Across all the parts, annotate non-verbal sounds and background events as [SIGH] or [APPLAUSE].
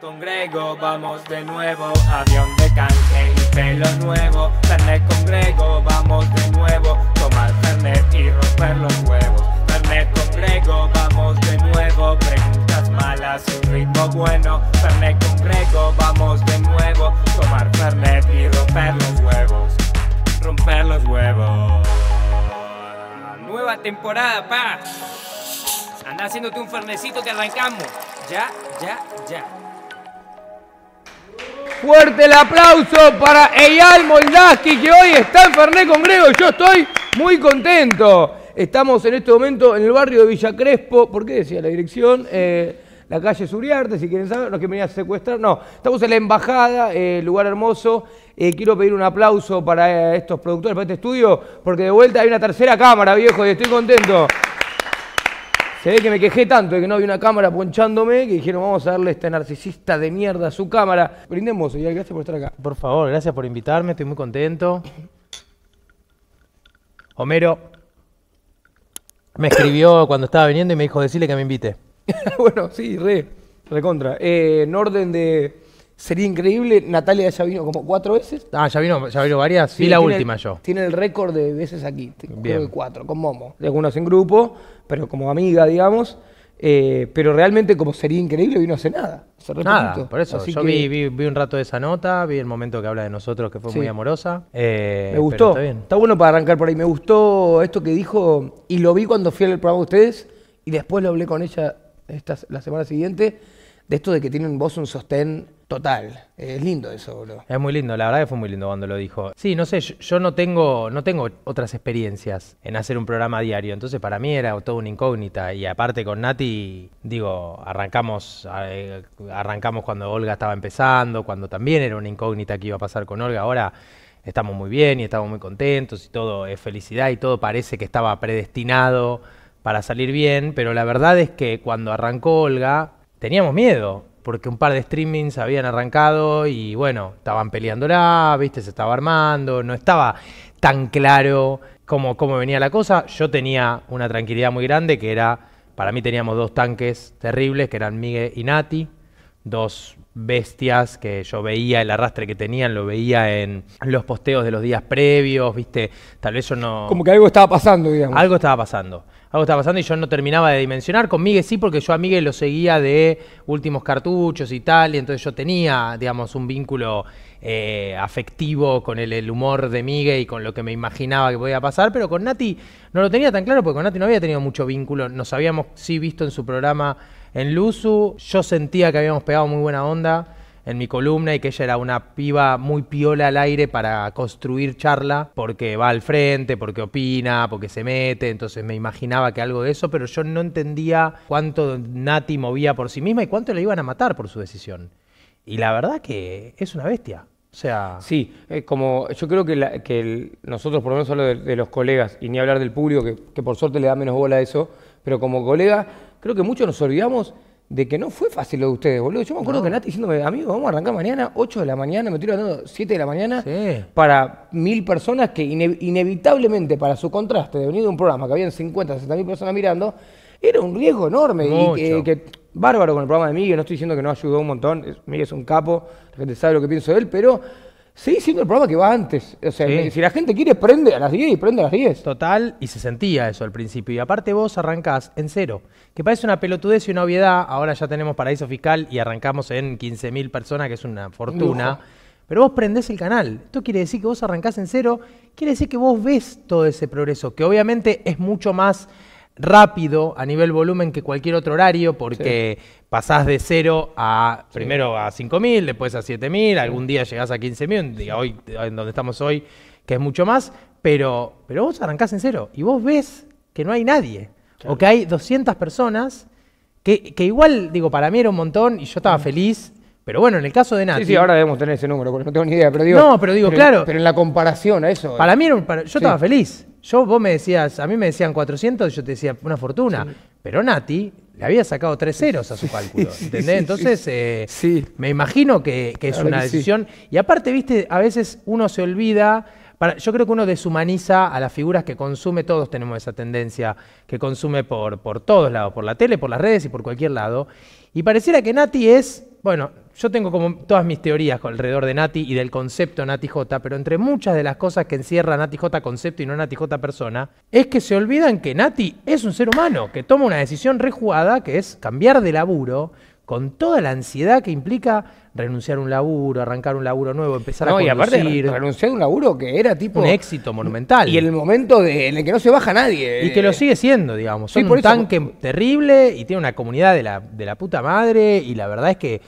con Grego, vamos de nuevo, avión de canje y pelo nuevo. Fernet Grego, vamos de nuevo, tomar Fernet y romper los huevos. Fernet Grego, vamos de nuevo, preguntas malas, un ritmo bueno. Fernet Grego, vamos de nuevo, tomar Fernet y romper los huevos. Romper los huevos. Nueva temporada, pa. Anda haciéndote un fernecito que arrancamos. Ya, ya, ya. Fuerte el aplauso para Eyal Moldaski, que hoy está en Ferné Congrego. Yo estoy muy contento. Estamos en este momento en el barrio de Villa Crespo. ¿Por qué decía la dirección? Eh, la calle Suriarte, si quieren saber, no que venían a secuestrar. No, estamos en la embajada, eh, lugar hermoso. Eh, quiero pedir un aplauso para eh, estos productores, para este estudio, porque de vuelta hay una tercera cámara, viejo, y estoy contento que me quejé tanto de que no había una cámara ponchándome que dijeron vamos a darle a este narcisista de mierda su cámara. Brindemos, y gracias por estar acá. Por favor, gracias por invitarme, estoy muy contento. Homero me escribió cuando estaba viniendo y me dijo decirle que me invite. [LAUGHS] bueno, sí, re, recontra. Eh, en orden de Sería increíble, Natalia ya vino como cuatro veces. Ah, ya vino, ya vino varias. Sí, la última yo. Tiene el récord de veces aquí, cuatro, con Momo. De algunos en grupo, pero como amiga, digamos. Eh, pero realmente como sería increíble, vino hace nada. nada, por eso. Así yo vi, un rato de esa nota, vi el momento que habla de nosotros, que fue muy amorosa. Eh, me gustó. Está, bueno para arrancar por ahí. Me gustó esto que dijo, y lo vi cuando fui al programa de ustedes, y después lo hablé con ella esta, la semana siguiente, de esto de que tienen vos un sostén Total, es lindo eso, boludo. Es muy lindo, la verdad que fue muy lindo cuando lo dijo. Sí, no sé, yo, no tengo no tengo otras experiencias en hacer un programa diario, entonces para mí era todo una incógnita y aparte con Nati, digo, arrancamos eh, arrancamos cuando Olga estaba empezando, cuando también era una incógnita que iba a pasar con Olga, ahora estamos muy bien y estamos muy contentos y todo es felicidad y todo parece que estaba predestinado para salir bien, pero la verdad es que cuando arrancó Olga teníamos miedo porque un par de streamings habían arrancado y bueno, estaban peleándola, viste, se estaba armando, no estaba tan claro cómo, cómo venía la cosa. Yo tenía una tranquilidad muy grande que era, para mí teníamos dos tanques terribles, que eran Miguel y Nati, dos bestias que yo veía el arrastre que tenían, lo veía en los posteos de los días previos, viste, tal vez yo no... Como que algo estaba pasando, digamos. Algo estaba pasando algo estaba pasando y yo no terminaba de dimensionar. Con Miguel sí, porque yo a Miguel lo seguía de últimos cartuchos y tal, y entonces yo tenía, digamos, un vínculo eh, afectivo con el, humor de Miguel y con lo que me imaginaba que podía pasar, pero con Nati no lo tenía tan claro, porque con Nati no había tenido mucho vínculo. Nos habíamos sí visto en su programa en Luzu, yo sentía que habíamos pegado muy buena onda en mi columna y que ella era una piba muy piola al aire para construir charla, porque va al frente, porque opina, porque se mete, entonces me imaginaba que algo de eso, pero yo no entendía cuánto Nati movía por sí misma y cuánto le iban a matar por su decisión. Y la verdad que es una bestia. O sea... Sí, eh, como yo creo que, que nosotros, por lo menos hablo de, los colegas, y ni hablar del público, que, que por suerte le da menos bola a eso, pero como colega, creo que muchos nos olvidamos de que no fue fácil lo de ustedes, boludo. Yo me acuerdo que Nati diciéndome, amigo, vamos a arrancar mañana, 8 de la mañana, me tiro andando 7 de la mañana, para mil personas que inevitablemente, para su contraste de venir de un programa que habían 50, 60 mil personas mirando, era un riesgo enorme. Y eh, que, bárbaro con el programa de Miguel, no estoy diciendo que no ayudó un montón, Miguel es un capo, la gente sabe lo que pienso de él, pero Sí, siendo el programa que va antes. O sea, si la gente quiere, prende a las 10 y prende a las 10. Total, y se sentía eso al principio. Y aparte vos arrancás en cero, que parece una pelotudez y una obviedad. Ahora ya tenemos paraíso fiscal y arrancamos en 15.000 personas, que es una fortuna. Pero vos prendés el canal. Esto quiere decir que vos arrancás en cero, quiere decir que vos ves todo ese progreso, que obviamente es mucho más rápido a nivel volumen que cualquier otro horario porque pasás de cero a primero a 5.000, después a 7.000, algún día llegás a 15.000, hoy en donde estamos hoy, que es mucho más, pero, pero vos arrancás en cero y vos ves que no hay nadie o que hay 200 personas que, que, igual, digo, para mí era un montón y yo estaba mm. feliz pero bueno, en el caso de Nati. Sí, sí, ahora debemos tener ese número, porque no tengo ni idea, pero digo. No, pero digo, claro. Pero en la comparación a eso. Para eh. mí, yo estaba feliz. Yo, vos me decías, a mí me decían 400, yo te decía una fortuna. Pero Nati le había sacado tres ceros a su cálculo, ¿entendés? Entonces, eh, me imagino que, es una decisión. Y aparte, viste, a veces uno se olvida. yo creo que uno deshumaniza a las figuras que consume, todos tenemos esa tendencia que consume por, por todos lados, por la tele, por las redes y por cualquier lado. Y pareciera que Nati es, bueno, yo tengo como todas mis teorías alrededor de Nati y del concepto Nati J, pero entre muchas de las cosas que encierra Nati J concepto y no Nati J persona, es que se olvidan que Nati es un ser humano, que toma una decisión rejugada, que es cambiar de laburo, con toda la ansiedad que implica renunciar a un laburo, arrancar un laburo nuevo, empezar a conducir. renunciar a un laburo que era tipo... Un éxito monumental. Y el momento en el que no se baja nadie. Y que lo eh. sigue siendo, digamos. es un tanque terrible y tiene una comunidad de la, de la puta madre y la verdad es que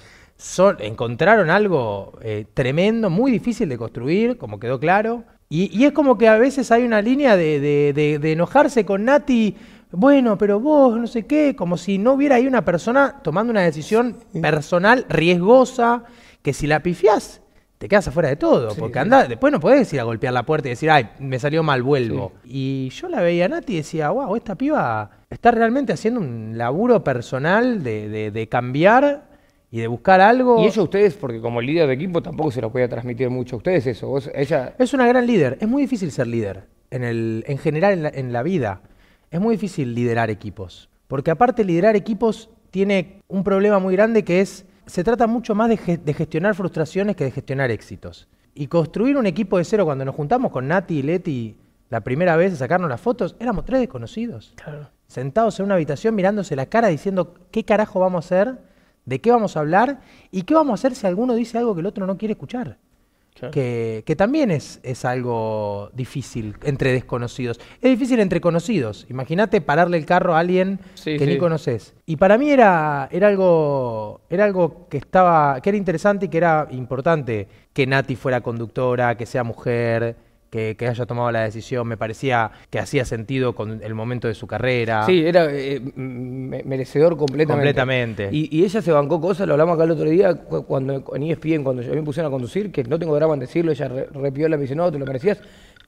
encontraron algo eh, tremendo, muy difícil de construir, como quedó claro. Y, es como que a veces hay una línea de, enojarse con Nati, bueno, pero vos, no sé qué, como si no hubiera ahí una persona tomando una decisión personal, riesgosa, que si la pifiás, te quedas afuera de todo, porque anda, después no podés ir a golpear la puerta y decir, ay, me salió mal, vuelvo. Y yo la veía a Nati y decía, wow, esta piba está realmente haciendo un laburo personal de, de, de cambiar y de buscar algo. Y ellos ustedes, porque como líder de equipo tampoco se lo puede transmitir mucho a ustedes eso. ella... Es una gran líder. Es muy difícil ser líder. En, el, en general, en la, vida, es muy difícil liderar equipos. Porque aparte liderar equipos tiene un problema muy grande que es, se trata mucho más de, gestionar frustraciones que de gestionar éxitos. Y construir un equipo de cero cuando nos juntamos con Nati y Leti la primera vez a sacarnos las fotos, éramos tres desconocidos. Claro. Sentados en una habitación mirándose la cara diciendo, ¿qué carajo vamos a hacer? de qué vamos a hablar y qué vamos a hacer si alguno dice algo que el otro no quiere escuchar. Que, también es, es, algo difícil entre desconocidos. Es difícil entre conocidos. Imagínate pararle el carro a alguien que ni conoces. Y para mí era, era, algo, era algo que estaba, que era interesante y que era importante que Nati fuera conductora, que sea mujer que, haya tomado la decisión, me parecía que hacía sentido con el momento de su carrera. Sí, era eh, merecedor completamente. Y, ella se bancó cosas, lo hablamos acá el otro día cuando en ESPN, cuando yo me pusieron a conducir, que no tengo drama en decirlo, ella repió la misión, no, te lo merecías.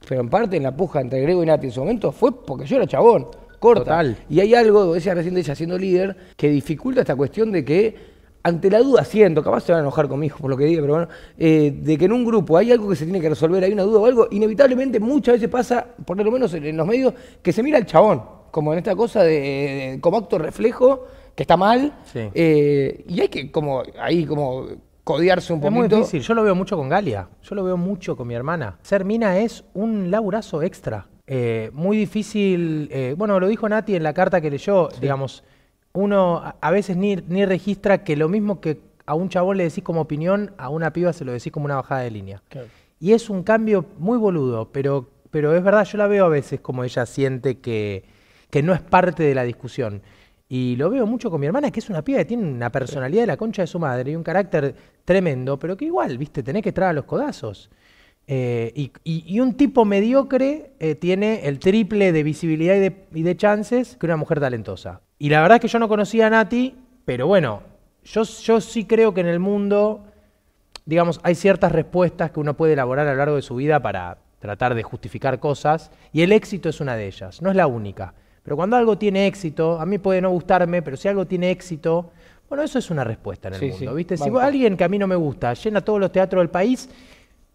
Pero en parte en la puja entre Grego y Nati en su momento fue porque yo era chabón corta. Total. Y hay algo, decía recién de ella siendo líder, que dificulta esta cuestión de que ante la duda siento, capaz se van a enojar conmigo por lo que diga, pero bueno, eh, de que en un grupo hay algo que se tiene que resolver, hay una duda o algo, inevitablemente muchas veces pasa, por lo menos en los medios, que se mira al chabón, como en esta cosa de, como acto reflejo, que está mal, eh, y hay que como ahí como codearse un poquito. Es muy difícil, yo lo veo mucho con Galia, yo lo veo mucho con mi hermana. Ser mina es un laburazo extra. Eh, muy difícil, bueno, lo dijo Nati en la carta que leyó, digamos, uno a veces ni, ni registra que lo mismo que a un chabón le decís como opinión, a una piba se lo decís como una bajada de línea. Y es un cambio muy boludo, pero, pero es verdad, yo la veo a veces como ella siente que, que no es parte de la discusión. Y lo veo mucho con mi hermana, que es una piba que tiene una personalidad de la concha de su madre y un carácter tremendo, pero que igual, viste, tenés que traer a los codazos. Eh, y, un tipo mediocre eh, tiene el triple de visibilidad y de, chances que una mujer talentosa. Y la verdad es que yo no conocía a Nati, pero bueno, yo, yo sí creo que en el mundo, digamos, hay ciertas respuestas que uno puede elaborar a lo largo de su vida para tratar de justificar cosas, y el éxito es una de ellas, no es la única. Pero cuando algo tiene éxito, a mí puede no gustarme, pero si algo tiene éxito, bueno, eso es una respuesta en el mundo, ¿viste? Si alguien que a mí no me gusta llena todos los teatros del país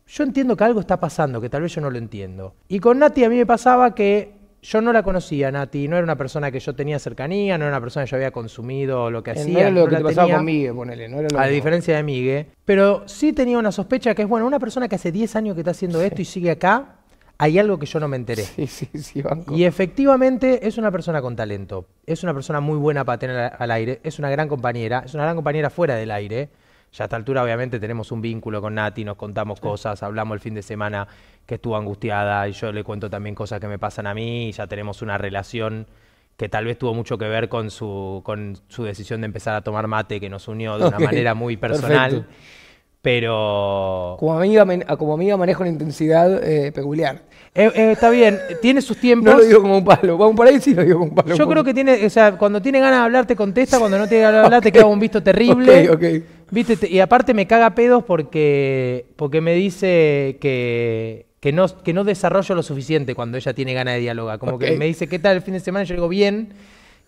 yo entiendo que algo está pasando, que tal vez yo no lo entiendo. Y con Nati a mí me pasaba que yo no la conocía, Nati, no era una persona que yo tenía cercanía, no era una persona que yo había consumido lo que eh, hacía. No era lo que te pasaba con Migue, ponele, no era A diferencia de Migue. Pero sí tenía una sospecha que es, bueno, una persona que hace 10 años que está haciendo esto y sigue acá, hay algo que yo no me enteré. Sí, sí, sí, Y efectivamente es una persona con talento, es una persona muy buena para tener al aire, es una gran compañera, es una gran compañera fuera del aire. Ya a esta altura, obviamente, tenemos un vínculo con Nati, nos contamos cosas, hablamos el fin de semana que estuvo angustiada y yo le cuento también cosas que me pasan a mí y ya tenemos una relación que tal vez tuvo mucho que ver con su, con su decisión de empezar a tomar mate, que nos unió de una manera muy personal. Pero. Como amiga, como amiga manejo una intensidad eh, peculiar. Eh, eh, está bien, tiene sus tiempos. [LAUGHS] No lo digo como un palo. Vamos por ahí sí lo digo como un palo. Yo creo que tiene, o sea, cuando tiene ganas de hablar te contesta, cuando no tiene ganas de [LAUGHS] hablar te queda un visto terrible. Okay, Viste, y aparte me caga pedos porque, porque me dice que, que, no, que no desarrollo lo suficiente cuando ella tiene ganas de dialogar. Como que me dice, ¿qué tal el fin de semana? yo digo, bien.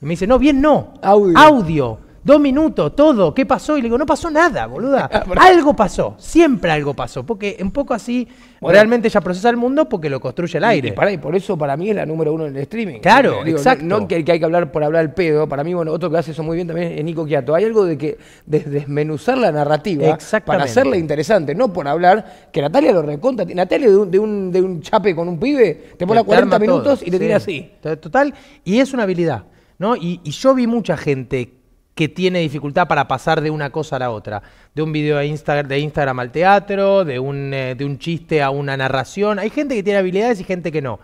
Y me dice, no, bien no. Audio. Audio. Dos minutos, todo, ¿qué pasó? Y le digo, no pasó nada, boluda. [LAUGHS] Ah, algo pasó, siempre algo pasó, porque en poco así realmente ya procesa el mundo porque lo construye el aire. Y, por eso para mí es la número uno en el streaming. Claro, exacto. No, que, hay que hablar por hablar el pedo, para mí bueno, otro que hace eso muy bien también es Nico Quiato. Hay algo de que de desmenuzar la narrativa para hacerla interesante, no por hablar, que Natalia lo reconta. Natalia de un, de un, chape con un pibe, te pone 40 minutos y te tira así. Total, y es una habilidad. ¿no? Y, y yo vi mucha gente que tiene dificultad para pasar de una cosa a la otra. De un video de, de Instagram al teatro, eh, de un, chiste a una narración. Hay gente que tiene habilidades y gente que no.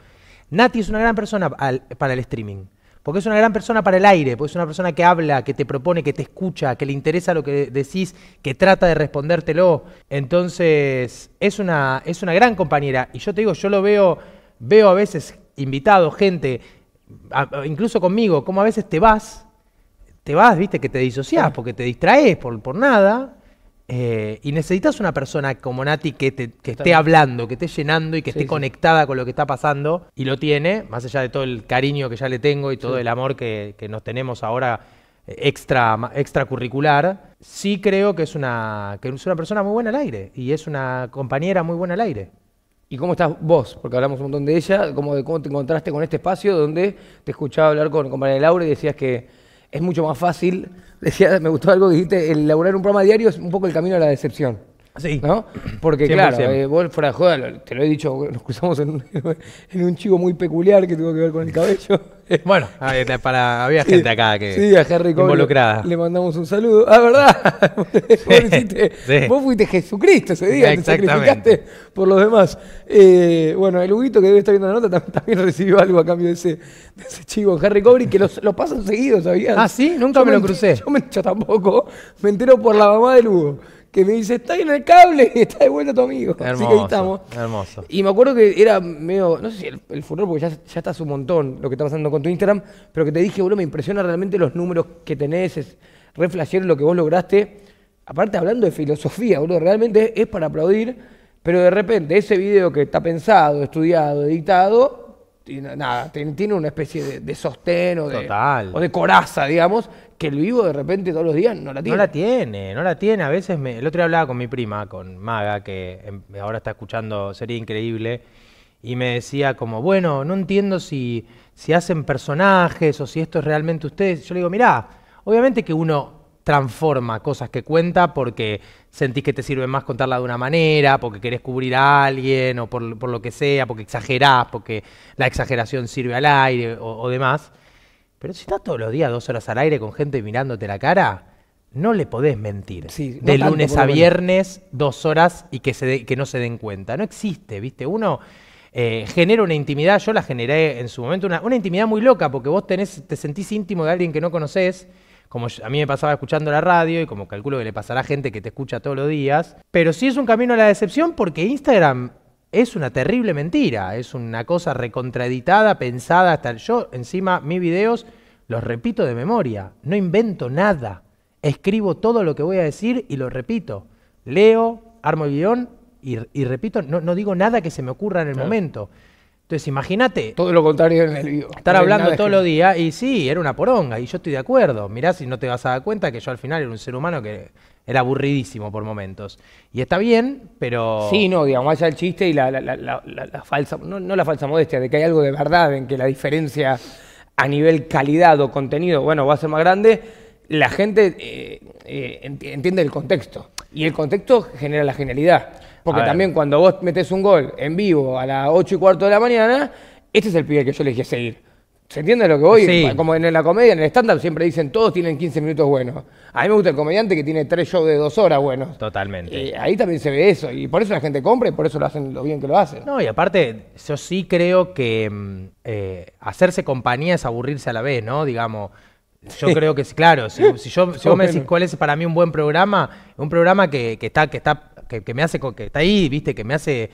Nati es una gran persona para el streaming. Porque es una gran persona para el aire, porque es una persona que habla, que te propone, que te escucha, que le interesa lo que decís, que trata de respondértelo. Entonces, es una, es una gran compañera. Y yo te digo, yo lo veo, veo a veces invitado, gente, incluso conmigo, como a veces te vas te vas, viste, que te disociás, porque te distraes por, por nada. Eh, y necesitas una persona como Nati que, esté hablando, que esté llenando y que esté conectada con lo que está pasando. Y lo tiene, más allá de todo el cariño que ya le tengo y todo el amor que, nos tenemos ahora eh, extra, extracurricular, sí creo que es, una, que es una persona muy buena al aire y es una compañera muy buena al aire. ¿Y cómo estás vos? Porque hablamos un montón de ella, cómo, de cómo te encontraste con este espacio donde te escuchaba hablar con compañera Laura y decías que es mucho más fácil. [LAUGHS] Decía, me gustó algo que dijiste, el elaborar un programa diario es un poco el camino a la decepción. Sí. ¿No? Porque claro, eh, vos fuera de joda, te lo he dicho, [LAUGHS] nos cruzamos en un, en un, chivo muy peculiar que tuvo que ver con el cabello. [LAUGHS] Bueno, ah, eh, para, había gente acá que sí, a Harry involucrada. Le, mandamos un saludo. Ah, ¿verdad? [LAUGHS] vos fuiste Jesucristo ese día, te sacrificaste por los demás. Eh, bueno, el Huguito que debe estar viendo la nota también, recibió algo a cambio de ese, de ese chivo, Harry Cobri, que los, los pasan seguidos, ¿sabías? Ah, sí, nunca me, lo crucé. Yo, me, tampoco, me entero por la mamá de Hugo que me dice, está en el cable, y [LAUGHS] está de vuelta tu amigo. Hermoso, estamos. Hermoso. Y me acuerdo que era medio, no sé si el, furor, porque ya, ya estás un montón lo que está pasando con tu Instagram, pero que te dije, boludo, me impresiona realmente los números que tenés, es lo que vos lograste. Aparte, hablando de filosofía, boludo, realmente es, para aplaudir, pero de repente ese video que está pensado, estudiado, editado, tiene, nada, tiene una especie de, sostén o de coraza, digamos, que el vivo de repente todos los días no la tiene. No la tiene, no la tiene. A veces, el otro día hablaba con mi prima, con Maga, que em, ahora está escuchando Sería Increíble, y me decía como, bueno, no entiendo si, si hacen personajes o si esto es realmente ustedes. Yo le digo, mirá, obviamente que uno transforma cosas que cuenta porque sentís que te sirve más contarla de una manera, porque querés cubrir a alguien o por, por lo que sea, porque exagerás, porque la exageración sirve al aire o, o demás. Pero si estás todos los días dos horas al aire con gente mirándote la cara, no le podés mentir. de lunes a viernes, dos horas y que, no se den cuenta. No existe, ¿viste? Uno eh, genera una intimidad, yo la generé en su momento, una, intimidad muy loca, porque vos tenés, te sentís íntimo de alguien que no conoces, como a mí me pasaba escuchando la radio y como calculo que le pasará a gente que te escucha todos los días. Pero sí es un camino a la decepción porque Instagram es una terrible mentira, es una cosa recontraditada, pensada hasta yo, encima mis videos los repito de memoria, no invento nada, escribo todo lo que voy a decir y lo repito, leo, armo el guión y, repito, no, digo nada que se me ocurra en el momento. Entonces, imagínate. Todo lo contrario en el video. Estar hablando todos los días, y sí, era una poronga, y yo estoy de acuerdo. Mirá si no te vas a dar cuenta que yo al final era un ser humano que era aburridísimo por momentos. Y está bien, pero. Sí, no, digamos, allá el chiste y la, la, la, falsa. No, no, la falsa modestia, de que hay algo de verdad en que la diferencia a nivel calidad o contenido, bueno, va a ser más grande. La gente eh, eh, entiende el contexto. Y el contexto genera la genialidad. Porque también cuando vos metes un gol en vivo a las 8 y cuarto de la mañana, este es el pibe que yo elegí seguir. ¿Se entiende lo que voy? Como en la comedia, en el stand-up siempre dicen todos tienen 15 minutos buenos. A mí me gusta el comediante que tiene tres shows de dos horas buenos. Totalmente. ahí también se ve eso. Y por eso la gente compra y por eso lo hacen lo bien que lo hacen. No, y aparte, yo sí creo que mm, eh, hacerse compañía es aburrirse a la vez, ¿no? Digamos. Yo creo que, claro, si, yo, si vos me [LAUGHS] decís cuál es para mí un buen programa, un programa que, que está, que está que, me hace, que está ahí, viste, que me hace,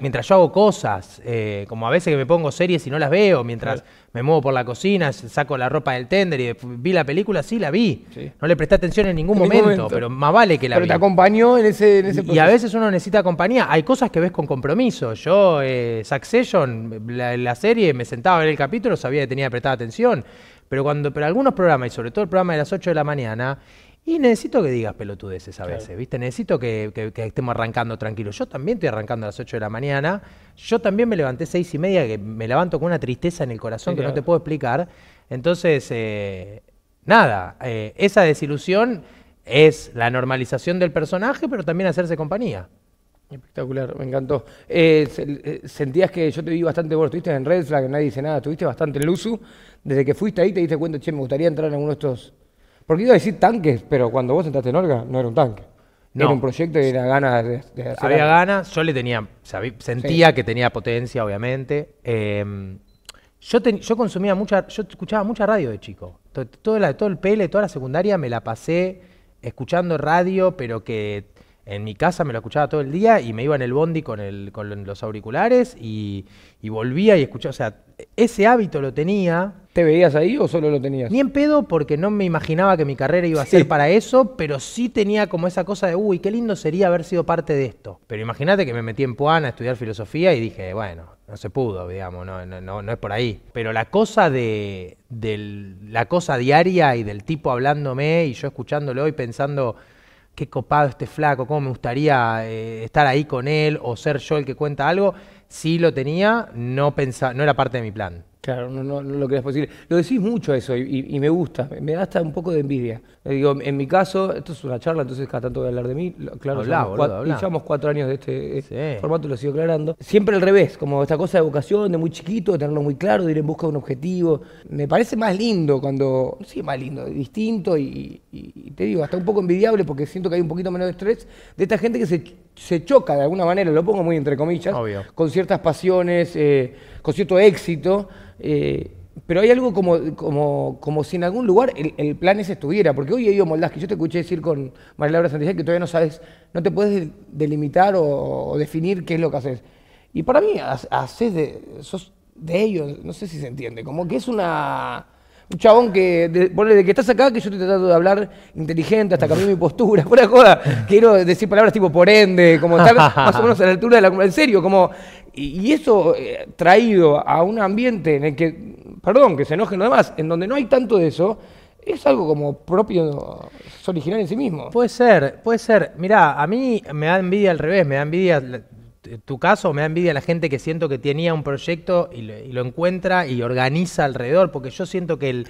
mientras yo hago cosas, eh, como a veces que me pongo series y no las veo, mientras me muevo por la cocina, saco la ropa del tender y vi la película, sí la vi. No le presté atención en ningún, momento, pero más vale que la vi. Pero te acompañó en ese, Y a veces uno necesita compañía. Hay cosas que ves con compromiso. Yo, eh, Succession, la, serie, me sentaba a ver el capítulo, sabía que tenía que atención. Pero cuando, pero algunos programas, y sobre todo el programa de las 8 de la mañana, y necesito que digas pelotudeces a veces, ¿viste? Necesito que, estemos arrancando tranquilos. Yo también estoy arrancando a las 8 de la mañana. Yo también me levanté seis y media, que me levanto con una tristeza en el corazón que no te puedo explicar. Entonces, eh, nada, eh, esa desilusión es la normalización del personaje, pero también hacerse compañía. Espectacular, me encantó. Eh, sentías que yo te vi bastante, vos estuviste en Red Flag, nadie dice nada, estuviste bastante en Luzu. Desde que fuiste ahí te diste cuenta, che, me gustaría entrar en uno de estos porque iba a decir tanques, pero cuando vos entraste en Olga no era un tanque. Era un proyecto y era ganas de, hacer. Había ganas, yo le tenía, sentía que tenía potencia, obviamente. Em, yo, yo consumía mucha, yo escuchaba mucha radio de chico. Todo, todo el PL, toda la secundaria me la pasé escuchando radio, pero que en mi casa me lo escuchaba todo el día y me iba en el bondi con, el, los auriculares y, volvía y escuchaba. O sea, ese hábito lo tenía. ¿Te veías ahí o solo lo tenías? Ni en pedo porque no me imaginaba que mi carrera iba a ser para eso, pero sí tenía como esa cosa de, uy, qué lindo sería haber sido parte de esto. Pero imagínate que me metí en Puana a estudiar filosofía y dije, bueno, no se pudo, digamos, no, no, no, es por ahí. Pero la cosa de, de la cosa diaria y del tipo hablándome y yo escuchándolo y pensando qué copado este flaco, cómo me gustaría eh, estar ahí con él o ser yo el que cuenta algo, Si lo tenía, no, pensaba, no era parte de mi plan. Claro, no, no, lo creas posible. Lo decís mucho eso y, y me gusta, me da hasta un poco de envidia. Eh, digo, en mi caso, esto es una charla, entonces cada tanto voy a hablar de mí. Claro, llevamos, cuatro, años de este eh, formato, lo sigo aclarando. Siempre al revés, como esta cosa de vocación, de muy chiquito, de tenerlo muy claro, de ir en busca de un objetivo. Me parece más lindo cuando, sí, más lindo, distinto y, te digo, hasta un poco envidiable porque siento que hay un poquito menos de estrés de esta gente que se, choca de alguna manera, lo pongo muy entre comillas, con ciertas pasiones, eh, con cierto éxito. Pero hay algo como, como, como si en algún lugar el, plan ese estuviera, porque hoy he ido que yo te escuché decir con María Laura Santillán que todavía no sabes, no te puedes delimitar o, definir qué es lo que haces. Y para mí, haces de, sos de ellos, no sé si se entiende, como que es una... Un chabón que, de, de que estás acá, que yo te trato de hablar inteligente, hasta cambié mi postura, una [LAUGHS] joda. Quiero decir palabras tipo por ende, como estar más o menos a la altura de la. En serio, como. Y, eso eh, traído a un ambiente en el que perdón, que se enojen nada más, en donde no hay tanto de eso, es algo como propio, es original en sí mismo. Puede ser, puede ser. Mirá, a mí me da envidia al revés, me da envidia tu caso, me da envidia la gente que siento que tenía un proyecto y lo, encuentra y organiza alrededor, porque yo siento que el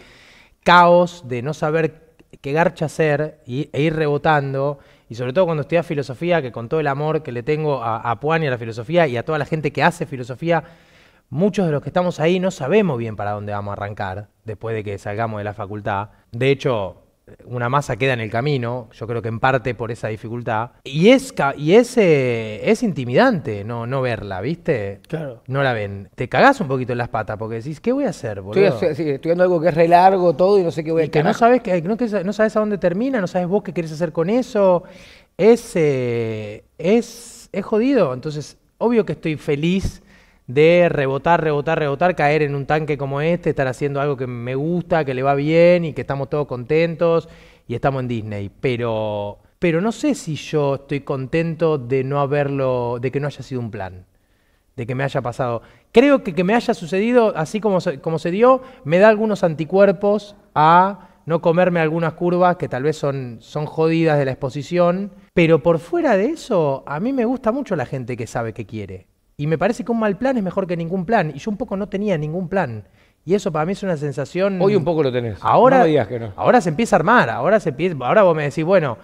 caos de no saber qué garcha hacer y, e ir rebotando, y sobre todo cuando estudias filosofía, que con todo el amor que le tengo a, a y a la filosofía y a toda la gente que hace filosofía, Muchos de los que estamos ahí no sabemos bien para dónde vamos a arrancar después de que salgamos de la facultad. De hecho, una masa queda en el camino, yo creo que en parte por esa dificultad. Y es, y es, eh, es intimidante no, no verla, ¿viste? Claro. No la ven. Te cagás un poquito en las patas porque decís, ¿qué voy a hacer, boludo? Estoy, haciendo algo que es re largo todo y no sé qué voy a hacer. que no sabes, que, no, sabes a dónde termina, no sabes vos qué querés hacer con eso. es, eh, es jodido. Entonces, obvio que estoy feliz de rebotar, rebotar, rebotar, caer en un tanque como este, estar haciendo algo que me gusta, que le va bien y que estamos todos contentos y estamos en Disney. Pero, pero no sé si yo estoy contento de no haberlo, de que no haya sido un plan, de que me haya pasado. Creo que que me haya sucedido así como se, como se dio, me da algunos anticuerpos a no comerme algunas curvas que tal vez son, son jodidas de la exposición, pero por fuera de eso, a mí me gusta mucho la gente que sabe que quiere. Y me parece que un mal plan es mejor que ningún plan. Y yo un poco no tenía ningún plan. Y eso para mí es una sensación. Hoy un poco lo tenés. Ahora, que Ahora se empieza a armar. Ahora, se empieza, ahora vos me decís, bueno,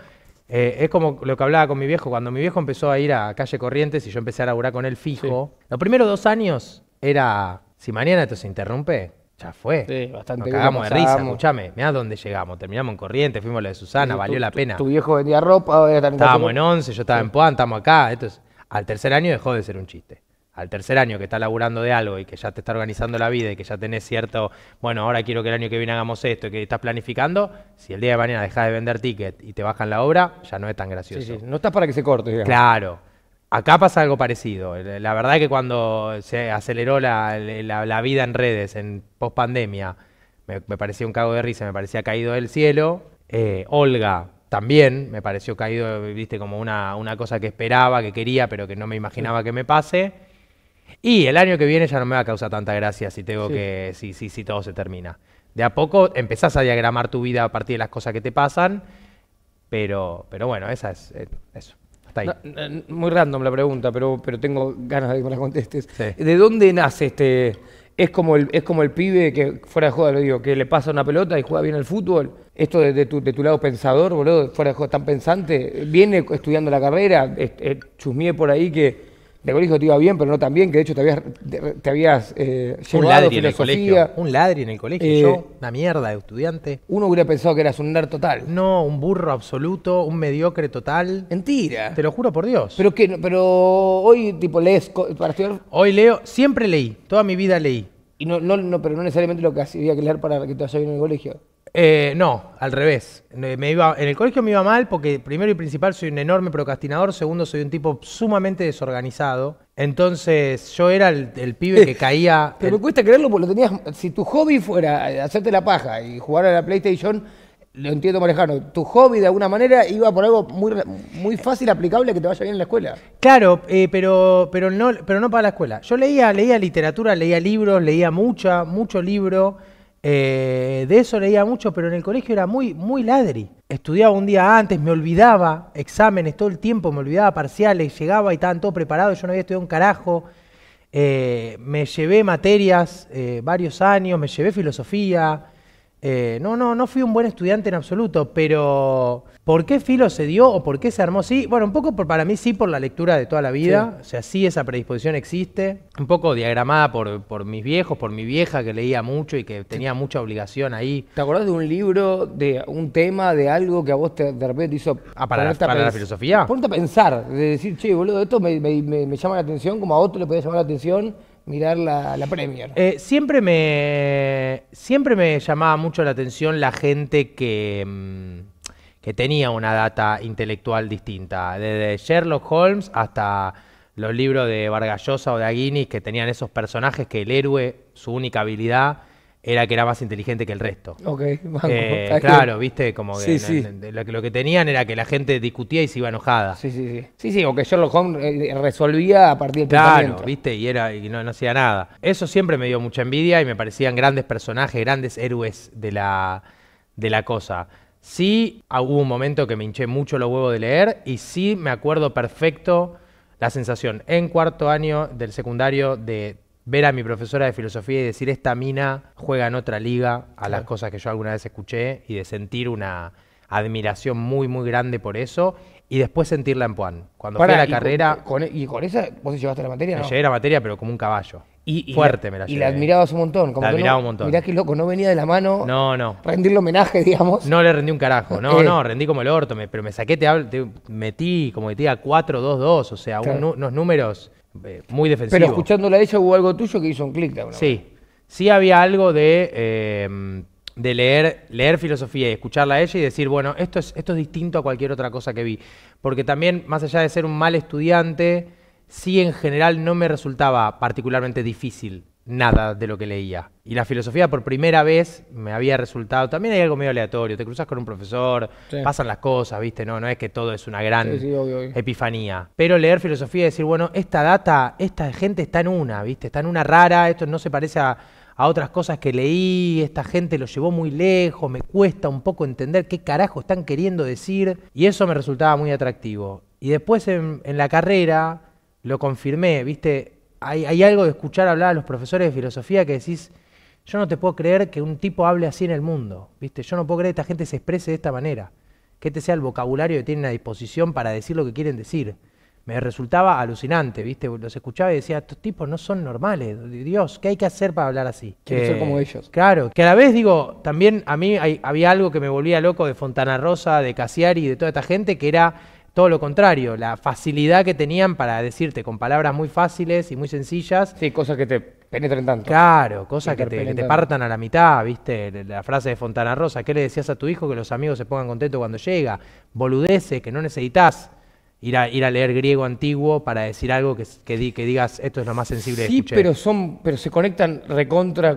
eh, es como lo que hablaba con mi viejo. Cuando mi viejo empezó a ir a Calle Corrientes y yo empecé a laburar con él fijo, los primeros dos años era: si mañana esto se interrumpe, ya fue. Sí, bastante Nos cagamos de risa, escuchame. Mirá dónde llegamos. Terminamos en Corrientes, fuimos a la de Susana, valió la pena. Tu, viejo vendía ropa, Estábamos en 11, yo estaba en Puan, estamos acá. Entonces, al tercer año dejó de ser un chiste al tercer año que está laburando de algo y que ya te está organizando la vida y que ya tenés cierto, bueno, ahora quiero que el año que viene hagamos esto y que estás planificando, si el día de mañana dejas de vender ticket y te bajan la obra, ya no es tan gracioso. No estás para que se corte, Claro. Acá pasa algo parecido. La verdad es que cuando se aceleró la, vida en redes, en post pandemia, me, parecía un cago de risa, me parecía caído del cielo. Eh, Olga, también me pareció caído, viste, como una, una cosa que esperaba, que quería, pero que no me imaginaba que me pase. Y el año que viene ya no me va a causar tanta gracia si tengo que, si, si, si todo se termina. De a poco empezás a diagramar tu vida a partir de las cosas que te pasan, pero, pero bueno, esa es, eh, eso. Hasta ahí. muy random la pregunta, pero, pero tengo ganas de que me la contestes. ¿De dónde nace este, es como el, es como el pibe que, fuera de juego, lo digo, que le pasa una pelota y juega bien al fútbol. Esto de, tu, lado pensador, boludo, fuera de juego tan pensante, viene estudiando la carrera, este, eh, chusmié por ahí que de colegio te iba bien, pero no tan bien, que de hecho te habías, te habías eh, un ladri en el colegio. Un ladri en el colegio, yo, eh, una mierda de estudiante. Uno hubiera pensado que eras un nerd total. No, un burro absoluto, un mediocre total. Mentira. Te lo juro por Dios. Pero que, pero hoy tipo lees para estudiar. Hoy leo, siempre leí, toda mi vida leí. Y no, no, no pero no necesariamente lo que hacía que leer para que te vaya bien en el colegio. Eh, no, al revés. Eh, me iba, en el colegio me iba mal porque primero y principal soy un enorme procrastinador, segundo soy un tipo sumamente desorganizado. Entonces yo era el, pibe que [LAUGHS] caía... Pero me cuesta creerlo porque lo tenías... Si tu hobby fuera eh, hacerte la paja y jugar a la PlayStation, lo entiendo Marejano, tu hobby de alguna manera iba por algo muy, muy fácil, aplicable, que te vaya bien en la escuela. Claro, pero, pero, no, pero no para la escuela. Yo leía, leía literatura, leía libros, leía mucha, mucho libro. Eh, de eso leía mucho, pero en el colegio era muy, muy ladri. Estudiaba un día antes, me olvidaba exámenes todo el tiempo, me olvidaba parciales, llegaba y estaban todo yo no había estudiado un carajo. Eh, me llevé materias eh, varios años, me llevé filosofía, eh, no, no, no fui un buen estudiante en absoluto, pero ¿por qué Filo se dio o por qué se armó? Sí, bueno, un poco para mí sí por la lectura de toda la vida, o sea, sí esa predisposición existe, un poco diagramada por, mis viejos, por mi vieja que leía mucho y que tenía mucha obligación ahí. ¿Te acordás de un libro, de un tema, de algo que a vos de repente te hizo... Ah, para, la, filosofía. Ponte a pensar, de decir, che, boludo, esto me, llama la atención, como a otro le puede llamar la atención mirar la, la Premier. Eh, siempre, me, siempre me llamaba mucho la atención la gente que, mm, que tenía una data intelectual distinta, desde Sherlock Holmes hasta los libros de Vargallosa o de Aguinis, que tenían esos personajes que el héroe, su única habilidad era que era más inteligente que el resto. Ok, [LAUGHS] eh, claro, viste, como que lo que tenían era que la gente discutía y se iba enojada. Sí, sí, sí. Sí, sí, o que Sherlock Holmes eh, resolvía a partir del Claro, viste, y, era, y no, no hacía nada. Eso siempre me dio mucha envidia y me parecían grandes personajes, grandes héroes de la, de la cosa. Sí, hubo un momento que me hinché mucho los huevos de leer y sí me acuerdo perfecto la sensación en cuarto año del secundario de ver a mi profesora de filosofía y decir, esta mina juega en otra liga a las cosas que yo alguna vez escuché y de sentir una admiración muy, muy grande por eso y después sentirla en Puan. Cuando Para, a la carrera... E, ¿Y con esa vos te llevaste la materia? Me la materia, pero como un caballo. Y, Fuerte me la llevé. Y la admirabas un montón. Como la un montón. Mirá que loco, no venía de la mano. No, no. Rendirle homenaje, digamos. No le rendí un carajo. No, [LAUGHS] eh. no, rendí como el orto. pero me saqué, te, metí como que te diga 4-2-2. O sea, unos números eh, muy defensivo. Pero escuchándola a ella hubo algo tuyo que hizo un clic. Sí, sí había algo de, em, de leer, leer filosofía y escucharla a ella y decir, bueno, esto es, esto es distinto a cualquier otra cosa que vi. Porque también, más allá de ser un mal estudiante, sí en general no me resultaba particularmente difícil nada de lo que leía. Y la filosofía por primera vez me había resultado, también hay algo medio aleatorio, te cruzas con un profesor, pasan las cosas, ¿viste? No, no es que todo es una gran epifanía. Pero leer filosofía y decir, bueno, esta data, esta gente está en una, ¿viste? Está en una rara, esto no se parece a, otras cosas que leí, esta gente lo llevó muy lejos, me cuesta un poco entender qué carajo están queriendo decir, y eso me resultaba muy atractivo. Y después en, en la carrera lo confirmé, ¿viste? hay, algo de escuchar hablar a los profesores de filosofía que decís, yo no te puedo creer que un tipo hable así en el mundo, ¿viste? Yo no puedo creer que esta gente se exprese de esta manera, que este sea el vocabulario que tienen a disposición para decir lo que quieren decir. Me resultaba alucinante, ¿viste? Los escuchaba y decía, estos tipos no son normales, Dios, ¿qué hay que hacer para hablar así? Quiero ser eh, como ellos. Claro, que a la vez digo, también a mí había algo que me volvía loco de Fontana Rosa, de y de toda esta gente, que era todo lo contrario, la facilidad que tenían para decirte con palabras muy fáciles y muy sencillas. Sí, cosas que te penetran tanto. Claro, cosas que, te, partan a la mitad, ¿viste? La frase de Fontana Rosa, ¿qué le decías a tu hijo que los amigos se pongan contentos cuando llega? Boludeces, que no necesitas. Ir a, ir a leer griego antiguo para decir algo que, digas esto es lo más sensible sí, pero son pero se conectan recontra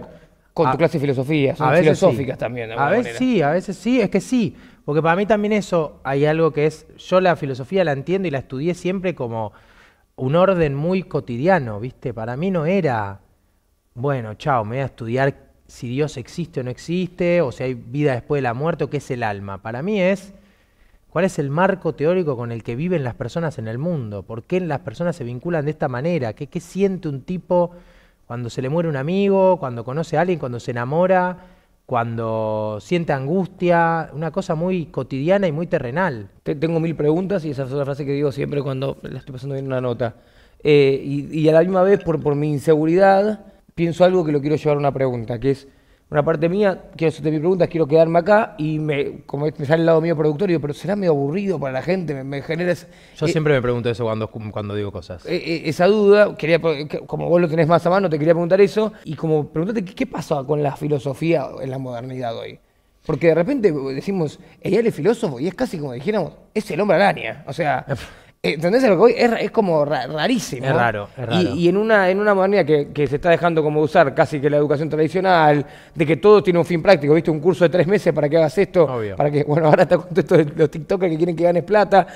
con tu ah, clase de filosofía, son a filosóficas también. a veces sí, a veces sí, es que sí, porque para mí también eso hay algo que es, yo la filosofía la entiendo y la estudié siempre como un orden muy cotidiano, ¿viste? Para mí no era, bueno, chao, me voy a estudiar si Dios existe o no existe, o si hay vida después de la muerte, o qué es el alma. Para mí es, ¿cuál es el marco teórico con el que viven las personas en el mundo? ¿Por qué las personas se vinculan de esta manera? ¿Qué, qué siente un tipo cuando se le muere un amigo, cuando conoce a alguien, cuando se enamora? cuando siente angustia, una cosa muy cotidiana y muy terrenal. Tengo mil preguntas y esa es la frase que digo siempre cuando la estoy pasando bien una nota. Eh, y, y, a la misma vez, por, por mi inseguridad, pienso algo que lo quiero llevar a una pregunta, que es, una parte mía, quiero hacerte mi pregunta, quiero quedarme acá y me, como este, me sale el lado mío productor, digo, pero será medio aburrido para la gente, me, generes Yo eh, siempre me pregunto eso cuando, cuando digo cosas. Eh, eh, esa duda, quería, como vos lo tenés más a mano, te quería preguntar eso y como pregúntate ¿qué, pasa con la filosofía en la modernidad hoy? Porque de repente decimos, ella es filósofo y es casi como dijéramos, es el hombre araña. O sea, [LAUGHS] ¿Entendés lo que Es, es como rarísimo. Es raro, es raro. Y, en una, en una manera que, se está dejando como usar casi que la educación tradicional, de que todo tiene un fin práctico, ¿viste? Un curso de tres meses para que hagas esto, para que, bueno, ahora está con esto de los TikTokers que quieren que ganes plata.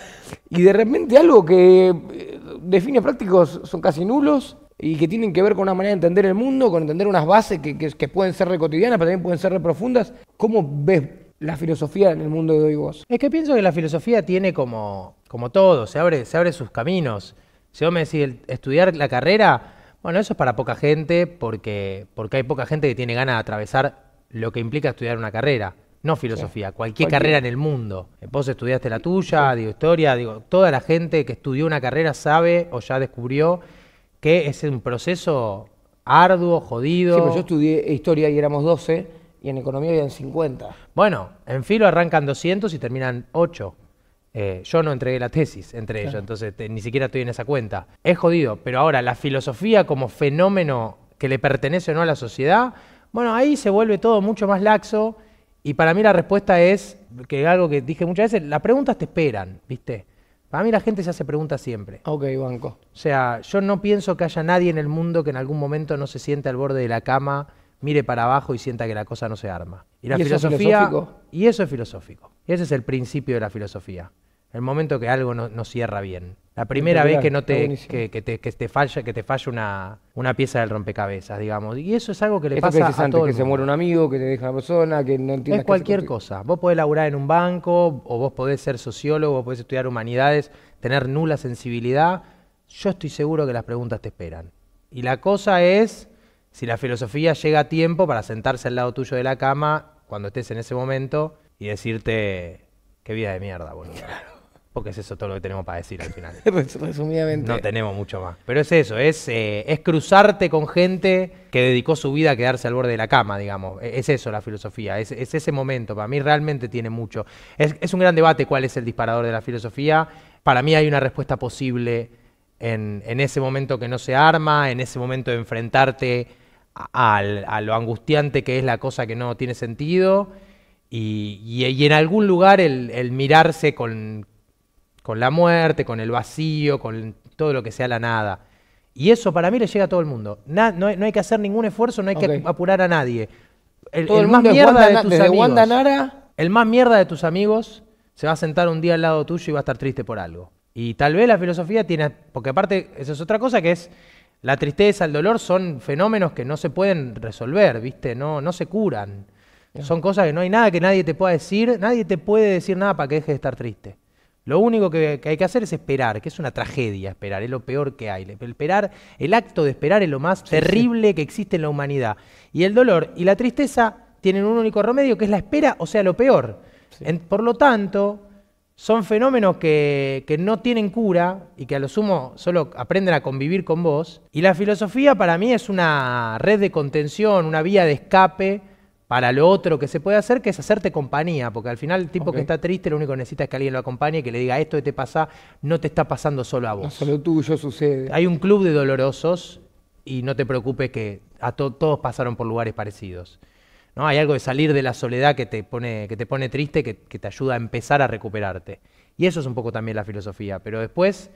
Y de repente algo que eh, de fines prácticos son casi nulos y que tienen que ver con una manera de entender el mundo, con entender unas bases que, que pueden ser re cotidianas, pero también pueden ser re profundas. ¿Cómo ves la filosofía en el mundo de hoy vos? Es que pienso que la filosofía tiene como como todo, se abre, se abre sus caminos. Si vos me decís estudiar la carrera, bueno, eso es para poca gente porque, porque hay poca gente que tiene ganas de atravesar lo que implica estudiar una carrera. No filosofía, cualquier, carrera en el mundo. Vos estudiaste la tuya, digo historia, digo, toda la gente que estudió una carrera sabe o ya descubrió que es un proceso arduo, jodido. Sí, pero yo estudié historia y éramos 12 y en economía habían 50. Bueno, en filo arrancan 200 y terminan 8. Eh, yo no entregué la tesis entre ellos, entonces ni siquiera estoy en esa cuenta. Es jodido, pero ahora la filosofía como fenómeno que le pertenece o no a la sociedad, bueno, ahí se vuelve todo mucho más laxo y para mí la respuesta es, que algo que dije muchas veces, las preguntas te esperan, ¿viste? Para mí la gente se hace preguntas siempre. Ok, banco. O sea, yo no pienso que haya nadie en el mundo que en algún momento no se siente al borde de la cama mire para abajo y sienta que la cosa no se arma. Y la filosofía. Eso es y eso es filosófico. Ese es el principio de la filosofía. El momento que algo no, cierra bien. La primera vez que no te que, te, falla, que te falla una, una pieza del rompecabezas, digamos. Y eso es algo que le pasa a todo que se muere un amigo, que te deja una persona, que no entiende Es cualquier cosa. Vos podés laburar en un banco, o vos podés ser sociólogo, vos podés estudiar humanidades, tener nula sensibilidad. Yo estoy seguro que las preguntas te esperan. Y la cosa es si la filosofía llega a tiempo para sentarse al lado tuyo de la cama cuando estés en ese momento y decirte qué vida de mierda, boludo. [LAUGHS] Porque es eso todo lo que tenemos para decir al final. [LAUGHS] Resumidamente. No tenemos mucho más. Pero es eso, es, eh, es cruzarte con gente que dedicó su vida a quedarse al borde de la cama, digamos. E-, es eso la filosofía, es, ese momento. Para mí realmente tiene mucho. Es, un gran debate cuál es el disparador de la filosofía. Para mí hay una respuesta posible en, ese momento que no se arma, en ese momento de enfrentarte a, lo angustiante que es la cosa que no tiene sentido. Y, en algún lugar el mirarse con, con la muerte, con el vacío, con todo lo que sea la nada. Y eso para mí le llega a todo el mundo. no, hay, que hacer ningún esfuerzo, no hay que apurar a nadie. El, más mierda de tus amigos. El más de tus amigos se va a sentar un día al lado tuyo y va a estar triste por algo. Y tal vez la filosofía tiene. Porque aparte, eso es otra cosa que es. La tristeza, el dolor son fenómenos que no se pueden resolver, ¿viste? No, no se curan. Son cosas que no hay nada que nadie te pueda decir, nadie te puede decir nada para que dejes de estar triste. Lo único que, hay que hacer es esperar, que es una tragedia esperar, es lo peor que hay. El, esperar, el acto de esperar es lo más terrible que existe en la humanidad. Y el dolor y la tristeza tienen un único remedio, que es la espera, o sea, lo peor. por lo tanto, son fenómenos que, no tienen cura y que a lo sumo solo aprenden a convivir con vos. Y la filosofía para mí es una red de contención, una vía de escape para lo otro que se puede hacer, que es hacerte compañía, porque al final el tipo que está triste lo único que necesita es que alguien lo acompañe y que le diga esto que te pasa, no te está pasando solo a vos. No solo tuyo sucede. Hay un club de dolorosos y no te preocupes que a todos pasaron por lugares parecidos. ¿no? Hay algo de salir de la soledad que te pone, que te pone triste, que, te ayuda a empezar a recuperarte. Y eso es un poco también la filosofía, pero después,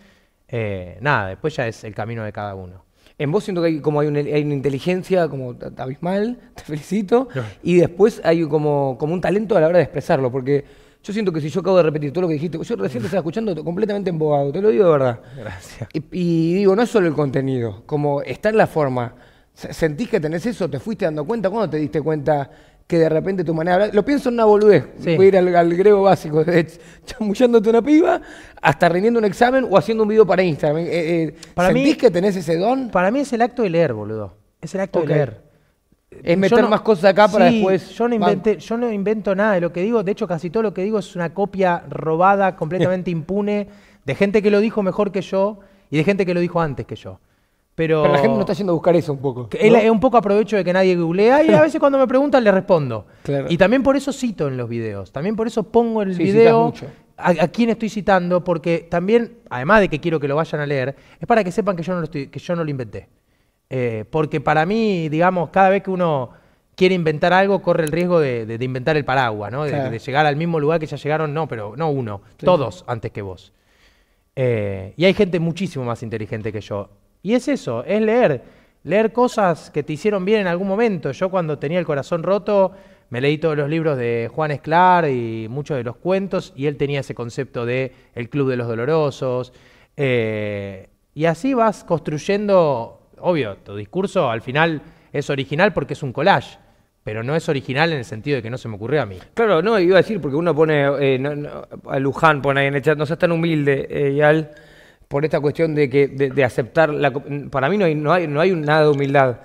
eh, nada, después ya es el camino de cada uno. En vos siento que hay, como hay, una, hay una inteligencia como abismal, [LAUGHS] te felicito, y después hay como, como un talento a la hora de expresarlo, porque yo siento que si yo acabo de repetir todo lo que dijiste, yo recién te estaba escuchando completamente embobado, te lo digo de verdad. Gracias. Y, y digo, no es solo el contenido, como está en la forma. ¿Sentís que tenés eso? ¿Te fuiste dando cuenta? ¿Cuándo te diste cuenta que de repente tu manera Lo pienso en una boludez. ir al, grego básico, [LAUGHS] de chamullándote una piba, hasta rindiendo un examen o haciendo un video para Instagram. Eh, eh, para ¿Sentís es que tenés ese don? Para mí es el acto de leer, boludo. Es el acto de leer. Es meter más cosas acá para después. Yo no, inventé, yo no invento nada de lo que digo. De hecho, casi todo lo que digo es una copia robada, completamente [LAUGHS] impune, de gente que lo dijo mejor que yo y de gente que lo dijo antes que yo. Pero, la gente no está yendo a buscar eso un poco. Es un poco aprovecho de que nadie googlea y a [LAUGHS] veces cuando me preguntan le respondo. Y también por eso cito en los videos. También por eso pongo el video a, quién estoy citando, porque también, además de que quiero que lo vayan a leer, es para que sepan que yo no lo, estoy, que yo no lo inventé. Eh, porque para mí, digamos, cada vez que uno quiere inventar algo, corre el riesgo de, inventar el paraguas, ¿no? De, llegar al mismo lugar que ya llegaron, no, pero no uno, todos antes que vos. Eh, y hay gente muchísimo más inteligente que yo. Y es eso, es leer, leer cosas que te hicieron bien en algún momento. Yo cuando tenía el corazón roto, me leí todos los libros de Juan Esclar y muchos de los cuentos, y él tenía ese concepto de el Club de los Dolorosos. Eh, y así vas construyendo, obvio, tu discurso al final es original porque es un collage, pero no es original en el sentido de que no se me ocurrió a mí. Claro, no, iba a decir, porque uno pone, eh, a Luján pone ahí en el chat, no seas tan humilde, eh, y al por esta cuestión de, que, de, aceptar, para mí no hay, no, hay, no nada de humildad,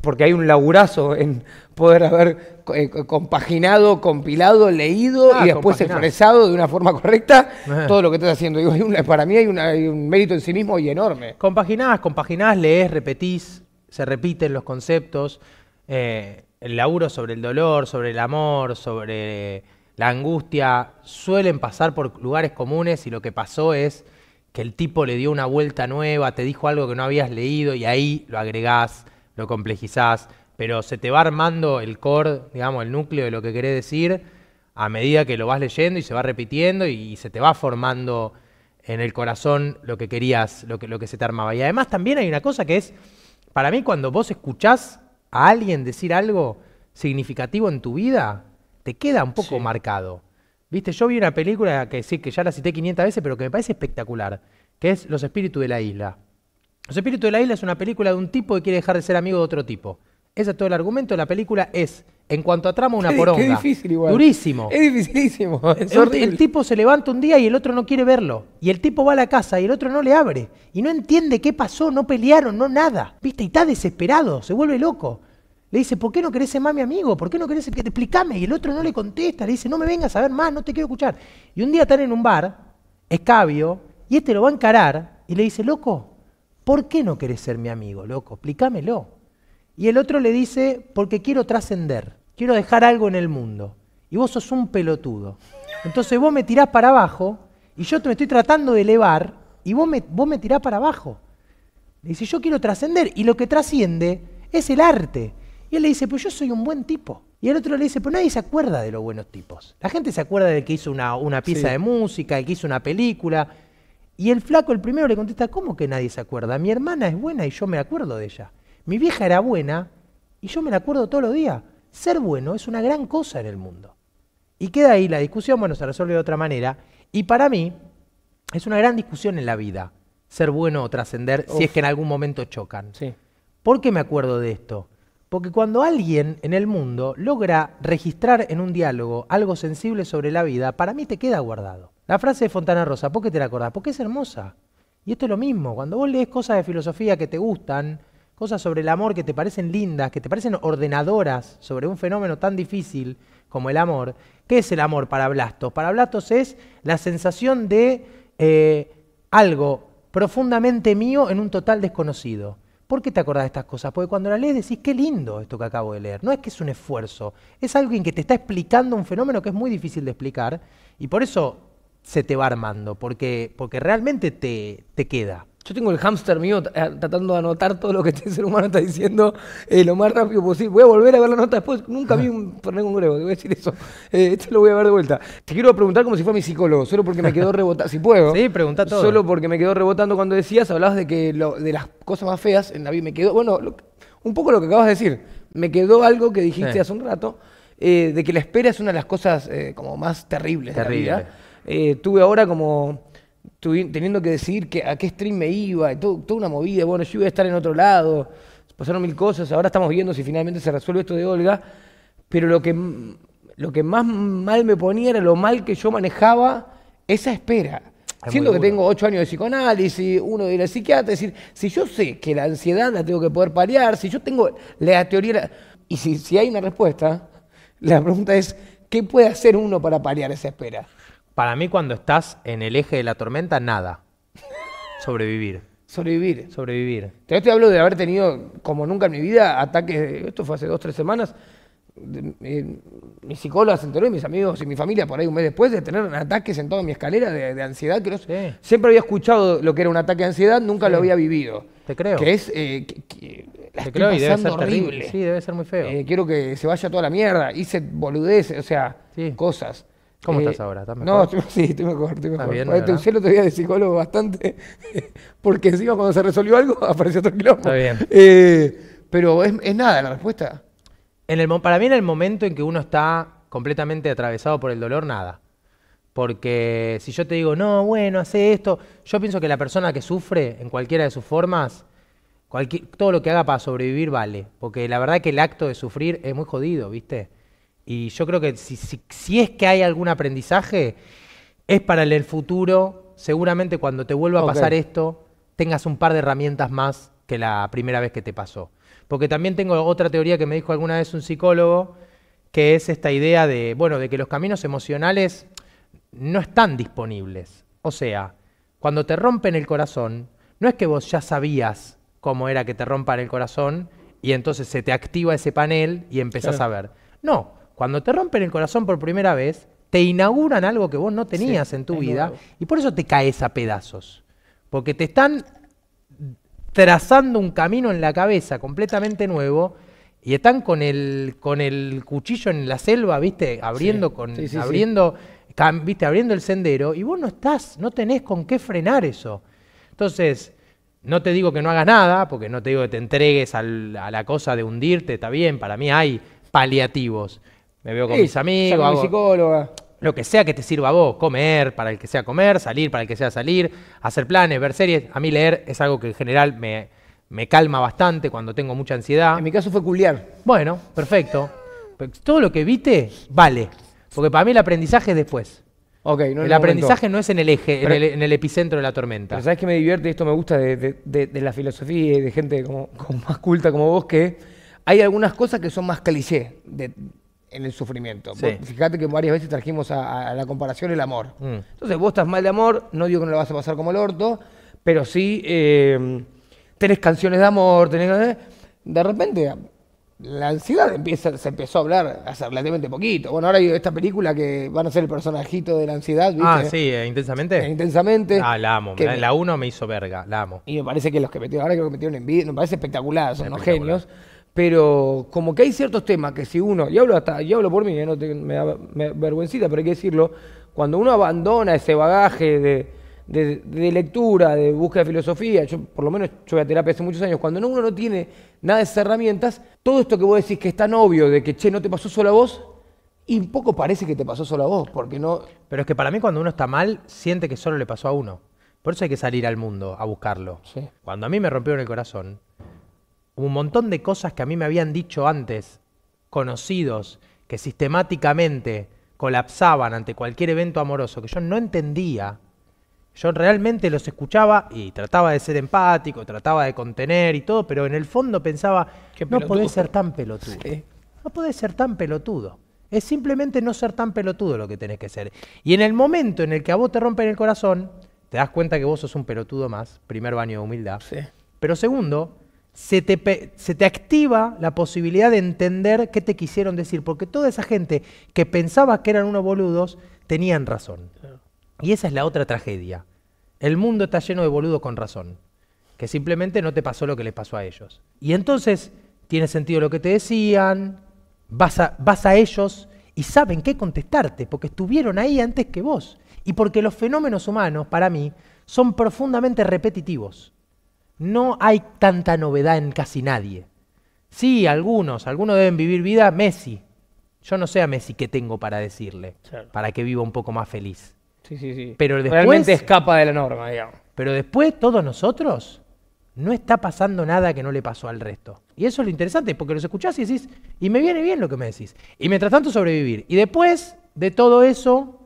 porque hay un laburazo en poder haber eh, compaginado, compilado, leído ah, y después expresado de una forma correcta eh. todo lo que estás haciendo. para mí hay, un mérito en sí mismo y enorme. compaginadas compaginás, lees, repetís, se repiten los conceptos, eh, el laburo sobre el dolor, sobre el amor, sobre la angustia, suelen pasar por lugares comunes y lo que pasó es que el tipo le dio una vuelta nueva, te dijo algo que no habías leído y ahí lo agregás, lo complejizás, pero se te va armando el core, digamos, el núcleo de lo que querés decir a medida que lo vas leyendo y se va repitiendo y, se te va formando en el corazón lo que querías, lo que, se te armaba. Y además también hay una cosa que es, para mí cuando vos escuchás a alguien decir algo significativo en tu vida, te queda un poco marcado. Viste, yo vi una película que sí, que ya la cité 500 veces, pero que me parece espectacular, que es Los espíritus de la isla. Los espíritus de la isla es una película de un tipo que quiere dejar de ser amigo de otro tipo. Ese es todo el argumento la película, es en cuanto a trama, una por [LAUGHS] poronga. difícil igual. Durísimo. Es dificilísimo. [LAUGHS] el, tipo se levanta un día y el otro no quiere verlo. Y el tipo va a la casa y el otro no le abre. Y no entiende qué pasó, no pelearon, no nada. ¿Viste? Y está desesperado, se vuelve loco. Le dice, ¿por qué no querés ser más mi amigo? ¿Por qué no querés que te explicame? Y el otro no le contesta, le dice, no me vengas a ver más, no te quiero escuchar. Y un día están en un bar, escabio, y este lo va a encarar y le dice, loco, ¿por qué no querés ser mi amigo, loco? Explícamelo. Y el otro le dice, porque quiero trascender, quiero dejar algo en el mundo. Y vos sos un pelotudo. Entonces vos me tirás para abajo y yo te me estoy tratando de elevar y vos me, vos me tirás para abajo. Le dice, yo quiero trascender. Y lo que trasciende es el arte y él le dice, pues yo soy un buen tipo. Y el otro le dice, pues nadie se acuerda de los buenos tipos. La gente se acuerda de que hizo una, pieza de música, de que hizo una película. Y el flaco, el primero, le contesta, ¿cómo que nadie se acuerda? Mi hermana es buena y yo me acuerdo de ella. Mi vieja era buena y yo me la acuerdo todos los días. Ser bueno es una gran cosa en el mundo. Y queda ahí la discusión, bueno, se resuelve de otra manera. Y para mí es una gran discusión en la vida, ser bueno o trascender, si es que en algún momento chocan. ¿Por qué me acuerdo de esto? Porque cuando alguien en el mundo logra registrar en un diálogo algo sensible sobre la vida, para mí te queda guardado. La frase de Fontana Rosa, ¿por qué te la acordás? Porque es hermosa. Y esto es lo mismo, cuando vos lees cosas de filosofía que te gustan, cosas sobre el amor que te parecen lindas, que te parecen ordenadoras sobre un fenómeno tan difícil como el amor, ¿qué es el amor para Blastos? Para Blastos es la sensación de eh, algo profundamente mío en un total desconocido. ¿Por qué te acordás de estas cosas? Porque cuando la lees decís, qué lindo esto que acabo de leer. No es que es un esfuerzo, es alguien que te está explicando un fenómeno que es muy difícil de explicar y por eso se te va armando, porque, porque realmente te, te queda. Yo tengo el hámster mío eh, tratando de anotar todo lo que este ser humano está diciendo eh, lo más rápido posible. Voy a volver a ver la nota después. Nunca vi un Fernández un Grego, te voy a decir eso. Eh, esto lo voy a ver de vuelta. Te quiero preguntar como si fuera mi psicólogo, solo porque me quedó [LAUGHS] rebotando. si puedo. Sí, pregunta todo. Solo porque me quedó rebotando cuando decías, hablabas de que de las cosas más feas en la vida. Me quedó, bueno, un poco lo que acabas de decir. Me quedó algo que dijiste hace un rato, de que la espera es una de las cosas como más terribles de la vida. tuve ahora como teniendo que decidir que, a qué stream me iba, toda una movida, bueno, yo iba a estar en otro lado, pasaron mil cosas, ahora estamos viendo si finalmente se resuelve esto de Olga, pero lo que, lo que más mal me ponía era lo mal que yo manejaba esa espera. siendo Siento que tengo ocho años de psicoanálisis, uno de la psiquiatra, es decir, si yo sé que la ansiedad la tengo que poder paliar, si yo tengo la teoría, y si, si hay una respuesta, la pregunta es, ¿qué puede hacer uno para paliar esa espera? Para mí, cuando estás en el eje de la tormenta, nada. Sobrevivir. Sobrevivir. Sobrevivir. Te, hablo de haber tenido, como nunca en mi vida, ataques, esto fue hace dos, tres semanas, Mis eh, mi psicóloga se enteró y mis amigos y mi familia por ahí un mes después de tener ataques en toda mi escalera de, ansiedad. Que Siempre había escuchado lo que era un ataque de ansiedad, nunca lo había vivido. Te creo. Que es... Eh, la Te debe ser horrible. Terrible. Sí, debe ser muy feo. Eh, quiero que se vaya toda la mierda. Hice boludeces, o sea, cosas. ¿Cómo eh, estás ahora? ¿Estás mejor? No, [LAUGHS] sí, estoy mejor, estoy mejor. Bien, te usé el otro día de psicólogo bastante, [LAUGHS] porque encima cuando se resolvió algo [LAUGHS] apareció otro quilombo. Está bien. Eh, pero es, nada la respuesta. En el, para mí en el momento en que uno está completamente atravesado por el dolor, nada. Porque si yo te digo, no, bueno, hace esto, yo pienso que la persona que sufre en cualquiera de sus formas, todo lo que haga para sobrevivir vale. Porque la verdad que el acto de sufrir es muy jodido, ¿viste? Y yo creo que si, es que hay algún aprendizaje, es para el futuro, seguramente cuando te vuelva a pasar esto, tengas un par de herramientas más que la primera vez que te pasó. Porque también tengo otra teoría que me dijo alguna vez un psicólogo, que es esta idea de, bueno, de que los caminos emocionales no están disponibles. O sea, cuando te rompen el corazón, no es que vos ya sabías cómo era que te rompan el corazón y entonces se te activa ese panel y empezás a ver. No, cuando te rompen el corazón por primera vez, te inauguran algo que vos no tenías en tu vida y por eso te caes a pedazos. Porque te están trazando un camino en la cabeza completamente nuevo y están con el, con el cuchillo en la selva, ¿viste? Abriendo, con, abriendo, ¿viste? abriendo el sendero y vos no estás, no tenés con qué frenar eso. Entonces, no te digo que no hagas nada, porque no te digo que te entregues a la cosa de hundirte, está bien, para mí hay paliativos me veo con mis amigos. con mi psicóloga. Lo que sea que te sirva a vos, comer para el que sea comer, salir para el que sea salir, hacer planes, ver series. A mí leer es algo que en general me, calma bastante cuando tengo mucha ansiedad. En mi caso fue culiar. Bueno, perfecto. Todo lo que viste vale. Porque para mí el aprendizaje es después. Okay, no el aprendizaje no es en el eje, en, el, epicentro de la tormenta. Pero sabes que me divierte, esto me gusta de, la filosofía y de gente [LAUGHS] como, más culta como vos, que hay algunas cosas que son más cliché, en el sufrimiento. fíjate que varias veces trajimos a, la comparación el amor. Mm. Entonces, vos estás mal de amor, no digo que no lo vas a pasar como el orto, pero sí eh, tenés canciones de amor, tenés... Eh, de repente, la ansiedad empieza, se empezó a hablar hace relativamente poquito. Bueno, ahora hay esta película que van a ser el personajito de la ansiedad, Ah, sí, eh, ¿Intensamente? Eh, intensamente. Ah, la amo. la uno me... hizo verga, la amo. Y me parece que los que metieron, ahora creo que metieron en vídeo, me parece espectacular, son genios pero como que hay ciertos temas que si uno, y hablo, hasta, y hablo por mí, eh, no me da vergüencita, pero hay que decirlo, cuando uno abandona ese bagaje de, lectura, de búsqueda de filosofía, yo por lo menos yo voy a terapia hace muchos años, cuando uno no tiene nada de esas herramientas, todo esto que vos decís que es tan obvio de que, che, no te pasó solo a vos, y un poco parece que te pasó solo a vos, porque no... Pero es que para mí cuando uno está mal, siente que solo le pasó a uno. Por eso hay que salir al mundo a buscarlo. Cuando a mí me rompieron el corazón, un montón de cosas que a mí me habían dicho antes, conocidos, que sistemáticamente colapsaban ante cualquier evento amoroso, que yo no entendía. Yo realmente los escuchaba y trataba de ser empático, trataba de contener y todo, pero en el fondo pensaba, no podés ser tan pelotudo. No podés ser tan pelotudo. Es simplemente no ser tan pelotudo lo que tenés que ser. Y en el momento en el que a vos te rompen el corazón, te das cuenta que vos sos un pelotudo más, primer baño de humildad. Pero segundo, se te, activa la posibilidad de entender qué te quisieron decir, porque toda esa gente que pensaba que eran unos boludos, tenían razón. Y esa es la otra tragedia. El mundo está lleno de boludos con razón, que simplemente no te pasó lo que les pasó a ellos. Y entonces tiene sentido lo que te decían, vas a ellos y saben qué contestarte, porque estuvieron ahí antes que vos. Y porque los fenómenos humanos, para mí, son profundamente repetitivos no hay tanta novedad en casi nadie. Sí, algunos, algunos deben vivir vida Messi. Yo no sé a Messi qué tengo para decirle, para que viva un poco más feliz. Sí, sí, sí. Pero después, Realmente escapa de la norma, digamos. Pero después, todos nosotros, no está pasando nada que no le pasó al resto. Y eso es lo interesante, porque los escuchás y decís, y me viene bien lo que me decís. Y mientras tanto sobrevivir. Y después de todo eso,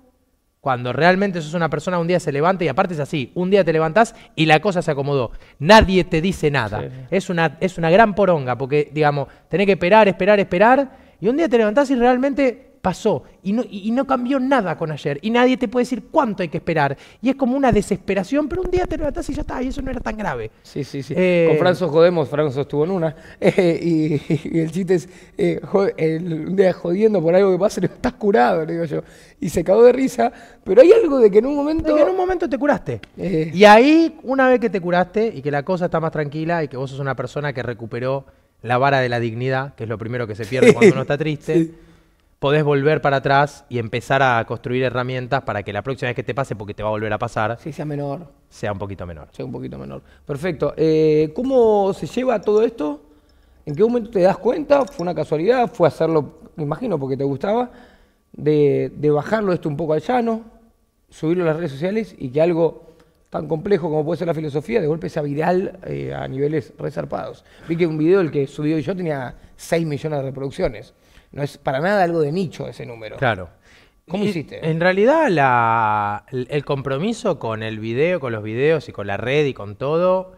cuando realmente sos una persona, un día se levanta y aparte es así, un día te levantás y la cosa se acomodó. Nadie te dice nada. Es, una, es una gran poronga, porque, digamos, tenés que esperar, esperar, esperar, y un día te levantás y realmente pasó y no, no, cambió nada con ayer y nadie te puede decir cuánto hay que esperar. Y es como una desesperación, pero un día te levantás y ya está, y eso no era tan grave. Sí, sí, sí. Eh, con Franzo jodemos, Franzo estuvo en una. [LAUGHS] Eh, y, el chiste es, eh, el, un día jodiendo por algo que pasa, le estás curado, le digo yo. Y se cagó de risa, pero hay algo de que en un momento... que en un momento te curaste. Y ahí, una vez que te curaste y que la cosa está más tranquila y que vos sos una persona que recuperó la vara de la dignidad, que es lo primero que se pierde cuando uno está triste podés volver para atrás y empezar a construir herramientas para que la próxima vez que te pase, porque te va a volver a pasar, sí, sea menor. Sea un poquito menor. Sea un poquito menor. Perfecto. Eh, ¿Cómo se lleva todo esto? ¿En qué momento te das cuenta? ¿Fue una casualidad? ¿Fue hacerlo, me imagino, porque te gustaba? De, bajarlo esto un poco al llano, subirlo a las redes sociales y que algo tan complejo como puede ser la filosofía, de golpe sea viral eh, a niveles resarpados. Vi que un video el que subió yo tenía 6 millones de reproducciones. No es para nada algo de nicho ese número. Claro. ¿Cómo hiciste? En realidad, el, compromiso con el video, con los videos y con la red y con todo,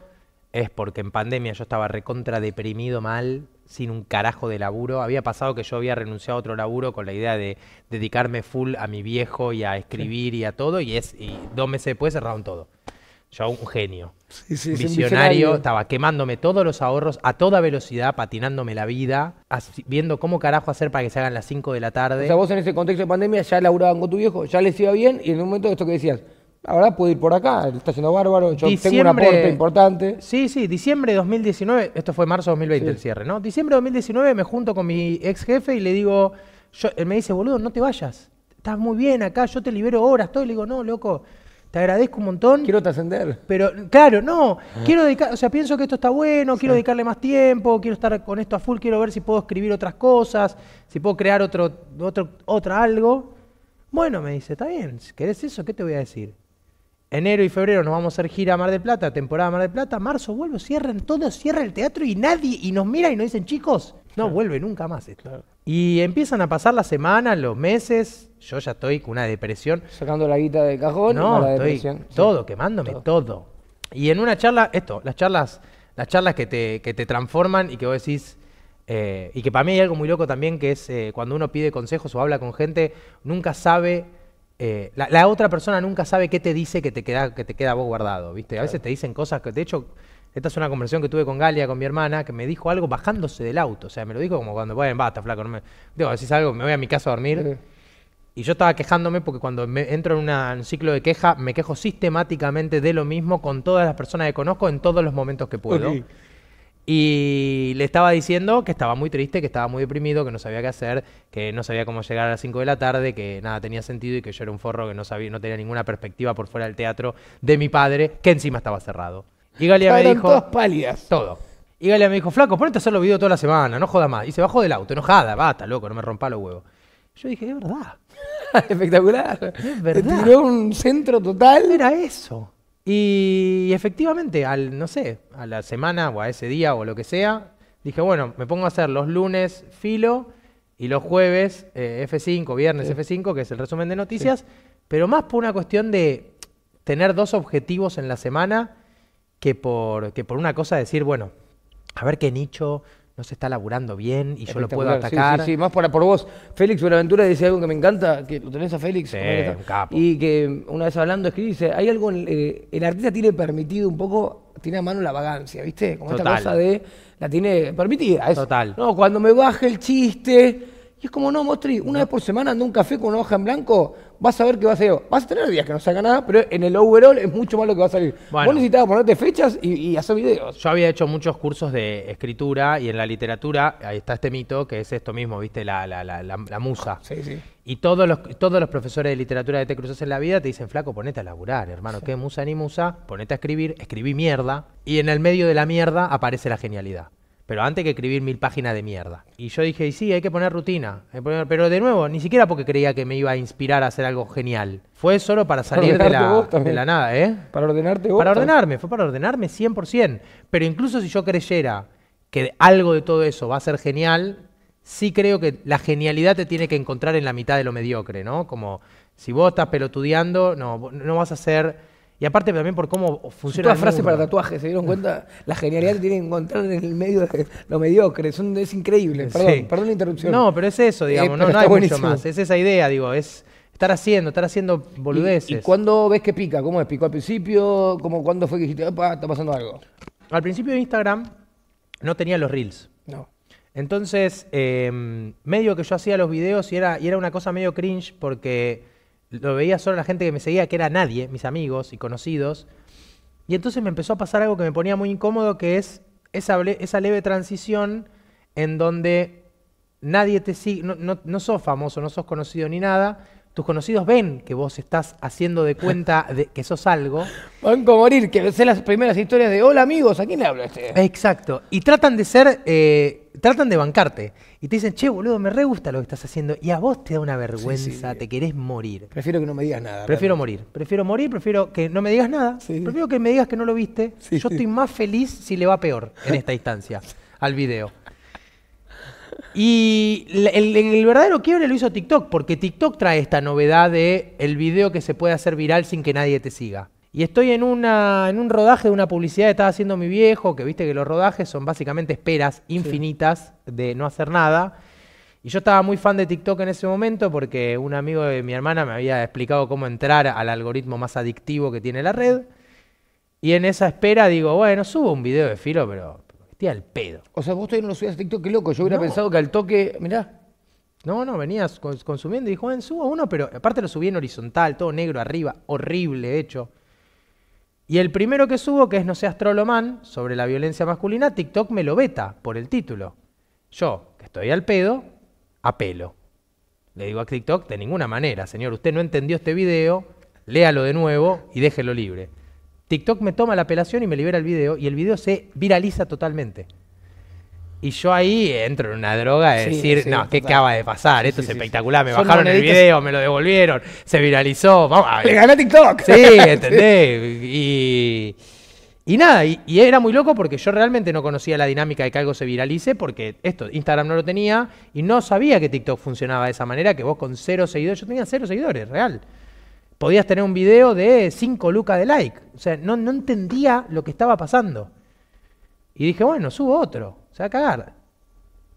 es porque en pandemia yo estaba recontra deprimido mal, sin un carajo de laburo. Había pasado que yo había renunciado a otro laburo con la idea de dedicarme full a mi viejo y a escribir y a todo, y, es, y dos meses después cerraron todo yo un genio. visionario, estaba quemándome todos los ahorros a toda velocidad, patinándome la vida, viendo cómo carajo hacer para que se hagan las 5 de la tarde. O sea, vos en ese contexto de pandemia ya laburaban con tu viejo, ya les iba bien y en un momento de esto que decías, ahora puedo ir por acá, está siendo bárbaro, yo tengo un aporte importante. Sí, sí, diciembre de 2019, esto fue marzo de 2020 el cierre, ¿no? Diciembre de 2019 me junto con mi ex jefe y le digo, yo, él me dice, boludo, no te vayas, estás muy bien acá, yo te libero horas, todo, y le digo, no, loco te agradezco un montón. Quiero trascender. Pero, claro, no, ah. quiero dedicar, o sea, pienso que esto está bueno, quiero dedicarle más tiempo, quiero estar con esto a full, quiero ver si puedo escribir otras cosas, si puedo crear otro, otro, otra algo. Bueno, me dice, está bien, si querés eso, ¿qué te voy a decir? Enero y febrero nos vamos a hacer gira a Mar del Plata, temporada Mar del Plata, marzo vuelvo, cierran todo, cierra el teatro y nadie, y nos mira y nos dicen, chicos, no vuelve nunca más esto. Y empiezan a pasar las semanas, los meses. Yo ya estoy con una depresión. Sacando la guita del cajón. No, estoy todo, quemándome todo. Y en una charla, esto, las charlas, las charlas que te, que te transforman y que vos decís, eh, y que para mí hay algo muy loco también, que es eh, cuando uno pide consejos o habla con gente, nunca sabe, eh, la, otra persona nunca sabe qué te dice que te queda, que te queda vos guardado, ¿viste? A veces te dicen cosas que, de hecho, esta es una conversación que tuve con Galia, con mi hermana, que me dijo algo bajándose del auto. O sea, me lo dijo como cuando, bueno, basta, flaco, no me... Digo, algo, me voy a mi casa a dormir. Y yo estaba quejándome porque cuando entro en, un ciclo de queja, me quejo sistemáticamente de lo mismo con todas las personas que conozco en todos los momentos que puedo. Y le estaba diciendo que estaba muy triste, que estaba muy deprimido, que no sabía qué hacer, que no sabía cómo llegar a las 5 de la tarde, que nada tenía sentido y que yo era un forro que no, sabía, no tenía ninguna perspectiva por fuera del teatro de mi padre, que encima estaba cerrado. Y Galia me dijo. Todas pálidas. Todo. Y Galia me dijo, flaco, ponete a hacer los videos toda la semana, no joda más. Y se bajó del auto, enojada, basta, loco, no me rompa los huevos. Yo dije, es verdad. [LAUGHS] Espectacular. Es verdad. tiró un centro total. Era eso. Y efectivamente, al, no sé, a la semana o a ese día o lo que sea, dije, bueno, me pongo a hacer los lunes filo y los jueves eh, F5, viernes F5, que es el resumen de noticias, pero más por una cuestión de tener dos objetivos en la semana que por, que por una cosa decir, bueno, a ver qué nicho no se está laburando bien y yo lo puedo atacar. Sí, más por vos. Félix Buenaventura dice algo que me encanta, que lo tenés a Félix. Sí, un capo. Y que una vez hablando es que dice, hay algo, eh, el artista tiene permitido un poco, tiene a mano la vagancia, ¿viste? Como esta cosa de, la tiene permitida. Total. No, cuando me baje el chiste... Y es como, no, mostré una vez por semana ando un café con una hoja en blanco, vas a ver qué va a salir. Vas a tener días que no salga nada, pero en el overall es mucho más lo que va a salir. Vos necesitabas ponerte fechas y, hacer videos. Yo había hecho muchos cursos de escritura y en la literatura, ahí está este mito, que es esto mismo, ¿viste? La, la, la, musa. Sí, sí. Y todos los, todos los profesores de literatura de te cruzas en la vida te dicen, flaco, ponete a laburar, hermano, qué musa ni musa, ponete a escribir, escribí mierda, y en el medio de la mierda aparece la genialidad pero antes que escribir mil páginas de mierda. Y yo dije, sí, hay que poner rutina. Pero de nuevo, ni siquiera porque creía que me iba a inspirar a hacer algo genial. Fue solo para salir de, la, nada, ¿eh? Para ordenarte vos. Para ordenarme, fue para ordenarme 100%. Pero incluso si yo creyera que algo de todo eso va a ser genial, sí creo que la genialidad te tiene que encontrar en la mitad de lo mediocre, ¿no? Como si vos estás pelotudeando, no, no vas a ser y aparte también por cómo funciona. la frase para tatuajes, ¿se dieron cuenta? La genialidad que tienen que encontrar en el medio de lo mediocre. es increíble. Perdón, perdón la interrupción. No, pero es eso, digamos, eh, no, hay mucho más. Es esa idea, digo, es estar haciendo, estar haciendo boludeces. ¿Y, cuándo ves que pica? ¿Cómo es? ¿Picó al principio? ¿Cómo cuándo fue que dijiste, opa, está pasando algo? Al principio de Instagram no tenía los reels. No. Entonces, em, medio que yo hacía los videos y era, y era una cosa medio cringe porque lo veía solo la gente que me seguía, que era nadie, mis amigos y conocidos. Y entonces me empezó a pasar algo que me ponía muy incómodo, que es esa, leve transición en donde nadie te sigue, no, no, no sos famoso, no sos conocido ni nada, tus conocidos ven que vos estás haciendo de cuenta [LAUGHS] de que sos algo. Van morir, que sé las primeras historias de hola amigos, ¿a quién le hablo este? Exacto. Y tratan de ser, eh, tratan de bancarte. Y te dicen, che, boludo, me re gusta lo que estás haciendo. Y a vos te da una vergüenza, te querés morir. Prefiero que no me digas nada. Prefiero morir. Prefiero morir, prefiero que no me digas nada. prefiero que me digas que no lo viste. Yo estoy más feliz si le va peor en esta instancia [LAUGHS] al video. Y el, verdadero quiebre lo hizo TikTok, porque TikTok trae esta novedad de el video que se puede hacer viral sin que nadie te siga. Y estoy en, en un rodaje de una publicidad que estaba haciendo mi viejo, que viste que los rodajes son básicamente esperas infinitas de no hacer nada. Y yo estaba muy fan de TikTok en ese momento porque un amigo de mi hermana me había explicado cómo entrar al algoritmo más adictivo que tiene la red. Y en esa espera digo, bueno, subo un video de filo, pero Tía, al pedo. O sea, vos todavía no subías TikTok, qué loco. Yo hubiera pensado que al toque, mirá, no, no, venías consumiendo y dijo, ven, subo uno, pero aparte lo subí en horizontal, todo negro arriba, horrible hecho. Y el primero que subo, que es No seas astroloman sobre la violencia masculina, TikTok me lo veta por el título. Yo, que estoy al pedo, apelo. Le digo a TikTok, de ninguna manera, señor, usted no entendió este video, léalo de nuevo y déjelo libre. TikTok me toma la apelación y me libera el video y el video se viraliza totalmente. Y yo ahí entro en una droga de decir, no, ¿qué acaba de pasar? Esto es espectacular, me bajaron el video, me lo devolvieron, se viralizó, vamos Le gané TikTok. Sí, [LAUGHS] ¿entendés? Y, y nada, y, era muy loco porque yo realmente no conocía la dinámica de que algo se viralice, porque esto, Instagram no lo tenía y no sabía que TikTok funcionaba de esa manera, que vos con cero seguidores, yo tenía cero seguidores, real podías tener un video de 5 lucas de like. O sea, no, no, entendía lo que estaba pasando. Y dije, bueno, subo otro, se va a cagar.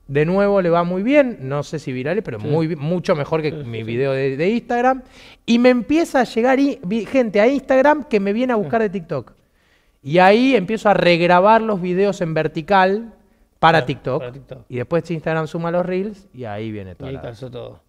De nuevo le va muy bien, no sé si virales, pero muy, mucho mejor que mi video de, Instagram. Y me empieza a llegar gente a Instagram que me viene a buscar de TikTok. Y ahí empiezo a regrabar los videos en vertical para, TikTok, Y después Instagram suma los reels y ahí viene todo. Y ahí pasó todo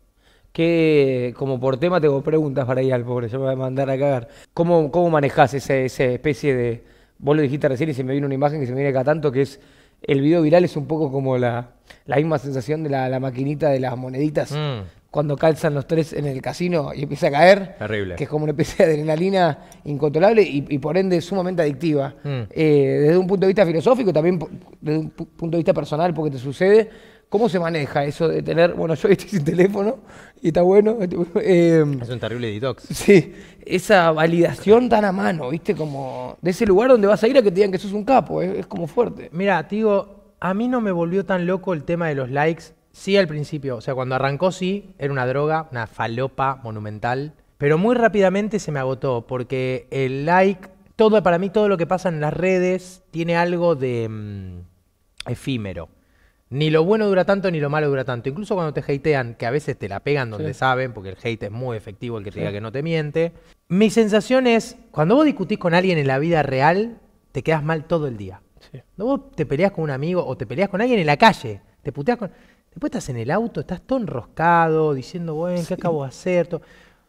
que como por tema tengo preguntas para ir al pobre, yo me voy a mandar a cagar. ¿Cómo, cómo manejás esa, especie de... Vos lo dijiste recién y se me vino una imagen que se me viene acá tanto, que es el video viral es un poco como la, misma sensación de la, maquinita de las moneditas. Mm. Cuando calzan los tres en el casino y empieza a caer. Terrible. Que es como una especie de adrenalina incontrolable y, por ende sumamente adictiva. Mm. Eh, desde un punto de vista filosófico, también desde un punto de vista personal, porque te sucede ¿Cómo se maneja eso de tener, bueno, yo [LAUGHS] estoy sin teléfono y está bueno? Este, em, es un terrible detox. Sí, esa validación tan a mano, ¿viste? Como de ese lugar donde vas a ir a que te digan que sos un capo, es, como fuerte. Mira, te digo, a mí no me volvió tan loco el tema de los likes, sí al principio, o sea, cuando arrancó sí, era una droga, una falopa monumental, pero muy rápidamente se me agotó porque el like, todo para mí todo lo que pasa en las redes tiene algo de mm, efímero. Ni lo bueno dura tanto, ni lo malo dura tanto. Incluso cuando te hatean, que a veces te la pegan donde saben, porque el hate es muy efectivo, el que te diga que no te miente. Mi sensación es, cuando vos discutís con alguien en la vida real, te quedas mal todo el día. No vos te peleas con un amigo o te peleas con alguien en la calle, te puteas con... Después estás en el auto, estás todo enroscado, diciendo, bueno, ¿qué acabo de hacer?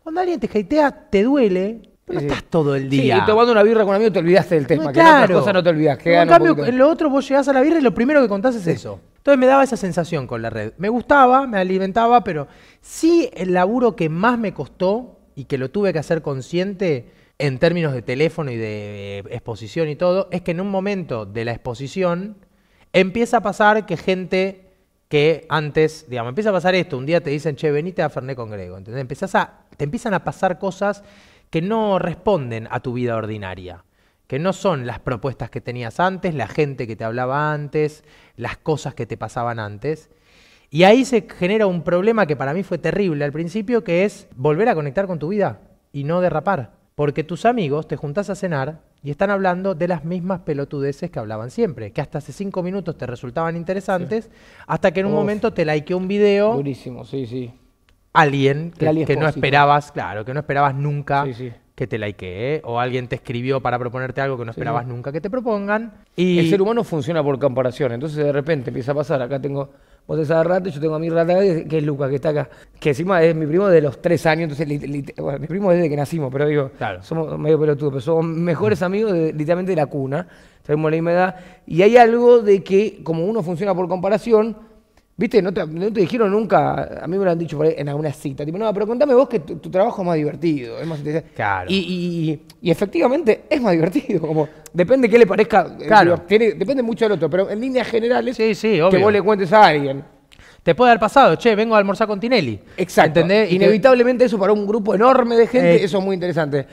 Cuando alguien te hatea, te duele, pero estás todo el día. y tomando una birra con un amigo te olvidaste del tema, que claro. en no te olvidas. en cambio, en lo otro vos llegás a la birra y lo primero que contás es eso. Entonces me daba esa sensación con la red. Me gustaba, me alimentaba, pero sí el laburo que más me costó y que lo tuve que hacer consciente en términos de teléfono y de eh, exposición y todo, es que en un momento de la exposición empieza a pasar que gente que antes, digamos, empieza a pasar esto, un día te dicen, che, venite a Ferné con Grego, ¿entendés? Empezás a, te empiezan a pasar cosas que no responden a tu vida ordinaria que no son las propuestas que tenías antes, la gente que te hablaba antes, las cosas que te pasaban antes. Y ahí se genera un problema que para mí fue terrible al principio, que es volver a conectar con tu vida y no derrapar. Porque tus amigos te juntas a cenar y están hablando de las mismas pelotudeces que hablaban siempre, que hasta hace cinco minutos te resultaban interesantes, hasta que en un momento te likeó un video. Durísimo, sí, sí. Alguien que, que, no esperabas, claro, que no esperabas nunca sí, sí te like o alguien te escribió para proponerte algo que no esperabas nunca que te propongan. Y... El ser humano funciona por comparación, entonces de repente empieza a pasar, acá tengo... Vos te Rata yo tengo a mi Rata, que es Lucas, que está acá. Que encima es mi primo de los tres años, entonces, mi primo desde que nacimos, pero digo, somos medio pelotudos, pero somos mejores amigos literalmente de la cuna, tenemos la misma edad. Y hay algo de que, como uno funciona por comparación, ¿Viste? No te, dijeron nunca, a mí me lo han dicho en alguna cita, tipo, no, pero contame vos que tu, trabajo es más divertido, es más Y, efectivamente es más divertido, como depende qué le parezca, eh, claro. depende mucho del otro, pero en líneas generales que vos le cuentes a alguien. Te puede haber pasado, che, vengo a almorzar con Tinelli. Exacto. Inevitablemente eso para un grupo enorme de gente, eh, eso es muy interesante.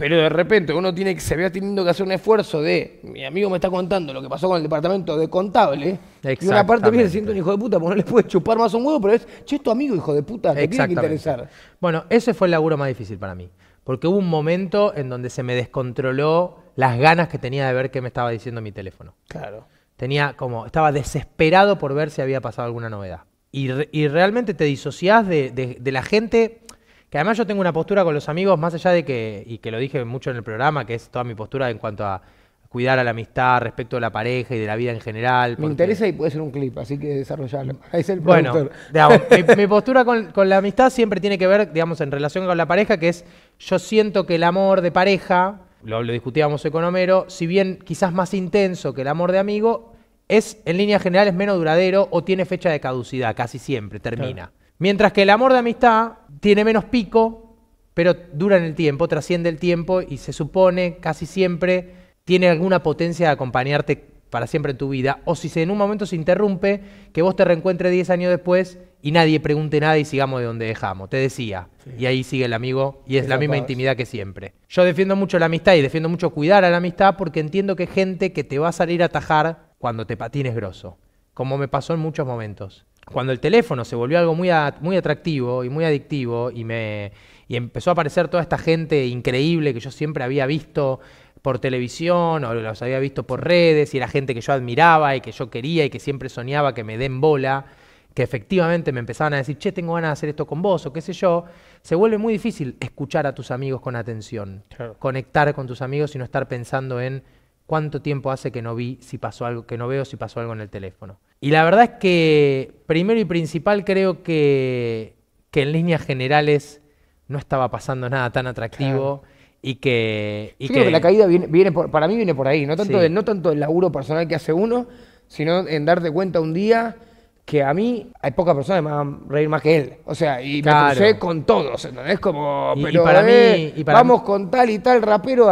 Pero de repente uno tiene que, se vea teniendo que hacer un esfuerzo de, mi amigo me está contando lo que pasó con el departamento de contable, y una parte viene siendo un hijo de puta, porque no le puede chupar más un huevo, pero es, che, tu amigo, hijo de puta, te tiene que interesar. Bueno, ese fue el laburo más difícil para mí, porque hubo un momento en donde se me descontroló las ganas que tenía de ver qué me estaba diciendo mi teléfono. Claro. Tenía como, estaba desesperado por ver si había pasado alguna novedad. Y, realmente te disociás de la gente que además yo tengo una postura con los amigos, más allá de que, y que lo dije mucho en el programa, que es toda mi postura en cuanto a cuidar a la amistad respecto a la pareja y de la vida en general. Me interesa y puede ser un clip, así que desarrollarlo. [LAUGHS] Es el Bueno, [LAUGHS] mi, postura con, la amistad siempre tiene que ver, digamos, en relación con la pareja, que es yo siento que el amor de pareja, lo, discutíamos con Homero, si bien quizás más intenso que el amor de amigo, es en línea general es menos duradero o tiene fecha de caducidad, casi siempre, termina. Mientras que el amor de amistad tiene menos pico, pero dura en el tiempo, trasciende el tiempo y se supone casi siempre tiene alguna potencia de acompañarte para siempre en tu vida, o si en un momento se interrumpe, que vos te reencuentres 10 años después y nadie pregunte nada y sigamos de donde dejamos, te decía. Y ahí sigue el amigo y es, la, misma intimidad que siempre. Yo defiendo mucho la amistad y defiendo mucho cuidar a la amistad porque entiendo que hay gente que te va a salir a atajar cuando te patines grosso, como me pasó en muchos momentos cuando el teléfono se volvió algo muy, muy atractivo y muy adictivo y me y empezó a aparecer toda esta gente increíble que yo siempre había visto por televisión o los había visto por redes y era gente que yo admiraba y que yo quería y que siempre soñaba que me den bola, que efectivamente me empezaban a decir, che, tengo ganas de hacer esto con vos o qué sé yo, se vuelve muy difícil escuchar a tus amigos con atención, conectar con tus amigos y no estar pensando en cuánto tiempo hace que no vi si pasó algo, que no veo si pasó algo en el teléfono. Y la verdad es que, primero y principal, creo que, que en líneas generales no estaba pasando nada tan atractivo. Y que, y que... creo que la caída viene, para mí viene por ahí, no tanto, no tanto el laburo personal que hace uno, sino en darte cuenta un día que a mí hay pocas personas que me van a reír más que él. O sea, y me crucé con todos, ¿entendés? Como, y, para mí, eh, y para vamos con tal y tal rapero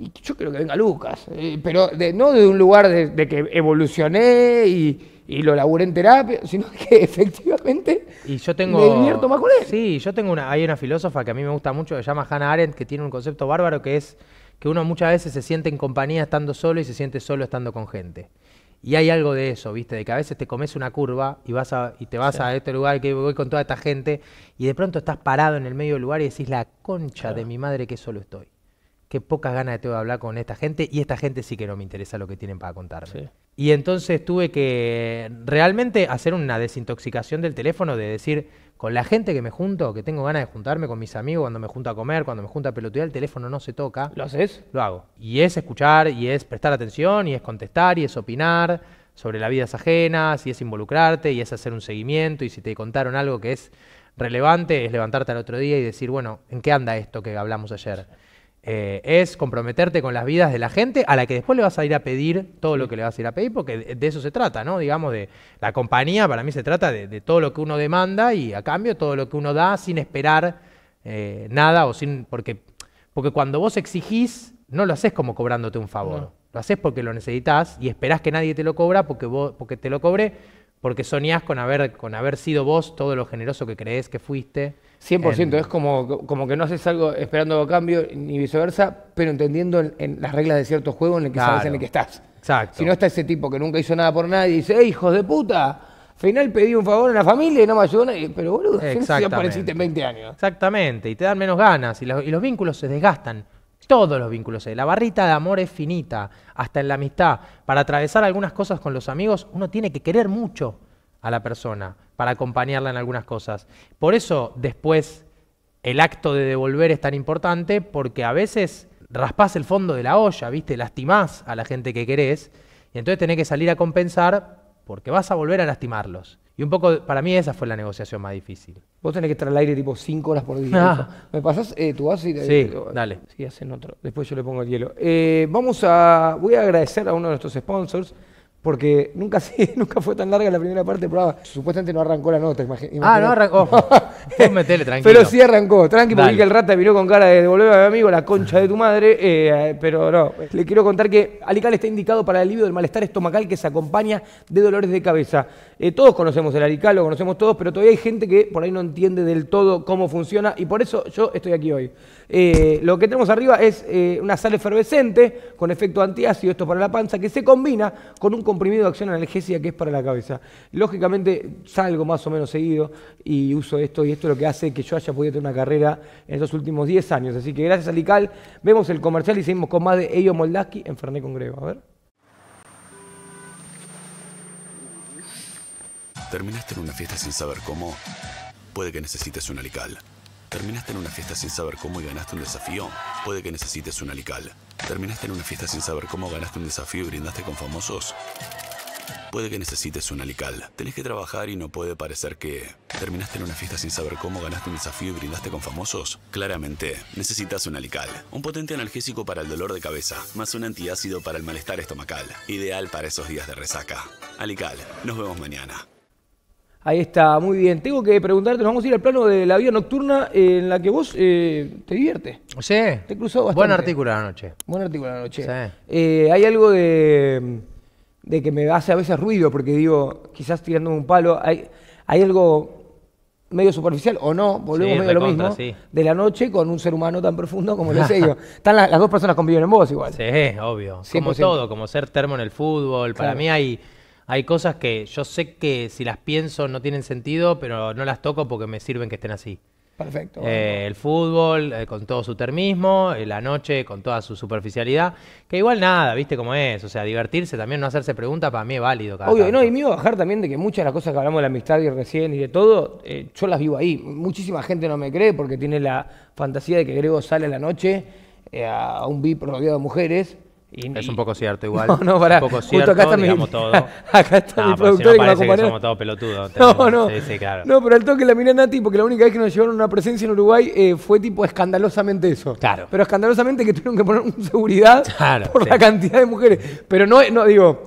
y yo creo que venga Lucas, eh, pero de, no de un lugar de, que evolucioné y, lo laburé en terapia, sino [LAUGHS] que efectivamente y yo tengo, me divierto más con él. Sí, yo tengo una, hay una filósofa que a mí me gusta mucho, que se llama Hannah Arendt, que tiene un concepto bárbaro que es que uno muchas veces se siente en compañía estando solo y se siente solo estando con gente. Y hay algo de eso, ¿viste? De que a veces te comes una curva y vas y te vas a este lugar que voy con toda esta gente y de pronto estás parado en el medio del lugar y decís la concha de mi madre que solo estoy qué pocas ganas tengo de hablar con esta gente y esta gente sí que no me interesa lo que tienen para contarme. Y entonces tuve que realmente hacer una desintoxicación del teléfono, de decir, con la gente que me junto, que tengo ganas de juntarme con mis amigos, cuando me junto a comer, cuando me junto a pelotudear, el teléfono no se toca. ¿Lo haces? Lo hago. Y es escuchar, y es prestar atención, y es contestar, y es opinar sobre las vidas ajenas, y es involucrarte, y es hacer un seguimiento, y si te contaron algo que es relevante, es levantarte al otro día y decir, bueno, ¿en qué anda esto que hablamos ayer? Eh, es comprometerte con las vidas de la gente a la que después le vas a ir a pedir todo lo que le vas a ir a pedir, porque de, eso se trata, ¿no? Digamos, de la compañía, para mí se trata de, todo lo que uno demanda y a cambio todo lo que uno da sin esperar eh, nada o sin. Porque, porque cuando vos exigís, no lo haces como cobrándote un favor. Lo haces porque lo necesitas y esperás que nadie te lo cobra porque, vos, porque te lo cobre, porque soñás con haber, con haber sido vos todo lo generoso que crees que fuiste. 100%, es como, como que no haces algo esperando cambio ni viceversa, pero entendiendo en, las reglas de cierto juego en el que sabes en que estás. Si no está ese tipo que nunca hizo nada por nadie y dice, hijos de puta! Final pedí un favor a la familia y no me ayudó Pero boludo, si apareciste en 20 años. Exactamente, y te dan menos ganas y los, y los vínculos se desgastan todos los vínculos. La barrita de amor es finita, hasta en la amistad. Para atravesar algunas cosas con los amigos, uno tiene que querer mucho a la persona, para acompañarla en algunas cosas. Por eso después el acto de devolver es tan importante, porque a veces raspás el fondo de la olla, ¿viste? Lastimás a la gente que querés, y entonces tenés que salir a compensar porque vas a volver a lastimarlos. Y un poco, para mí esa fue la negociación más difícil. Vos tenés que estar al aire tipo cinco horas por día. Ah. ¿Me pasás ¿Tú eh, tu vas y Sí, eh, dale. Sí, hacen otro. Después yo le pongo el hielo. Eh, vamos a. Voy a agradecer a uno de nuestros sponsors. Porque nunca, [LAUGHS] sí, nunca fue tan larga la primera parte del Supuestamente no arrancó la nota, imagínate. Ah, no arrancó. [LAUGHS] metele, tranquilo. Pero sí arrancó. Tranqui, porque el rata miró con cara de devolver a mi amigo la concha de tu madre. Eh, pero no. Le quiero contar que Alical está indicado para el alivio del malestar estomacal que se acompaña de dolores de cabeza. Eh, todos conocemos el Alical, lo conocemos todos, pero todavía hay gente que por ahí no entiende del todo cómo funciona. Y por eso yo estoy aquí hoy. Eh, lo que tenemos arriba es una sal efervescente con efecto antiácido, esto para la panza, que se combina con un comprimido de acción analgésica que es para la cabeza. Lógicamente salgo más o menos seguido y uso esto y esto es lo que hace que yo haya podido tener una carrera en estos últimos 10 años. Así que gracias a Lical, vemos el comercial y seguimos con más de Elio Moldaski en Ferné con A ver. ¿Terminaste en una fiesta sin saber cómo? Puede que necesites un alical. ¿Terminaste en una fiesta sin saber cómo y ganaste un desafío? Puede que necesites un alical. ¿Terminaste en una fiesta sin saber cómo ganaste un desafío y brindaste con famosos? Puede que necesites un alical. Tenés que trabajar y no puede parecer que... ¿Terminaste en una fiesta sin saber cómo ganaste un desafío y brindaste con famosos? Claramente, necesitas un alical. Un potente analgésico para el dolor de cabeza, más un antiácido para el malestar estomacal. Ideal para esos días de resaca. Alical, nos vemos mañana. Ahí está, muy bien. Tengo que preguntarte, nos vamos a ir al plano de la vida nocturna eh, en la que vos eh, te diviertes. Sí. Te cruzó bastante. Buen artículo de la noche. Buen artículo de la noche. Sí. Eh, hay algo de, que me hace a veces ruido, porque digo, quizás tirándome un palo, hay, hay algo medio superficial o no, volvemos a lo mismo, de la noche con un ser humano tan profundo como lo [LAUGHS] sé yo. Están las, dos personas conviven en vos igual. Sí, obvio. Como todo, como ser termo en el fútbol. Para mí hay hay cosas que yo sé que si las pienso no tienen sentido, pero no las toco porque me sirven que estén así. Perfecto. Eh, el fútbol eh, con todo su termismo, eh, la noche con toda su superficialidad, que igual nada, viste cómo es, o sea, divertirse también, no hacerse preguntas, para mí es válido. Obvio, no, y me iba a bajar también de que muchas de las cosas que hablamos de la amistad y recién y de todo, yo las vivo ahí. Muchísima gente no me cree porque tiene la fantasía de que Grego sale a la noche a un VIP rodeado de mujeres es un poco cierto igual. [LAUGHS] No, no, pará. un poco cierto, acá está mi, todo. [LAUGHS] Acá está no, mi productor si no parece No, no. Sí, claro. No, pero al toque la miré a Nati porque la única vez que nos llevaron una presencia en Uruguay eh, fue tipo escandalosamente eso. Claro. Pero escandalosamente que tuvieron que poner un seguridad [LAUGHS] por la cantidad de mujeres. Pero no, no, digo,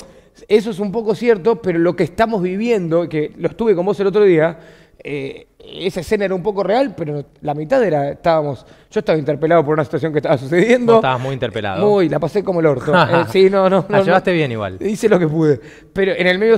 eso es un poco cierto, pero lo que estamos viviendo, que lo estuve con vos el otro día eh, esa escena era un poco real, pero la mitad era, estábamos, yo estaba interpelado por una situación que estaba sucediendo. No, estabas muy interpelado. Muy, la pasé como el orto. Eh, [LAUGHS] sí, no, no. La llevaste bien igual. Hice lo que pude. Pero en el medio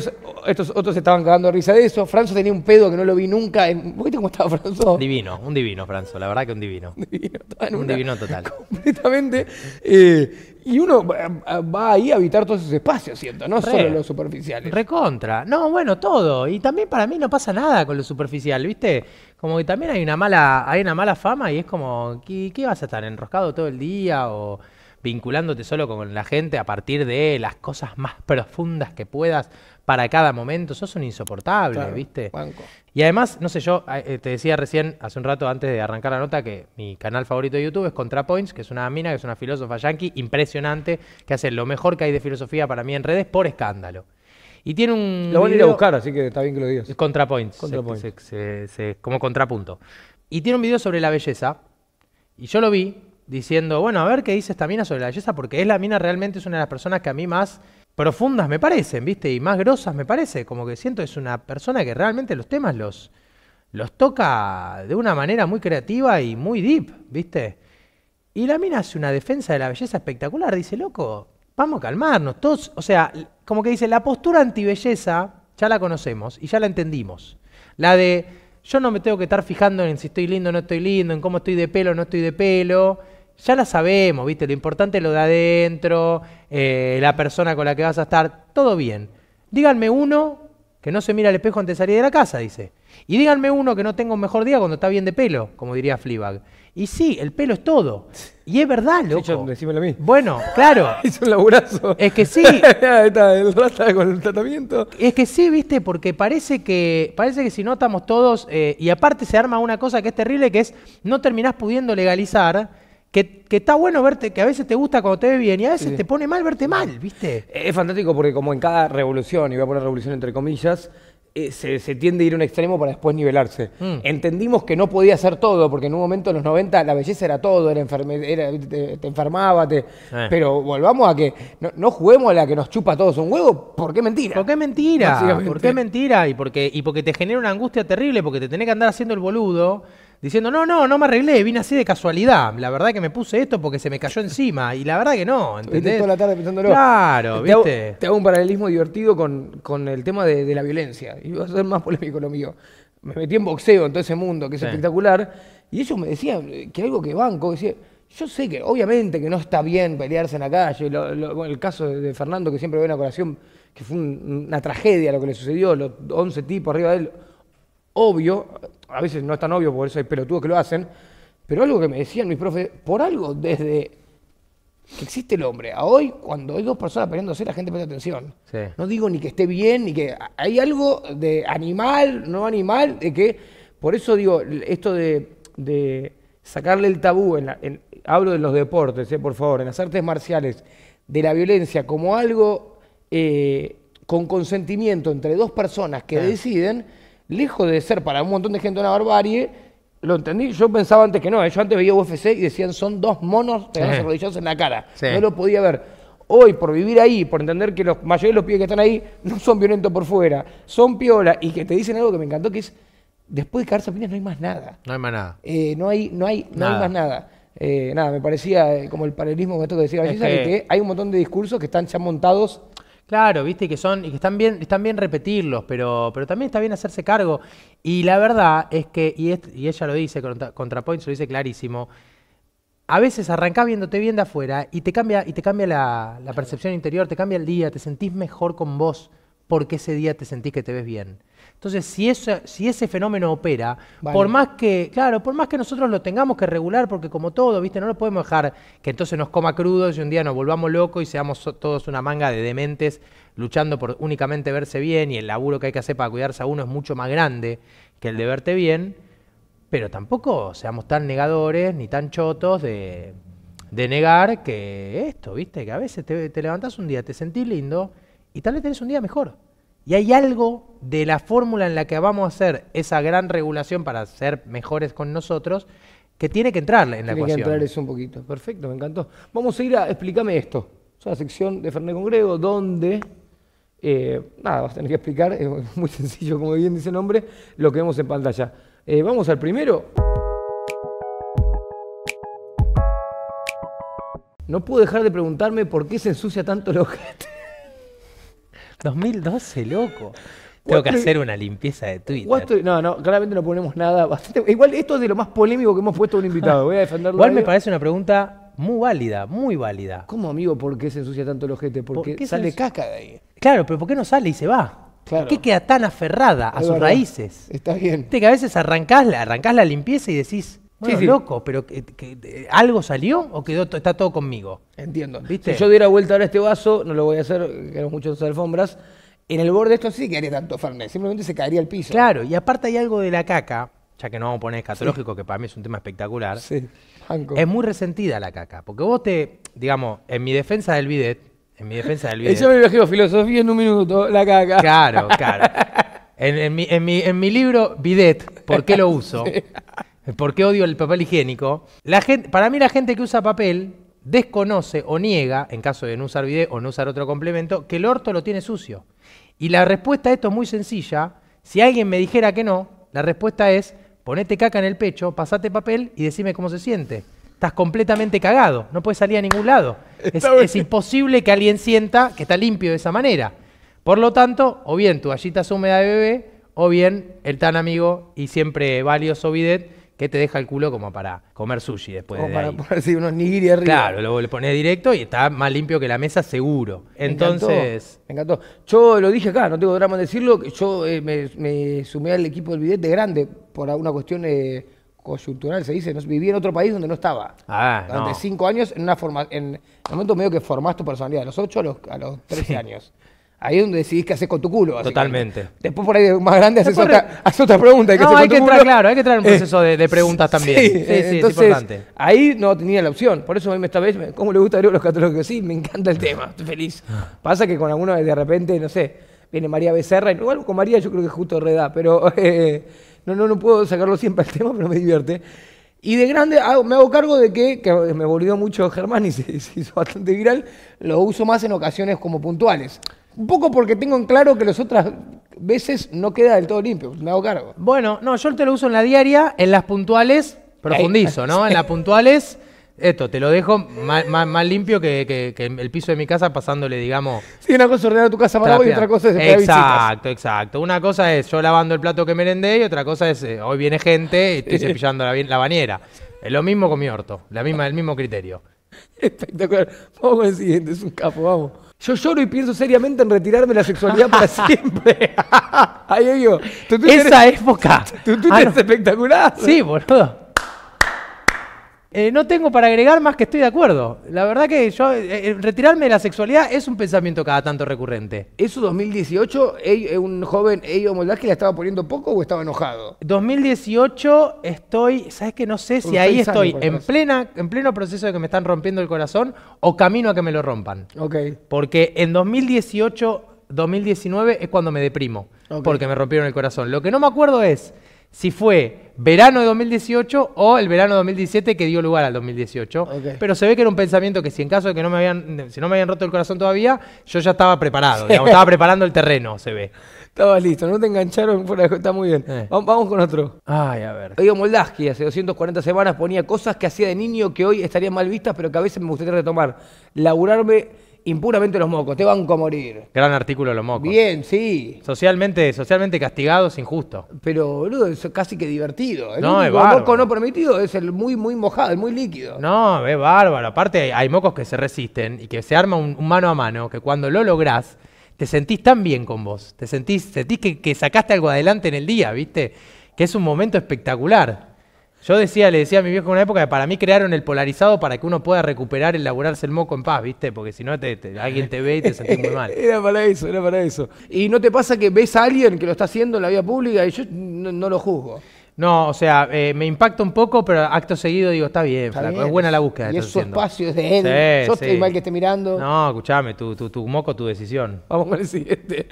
estos otros estaban cagando risa de eso. Franzo tenía un pedo que no lo vi nunca. ¿Viste cómo estaba Franzo? Divino, un divino Franzo, la verdad que un divino. [LAUGHS] un divino total. [LAUGHS] Completamente. Eh, y uno eh, eh, va ahí a habitar todos esos espacios, siento, no solo los superficiales. Recontra. No, bueno, todo. Y también para mí no pasa nada con lo superficial, ¿viste? Como que también hay una mala, hay una mala fama y es como, qué vas a estar enroscado todo el día? O vinculándote solo con la gente a partir de las cosas más profundas que puedas para cada momento, sos un insoportable, ¿viste? Y además, no sé, yo eh, eh, te decía recién, hace un rato antes de arrancar la nota, que mi canal favorito de YouTube es ContraPoints, que es una mina, que es una filósofa yankee impresionante, que hace lo mejor que hay de filosofía para mí en redes por escándalo. Y tiene un. Lo voy a ir a buscar, así que está bien que lo digas. ContraPoints. ContraPoints. como contrapunto. Y tiene un video sobre la belleza. Y yo lo vi diciendo, bueno, a ver qué dice esta mina sobre la belleza, porque es la mina realmente es una de las personas que a mí más profundas me parecen, ¿viste? Y más grosas me parece. Como que siento es una persona que realmente los temas los, los toca de una manera muy creativa y muy deep, ¿viste? Y la mina hace una defensa de la belleza espectacular. Dice, loco, vamos a calmarnos. Todos, o sea, como que dice, la postura antibelleza ya la conocemos y ya la entendimos. La de yo no me tengo que estar fijando en si estoy lindo o no estoy lindo, en cómo estoy de pelo o no estoy de pelo ya la sabemos, ¿viste? Lo importante es lo de adentro, eh, la persona con la que vas a estar, todo bien. Díganme uno que no se mira al espejo antes de salir de la casa, dice. Y díganme uno que no tengo un mejor día cuando está bien de pelo, como diría Fleabag. Y sí, el pelo es todo. Y es verdad, loco. Sí, a mí. Bueno, claro. [LAUGHS] es un laburazo. Es que sí. [LAUGHS] está el con el tratamiento. Es que sí, viste, porque parece que, parece que si no estamos todos, eh, y aparte se arma una cosa que es terrible, que es no terminás pudiendo legalizar que, está bueno verte, que a veces te gusta cuando te ve bien y a veces te pone mal verte mal, ¿viste? Es fantástico porque como en cada revolución, y voy a poner revolución entre comillas, eh, se, tiende a ir a un extremo para después nivelarse. Mm. Entendimos que no podía ser todo, porque en un momento en los 90 la belleza era todo, era, te, te, enfermaba, te, pero volvamos a que no, juguemos a la que nos chupa a todos un huevo, ¿por qué mentira? ¿Por qué mentira? ¿Por qué mentira? Y porque, y porque te genera una angustia terrible, porque te tenés que andar haciendo el boludo diciendo, no, no, no me arreglé, vine así de casualidad. La verdad que me puse esto porque se me cayó encima. Y la verdad que no, ¿entendés? toda la tarde pensándolo. Claro, ¿viste? te hago un paralelismo divertido con, el tema de, la violencia. Y va a ser más polémico lo mío. Me metí en boxeo, en todo ese mundo que es espectacular. Y ellos me decían que algo que banco, decía, yo sé que obviamente que no está bien pelearse en la calle. el caso de Fernando, que siempre veo una colación, que fue una tragedia lo que le sucedió, los 11 tipos arriba de él. Obvio, a veces no es tan obvio, por eso hay pelotudos que lo hacen, pero algo que me decían mis profes, por algo desde que existe el hombre, a hoy, cuando hay dos personas peleándose, la gente presta atención. No digo ni que esté bien, ni que hay algo de animal, no animal, de que, por eso digo, esto de, sacarle el tabú, en, hablo de los deportes, eh, por favor, en las artes marciales, de la violencia como algo eh, con consentimiento entre dos personas que deciden, lejos de ser para un montón de gente una barbarie, lo entendí, yo pensaba antes que no, ¿eh? yo antes veía UFC y decían son dos monos que se rodillas en la cara, no lo podía ver. Hoy, por vivir ahí, por entender que los mayores de los pibes que están ahí no son violentos por fuera, son piola y que te dicen algo que me encantó, que es, después de caerse a no hay más nada. No hay más nada. Eh, no, hay, no, hay, no más nada. Eh, nada, me parecía como el paralelismo con esto que decía que... que hay un montón de discursos que están ya montados Claro, viste que son y que están bien, están bien repetirlos, pero, pero también está bien hacerse cargo. Y la verdad es que, y, ella lo dice, ContraPoint lo dice clarísimo, a veces arrancás viéndote bien de afuera y te cambia, y te cambia la, la percepción interior, te cambia el día, te sentís mejor con vos porque ese día te sentís que te ves bien. Entonces, si, eso, si ese fenómeno opera, por más que, claro, por más que nosotros lo tengamos que regular, porque como todo, ¿viste? No lo podemos dejar que entonces nos coma crudos y un día nos volvamos locos y seamos todos una manga de dementes luchando por únicamente verse bien y el laburo que hay que hacer para cuidarse a uno es mucho más grande que el de verte bien, pero tampoco seamos tan negadores ni tan chotos de, negar que esto, ¿viste? Que a veces te, te levantás un día, te sentís lindo y tal vez tenés un día mejor. Y hay algo de la fórmula en la que vamos a hacer esa gran regulación para ser mejores con nosotros que tiene que entrar en la ecuación. Tiene que entrar eso un poquito. Perfecto, me encantó. Vamos a ir a explícame esto. Es una sección de Ferné Congrego donde, eh, nada, vas a tener que explicar, es muy sencillo, como bien dice el nombre, lo que vemos en pantalla. Eh, vamos al primero. No puedo dejar de preguntarme por qué se ensucia tanto el objeto. 2012, loco. Tengo que hacer una limpieza de Twitter. No, no, claramente no ponemos nada. igual esto es de lo más polémico que hemos puesto a un invitado. Voy a defenderlo. Igual me parece una pregunta muy válida, muy válida. ¿Cómo, amigo, por qué se ensucia tanto el ojete? Porque ¿Por qué sale casca de ahí. Claro, pero ¿por qué no sale y se va? ¿Por qué queda tan aferrada a sus raíces? Está bien. que a veces arrancás arrancás la limpieza y decís, loco, pero que, eh, ¿algo salió o quedó está todo conmigo? Entiendo. ¿Viste? Si yo diera vuelta ahora este vaso, no lo voy a hacer, queremos muchas alfombras, en el borde esto sí que haría tanto Fernet, simplemente se caería el piso. Claro, y aparte hay algo de la caca, ya que no vamos a poner escatológico, que para mí es un tema espectacular. Sí, Es muy resentida la caca, porque vos te, digamos, en mi defensa del bidet, en mi defensa del [LAUGHS] bidet... yo me imagino filosofía en un minuto, la caca. Claro, claro. [LAUGHS] en, mi, libro, bidet, ¿por qué lo uso? ¿Por odio el papel higiénico? La gente, para mí la gente que usa papel desconoce o niega, en caso de no usar bidet o no usar otro complemento, que el orto lo tiene sucio. Y la respuesta a esto es muy sencilla. Si alguien me dijera que no, la respuesta es ponete caca en el pecho, pasate papel y decime cómo se siente. Estás completamente cagado, no puedes salir a ningún lado. Es, imposible que alguien sienta que está limpio de esa manera. Por lo tanto, o bien tu gallita húmeda de bebé, o bien el tan amigo y siempre valioso bidet que te deja el culo como para comer sushi después para ponerse unos nigiri arriba. Claro, luego le pones directo y está más limpio que la mesa seguro. Entonces... me encantó. Yo lo dije acá, no tengo drama en decirlo, yo eh, me, sumé al equipo del bidet de grande por una cuestión... Eh, coyuntural, se dice, viví en otro país donde no estaba. Ah, Durante cinco años, en una forma, en el momento medio que formaste tu personalidad, a los ocho, a los, a los años. Ahí es donde decidís qué hacer con tu culo. Totalmente. Después por ahí más grande haces, otra, pregunta. hay que entrar, claro, hay que traer un eh, proceso de, preguntas [LAUGHS] también. Sí, sí, Ahí no tenía la opción. Por eso a mí esta vez, ¿cómo le gusta los catálogos, sí, me encanta el tema, estoy feliz. Pasa que con algunos de repente, no sé, viene María Becerra, y igual con María yo creo que justo reda, pero [LAUGHS] eh, no, no, no puedo sacarlo siempre al tema, pero me divierte. Y de grande me hago cargo de que, que me volvió mucho Germán y se [LAUGHS] hizo bastante viral, lo uso más en ocasiones como puntuales. Un poco porque tengo en claro que las otras veces no queda del todo limpio, me hago cargo. Bueno, no, yo te lo uso en la diaria, en las puntuales, profundizo, ¿no? En [LAUGHS] las puntuales, esto, te lo dejo más, limpio que, el piso de mi casa pasándole, digamos... Sí, una cosa es ordenar tu casa para hoy y otra cosa es Exacto, exacto. Una cosa es yo lavando el plato que merendé y otra cosa es eh, hoy viene gente y estoy cepillando la, bañera. Es lo mismo con mi orto, la misma, el mismo criterio. [LAUGHS] Espectacular. Vamos con el siguiente, es un capo, vamos. Yo lloro y pienso seriamente en retirarme de la sexualidad para [LAUGHS] siempre. Ahí [LAUGHS] yo, Esa época. [LAUGHS] Tú eres ah, espectacular. Sí, boludo. Eh, no tengo para agregar más que estoy de acuerdo. La verdad que yo eh, eh, retirarme de la sexualidad es un pensamiento cada tanto recurrente. ¿Eso 2018 un joven Eyo que la estaba poniendo poco o estaba enojado? 2018 estoy, sabes que no sé si ahí estoy en plena en pleno proceso de que me están rompiendo el corazón o camino a que me lo rompan. Ok. Porque en 2018 2019 es cuando me deprimo porque me rompieron el corazón. Lo que no me acuerdo es si fue verano de 2018 o el verano de 2017 que dio lugar al 2018. Pero se ve que era un pensamiento que si en caso de que no me habían, si no me habían roto el corazón todavía, yo ya estaba preparado, estaba preparando el terreno, se ve. Estaba listo, no te engancharon, fuera de... está muy bien. Eh. Vamos, con otro. Ay, a ver. Oigo Moldaski hace 240 semanas ponía cosas que hacía de niño que hoy estarían mal vistas, pero que a veces me gustaría retomar. Laburarme impuramente los mocos, te van a morir. Gran artículo los mocos. Bien, sí. Socialmente, socialmente castigados, injusto. Pero, boludo, es casi que divertido. El no, moco no permitido es el muy, muy mojado, el muy líquido. No, es bárbaro. Aparte, hay, mocos que se resisten y que se arma un, mano a mano, que cuando lo lográs, te sentís tan bien con vos. Te sentís, sentís que, que sacaste algo adelante en el día, ¿viste? Que es un momento espectacular. Yo decía, le decía a mi viejo en una época que para mí crearon el polarizado para que uno pueda recuperar el laburarse el moco en paz, ¿viste? Porque si no, alguien te ve y te sentís muy mal. [LAUGHS] Era para eso, era para eso. ¿Y no te pasa que ves a alguien que lo está haciendo en la vía pública y yo no, lo juzgo? No, o sea, eh, me impacta un poco, pero acto seguido digo, está bien, es buena la búsqueda. Y es su espacio, de él. yo que esté mirando. No, escuchame, tu, moco, tu decisión. Vamos con el siguiente.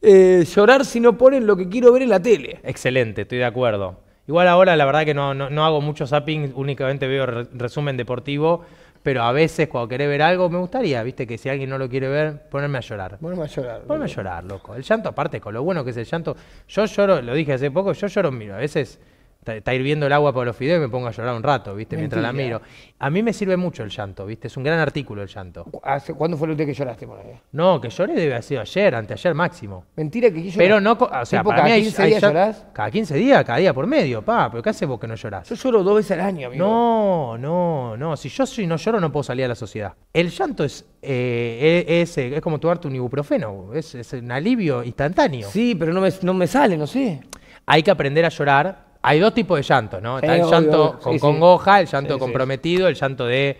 Eh, llorar si no ponen lo que quiero ver en la tele. Excelente, estoy de acuerdo. Igual ahora la verdad que no, no, hago mucho zapping, únicamente veo resumen deportivo, pero a veces cuando querés ver algo me gustaría, viste, que si alguien no lo quiere ver, ponerme a llorar. Ponerme a llorar. Ponerme a llorar, loco. El llanto aparte, con lo bueno que es el llanto, yo lloro, lo dije hace poco, yo lloro, miro, a veces está hirviendo el agua para los fideos y me pongo a llorar un rato, ¿viste? Mientras la miro. A mí me sirve mucho el llanto, ¿viste? Es un gran artículo el llanto. ¿Cuándo fue el último que lloraste, ahí? No, que lloré debe haber sido ayer, anteayer máximo. Mentira que yo Pero no, cada 15 días llorás? Cada 15 días, cada día por medio, pa, pero ¿qué haces vos que no llorás? Yo lloro dos veces al año, amigo. No, no, no, si yo si no lloro no puedo salir a la sociedad. El llanto es eh, e, e, es, es, como tomarte un ibuprofeno, es, un alivio instantáneo. Sí, pero no me, no me sale, no sé. Hay que aprender a llorar hay dos tipos de llantos, ¿no? Está el llanto con congoja, el llanto comprometido, el llanto de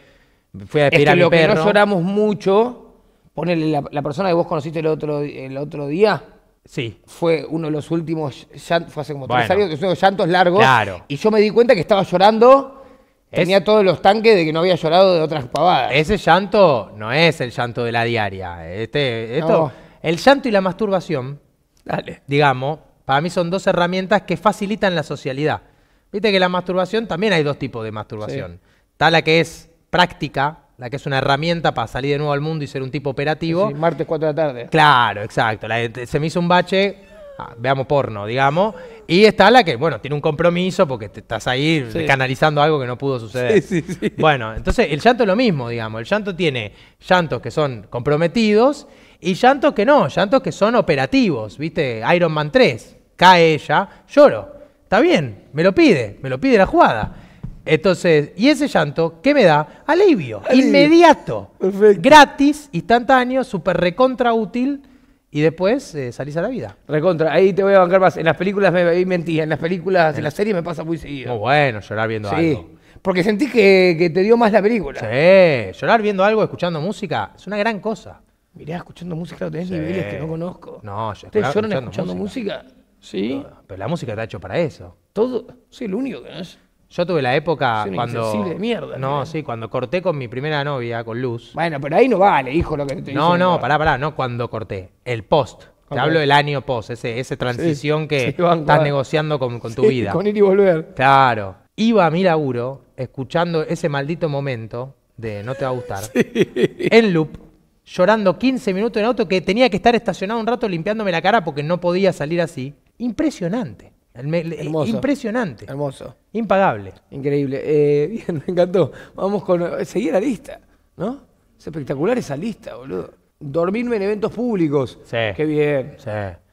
fui a despedir a lo que no lloramos mucho, ponele la, persona que vos conociste el otro, el otro día. Sí. Fue uno de los últimos llantos, fue hace como tres años, que son llantos largos. Claro. Y yo me di cuenta que estaba llorando. Tenía todos los tanques de que no había llorado de otras pavadas. Ese llanto no es el llanto de la diaria. Este, el llanto y la masturbación, Dale. digamos, para mí son dos herramientas que facilitan la socialidad. Viste que la masturbación, también hay dos tipos de masturbación. Está la que es práctica, la que es una herramienta para salir de nuevo al mundo y ser un tipo operativo. martes 4 de la tarde. Claro, exacto. se me hizo un bache, ah, veamos porno, digamos. Y está la que, bueno, tiene un compromiso porque te estás ahí canalizando algo que no pudo suceder. bueno, entonces el llanto es lo mismo, digamos. El llanto tiene llantos que son comprometidos y llantos que no, llantos que son operativos, ¿viste? Iron Man 3 cae ella, lloro. Está bien, me lo pide, me lo pide la jugada. Entonces, y ese llanto, ¿qué me da? Alivio, inmediato, gratis, instantáneo, súper recontra útil y después eh, salís a la vida. Recontra, ahí te voy a bancar más. En las películas me mentía en las películas, en la serie me pasa muy seguido. Muy oh, bueno, llorar viendo sí, Porque sentí que, te dio más la película. Sí, llorar viendo algo, escuchando música, es una gran cosa. Mirá, escuchando música, tenés niveles que no conozco. No, yo escuchando, música? Sí. Pero, la música está hecho para eso. Todo. Sí, lo único que no es. Yo tuve la época sí, cuando. de mierda. No, sí, cuando corté con mi primera novia, con Luz. Bueno, pero ahí no vale, hijo, lo que te estoy No, no, pará, pará, no cuando corté. El post. Te hablo del año post, esa transición que estás negociando con, con tu vida. Con ir y volver. Claro. Iba a mi laburo escuchando ese maldito momento de No te va a gustar. [LAUGHS] En loop, llorando 15 minutos en auto que tenía que estar estacionado un rato limpiándome la cara porque no podía salir así. Impresionante. Hermoso. Impresionante. Hermoso. Impagable. Increíble. Eh, [LAUGHS] bien, me encantó. Vamos con. Eh, seguir la lista, ¿no? Es espectacular esa lista, boludo. Dormirme en eventos públicos. Sí. Qué bien. Sí.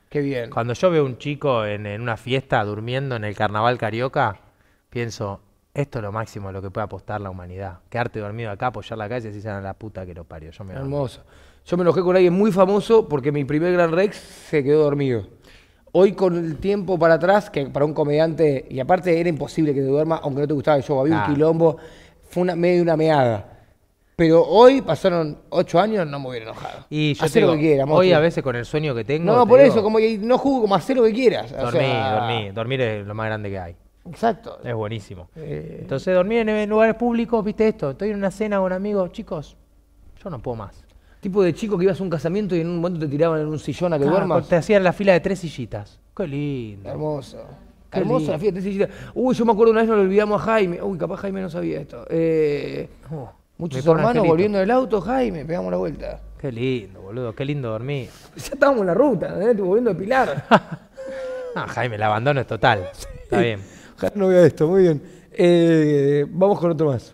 Qué bien. Cuando yo veo un chico en, una fiesta durmiendo en el carnaval carioca, pienso, esto es lo máximo a lo que puede apostar la humanidad. Quedarte dormido acá, apoyar la calle si sean a la puta que lo parió. Hermoso. Yo me enojé con alguien muy famoso porque mi primer Gran Rex se quedó dormido. Hoy con el tiempo para atrás, que para un comediante, y aparte era imposible que te duermas, aunque no te gustaba el show, había un quilombo, fue una medio una meada. Pero hoy pasaron ocho años, no me hubiera enojado. Y lo que quieras. Hoy a veces con el sueño que tengo. No, por eso, como que no juego, como hacer lo que quieras. Dormí, dormí. Dormir es lo más grande que hay. Exacto. Es buenísimo. Eh, Entonces dormir en lugares públicos, viste esto. Estoy en una cena con amigos, chicos, yo no puedo más. Tipo de chico que ibas a un casamiento y en un momento te tiraban en un sillón a que ah, duermas. Pues te hacían la fila de tres sillitas. Qué lindo. Hermoso. hermoso la fila de tres sillitas. Uy, yo me acuerdo una vez nos lo olvidamos a Jaime. Uy, capaz Jaime no sabía esto. Eh, uh, muchos hermanos volviendo del auto, Jaime, pegamos la vuelta. Qué lindo, boludo, qué lindo dormir. [LAUGHS] Ya estábamos en la ruta, ¿eh? volviendo de Pilar. Ah, [LAUGHS] Jaime, el abandono es total. [LAUGHS] Está bien. no vea esto, muy bien. Eh, vamos con otro más.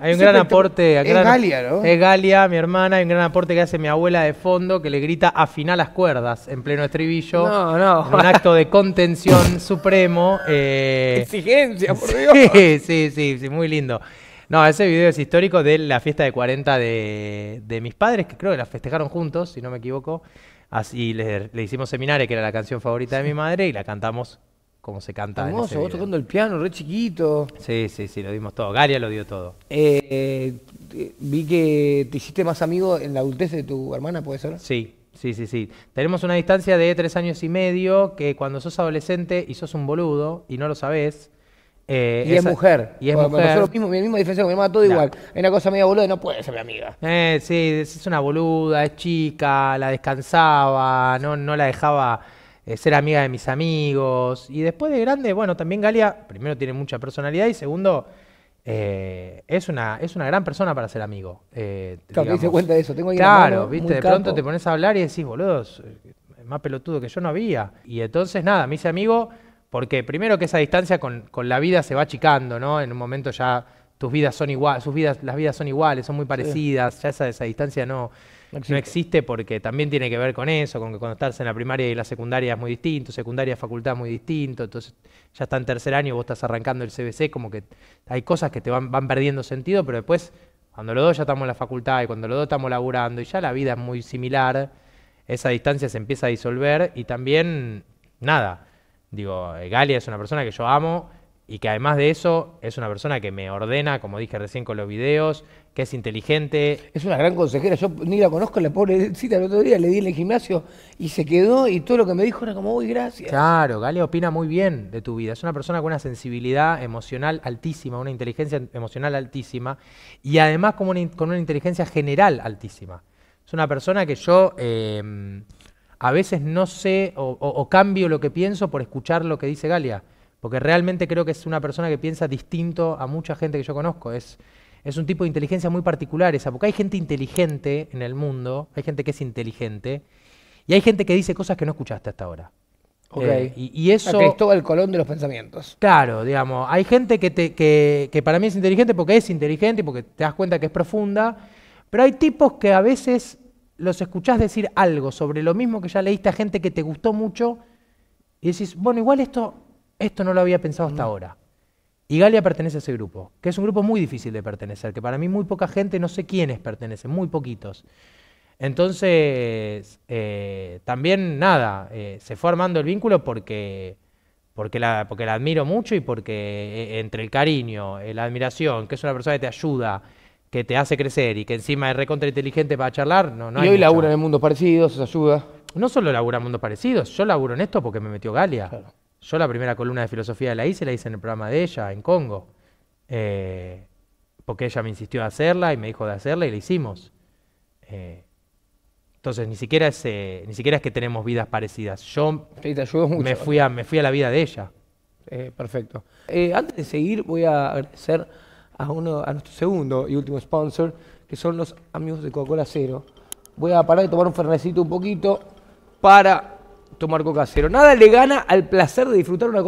hay un gran aporte. Es Galia, ¿no? Es Galia, mi hermana. Hay un gran aporte que hace mi abuela de fondo que le grita afina las cuerdas en pleno estribillo. No, no. un acto de contención [LAUGHS] supremo. Eh, Exigencia, por Dios. [LAUGHS] Sí, sí, sí, muy lindo. No, ese video es histórico de la fiesta de 40 de, mis padres, que creo que la festejaron juntos, si no me equivoco. Así le, hicimos seminario, que era la canción favorita de mi madre, y la cantamos como se canta. Hermoso, vos tocando el piano, re chiquito. Sí, sí, sí, lo dimos todo. Garia lo dio todo. Eh, eh, vi que te hiciste más amigo en la adultez de tu hermana, ¿puede ser? Sí, sí, sí, sí. Tenemos una distancia de tres años y medio que cuando sos adolescente y sos un boludo y no lo sabés. Eh, y es, mujer. Y es mujer. mi misma diferencia mi mamá, todo igual. Es una cosa media boluda y no puede ser mi amiga. sí, es una boluda, es chica, la descansaba, no, no la dejaba eh, ser amiga de mis amigos. Y después de grande, bueno, también Galia, primero tiene mucha personalidad y segundo, eh, es, una, es una gran persona para ser amigo. Eh, claro, cuenta de eso. Tengo claro, viste, de pronto te pones a hablar y decís, boludo, más pelotudo que yo no había. Y entonces, nada, me hice amigo porque primero que esa distancia con, con la vida se va achicando, ¿no? En un momento ya tus vidas son iguales, sus vidas, las vidas son iguales, son muy parecidas, ya esa, esa distancia no, no existe. porque también tiene que ver con eso, con que cuando estás en la primaria y la secundaria es muy distinto, secundaria, facultad es muy distinto, entonces ya está en tercer año, vos estás arrancando el CBC, como que hay cosas que te van, van perdiendo sentido, pero después, cuando los dos ya estamos en la facultad y cuando los dos estamos laburando y ya la vida es muy similar, esa distancia se empieza a disolver y también, nada, digo, eh, Galia es una persona que yo amo y que además de eso es una persona que me ordena, como dije recién con los videos, que es inteligente. Es una gran consejera, yo ni la conozco, la pobrecita el otro día le di en el gimnasio y se quedó y todo lo que me dijo era como, uy, gracias. Claro, Galia opina muy bien de tu vida, es una persona con una sensibilidad emocional altísima, una inteligencia emocional altísima y además con una, con una inteligencia general altísima. Es una persona que yo... Em, a veces no sé o cambio lo que pienso por escuchar lo que dice Galia. Porque realmente creo que es una persona que piensa distinto a mucha gente que yo conozco. Es, es un tipo de inteligencia muy particular esa, porque hay gente inteligente en el mundo, hay gente que es inteligente, y hay gente que dice cosas que no escuchaste hasta ahora. Okay. Eh, y, y, eso. el Colón de los pensamientos. Claro, digamos. Hay gente que, te, que, para mí es inteligente porque es inteligente y porque te das cuenta que es profunda. Pero hay tipos que a veces los escuchás decir algo sobre lo mismo que ya leíste a gente que te gustó mucho y decís, bueno, igual esto esto no lo había pensado hasta mm. ahora. Y Galia pertenece a ese grupo, que es un grupo muy difícil de pertenecer, que para mí muy poca gente, no sé quiénes pertenecen, muy poquitos. Entonces, eh, también nada, eh, se fue armando el vínculo porque, porque, la, porque la admiro mucho y porque eh, entre el cariño, la admiración, que es una persona que te ayuda, que te hace crecer y que encima es recontra inteligente para charlar, no, no Y hoy labura en mundos parecidos, ¿Se ayuda. No solo labura en mundos parecidos, yo laburo en esto porque me metió Galia. Yo la primera columna de filosofía la hice, la hice en el programa de ella, en Congo, eh, porque ella me insistió a hacerla y me dijo de hacerla y la hicimos. Eh, entonces, eh, ni siquiera, es, que tenemos vidas parecidas. Yo Me, fui a, la vida de ella. perfecto. antes de seguir, voy a agradecer a, uno, a nuestro segundo y último sponsor, que son los amigos de Coca-Cola Cero. Voy a parar y tomar un fernecito un poquito para tomar coca cero. Nada le gana al placer de disfrutar una,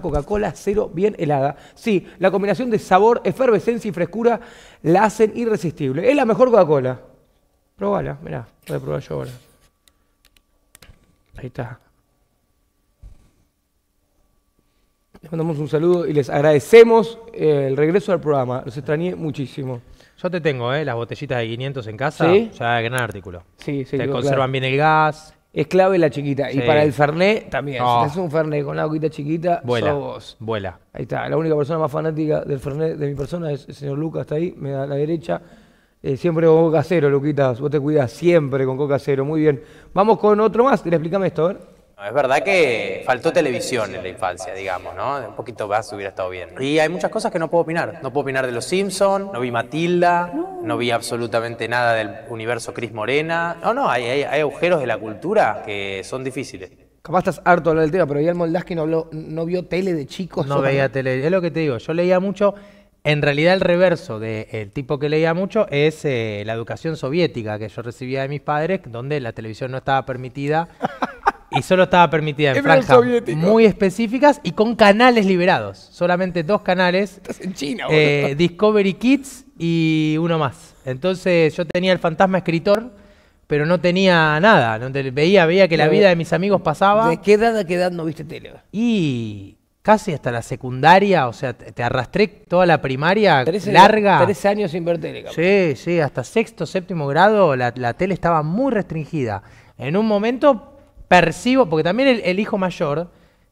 coca, cola cero bien helada. Sí, la combinación de sabor, efervescencia y frescura la hacen irresistible. Es la mejor Coca-Cola. Probala, mirá, voy a probar yo ahora. Ahí está. Les mandamos un saludo y les agradecemos eh, el regreso al programa. Los extrañé muchísimo. Yo te tengo, ¿eh? Las botellitas de 500 en casa. ¿Sí? Ya gran artículo. Sí, sí. Te conservan bien el gas. Es clave la chiquita. Y para el Fernet también. Si ah. es un Fernet con la aguita chiquita, vuela, vos. Vuela. Ahí está. La única persona más fanática del Fernet de mi persona es el señor Lucas, está ahí, me da a la derecha. Eh, siempre con coca cero, Luquitas. Vos te cuidas siempre con coca cero. Muy bien. Vamos con otro más. Explícame esto, a ver es verdad que faltó televisión en la infancia, digamos, ¿no? Un poquito más hubiera estado bien. Y hay muchas cosas que no puedo opinar. No puedo opinar de Los Simpsons, no vi Matilda, no, vi absolutamente nada del universo Cris Morena. No, no, hay, agujeros de la cultura que son difíciles. Capaz estás harto de hablar del tema, pero Guillermo Moldaski no, no vio tele de chicos. No veía tele, es lo que te digo. Yo leía mucho en realidad el reverso del tipo que leía mucho es eh, la educación soviética que yo recibía de mis padres, donde la televisión no estaba permitida [LAUGHS] y solo estaba permitida en franjas muy específicas y con canales liberados. Solamente dos canales. Estás en China, eh, Discovery Kids y uno más. Entonces yo tenía el fantasma escritor, pero no tenía nada. veía, veía que la vida de mis amigos pasaba. ¿De qué edad a qué edad no viste tele? Y casi hasta la secundaria, o sea, te arrastré toda la primaria larga. Tres años sin ver tele. Sí, sí, hasta sexto, séptimo grado la tele estaba muy restringida. En un momento percibo, porque también el, hijo mayor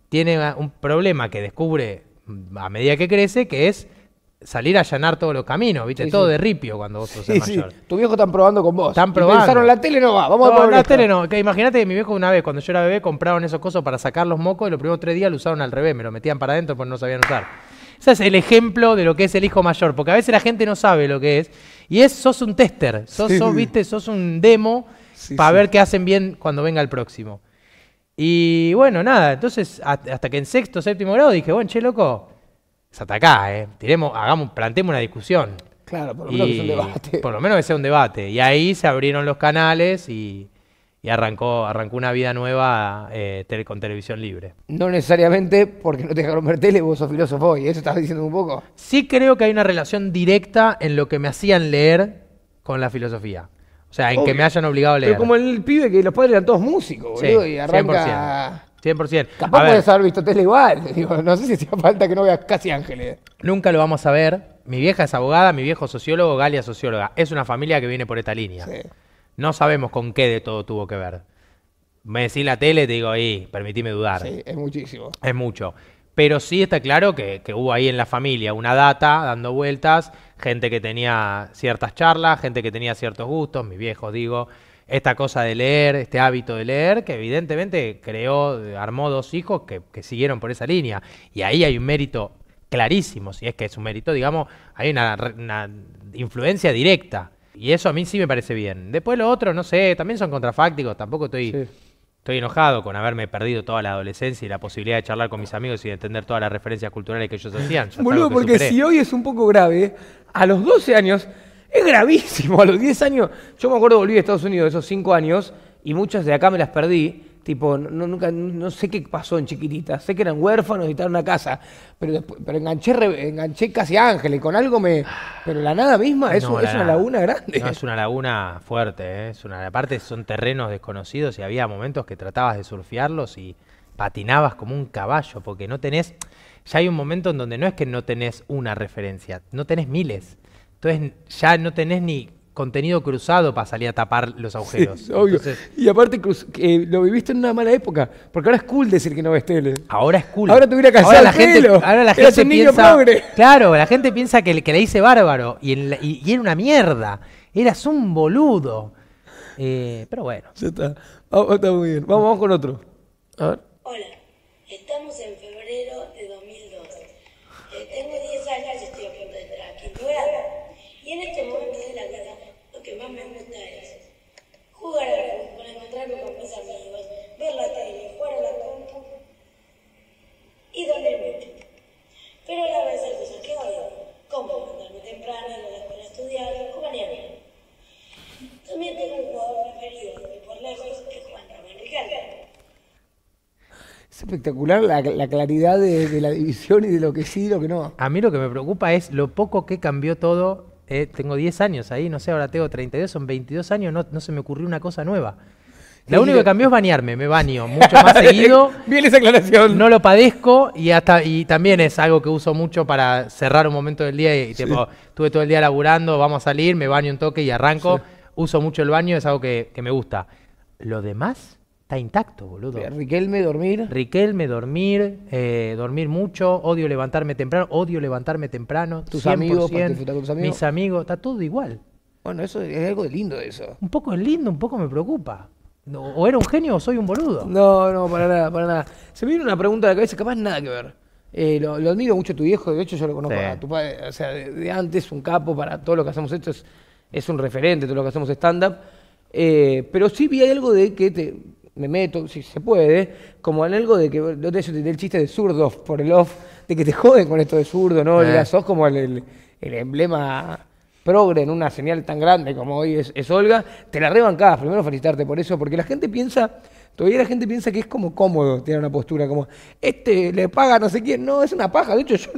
tiene un problema que descubre a medida que crece, que es salir a allanar todos los caminos, ¿viste? todo de ripio cuando vos sos mayor. Tu viejo están probando con vos. Están probando. la tele no va, vamos a probar. La tele no. Imagínate que mi viejo una vez, cuando yo era bebé, compraron esos cosos para sacar los mocos y los primeros tres días lo usaron al revés, me lo metían para adentro porque no sabían usar. Ese es el ejemplo de lo que es el hijo mayor, porque a veces la gente no sabe lo que es. Y es, sos un tester, sos, viste, sos un demo para ver qué hacen bien cuando venga el próximo. Y bueno, nada, entonces hasta que en sexto, séptimo grado dije, bueno, che, loco, es hasta acá, ¿eh? Tiremos, hagamos, planteemos una discusión. Claro, por lo menos que sea un debate. Por lo menos que sea un debate. Y ahí se abrieron los canales y, arrancó, arrancó una vida nueva eh, con televisión libre. No necesariamente porque no te dejaron ver tele, vos sos filósofo y ¿eso estás diciendo un poco? Sí creo que hay una relación directa en lo que me hacían leer con la filosofía. O sea, en que me hayan obligado a leer. Es como el pibe que los padres eran todos músicos, boludo, y arranca... 100%. 100%. Capaz puedes haber visto tele igual. [LAUGHS] Digo, no sé si hacía falta que no veas casi ángeles. Nunca lo vamos a ver. Mi vieja es abogada, mi viejo sociólogo, Galia socióloga. Es una familia que viene por esta línea. Sí. No sabemos con qué de todo tuvo que ver. Me decís la tele, te digo, ahí, permitime dudar. Sí, es muchísimo. Es mucho. Pero sí está claro que, hubo ahí en la familia una data dando vueltas, gente que tenía ciertas charlas, gente que tenía ciertos gustos, mis viejos digo, esta cosa de leer, este hábito de leer, que evidentemente creó, armó dos hijos que, siguieron por esa línea. Y ahí hay un mérito clarísimo, si es que es un mérito, digamos, hay una, una influencia directa. Y eso a mí sí me parece bien. Después lo otro, no sé, también son contrafácticos, tampoco estoy... Sí Estoy enojado con haberme perdido toda la adolescencia y la posibilidad de charlar con mis amigos y de entender todas las referencias culturales que ellos hacían. Boludo, porque si hoy es un poco grave, a los 12 años es gravísimo. A los 10 años, yo me acuerdo volví a Estados Unidos esos 5 años y muchas de acá me las perdí. Tipo, no, nunca, no sé qué pasó en chiquitita, Sé que eran huérfanos y estaban en una casa. Pero, pero enganché, enganché casi ángeles. Con algo me. Pero la nada misma es, una laguna grande. es una laguna fuerte. ¿eh? Es una, aparte, son terrenos desconocidos y había momentos que tratabas de surfearlos y patinabas como un caballo. Porque no tenés. Ya hay un momento en donde no es que no tenés una referencia. No tenés miles. Entonces, ya no tenés ni contenido cruzado para salir a tapar los agujeros. obvio. y aparte cruz, lo viviste en una mala época, porque ahora es cool decir que no ves tele. Ahora es cool. Ahora te hubiera casado ahora la gente, Ahora la gente piensa, Claro, la gente piensa que, que le hice bárbaro y, en era una mierda. Eras un boludo. Eh, pero bueno. está. Vamos, Vamos, con otro. A ver. Hola, estamos en febrero de jugar al fútbol, encontrarme con mis amigos, ver la tele, jugar a la compu y dormir mucho. Pero a la vez hay cosas que odio, como levantarme temprano, y a la escuela a estudiar, acompañarme. También tengo un jugador preferido de por lejos que es Juan Ramón Ricardo. Es espectacular la, la claridad de, de, la división y de lo que sí y lo que no. A mí lo que me preocupa es lo poco que cambió todo eh, tengo 10 años ahí, no sé, ahora tengo 32, son 22 años, no, se me ocurrió una cosa nueva. Lo único que cambió es bañarme, me baño mucho más [LAUGHS] seguido. Bien esa aclaración. No lo padezco y hasta y también es algo que uso mucho para cerrar un momento del día y, tipo, estuve todo el día laburando, vamos a salir, me baño un toque y arranco. Uso mucho el baño, es algo que, que me gusta. Lo demás, Está intacto, boludo. Riquelme, dormir. Riquelme, dormir, eh, dormir mucho, odio levantarme temprano, odio levantarme temprano. Tus amigos, Mis amigos, está todo igual. Bueno, eso es algo de lindo de eso. Un poco es lindo, un poco me preocupa. o era un genio o soy un boludo. No, no, para nada, para nada. Se me viene una pregunta de la cabeza, capaz nada que ver. Eh, lo, admiro mucho a tu viejo, de hecho yo lo conozco a tu padre, o sea, de, antes, un capo para todo lo que hacemos esto, es, un referente, todo lo que hacemos stand-up. Eh, pero sí vi algo de que te, me meto, si se puede, como en algo de que, de te el chiste de zurdos por el off, de que te [LAUGHS] joden con esto de zurdo, ¿no? Eh. Sos como el, emblema progre en una señal tan grande como hoy es, Olga, te la rebancás, primero felicitarte por eso, porque la gente piensa, todavía la gente piensa que es como cómodo tener una postura, como, este le paga no sé quién, no, es una paja, de hecho yo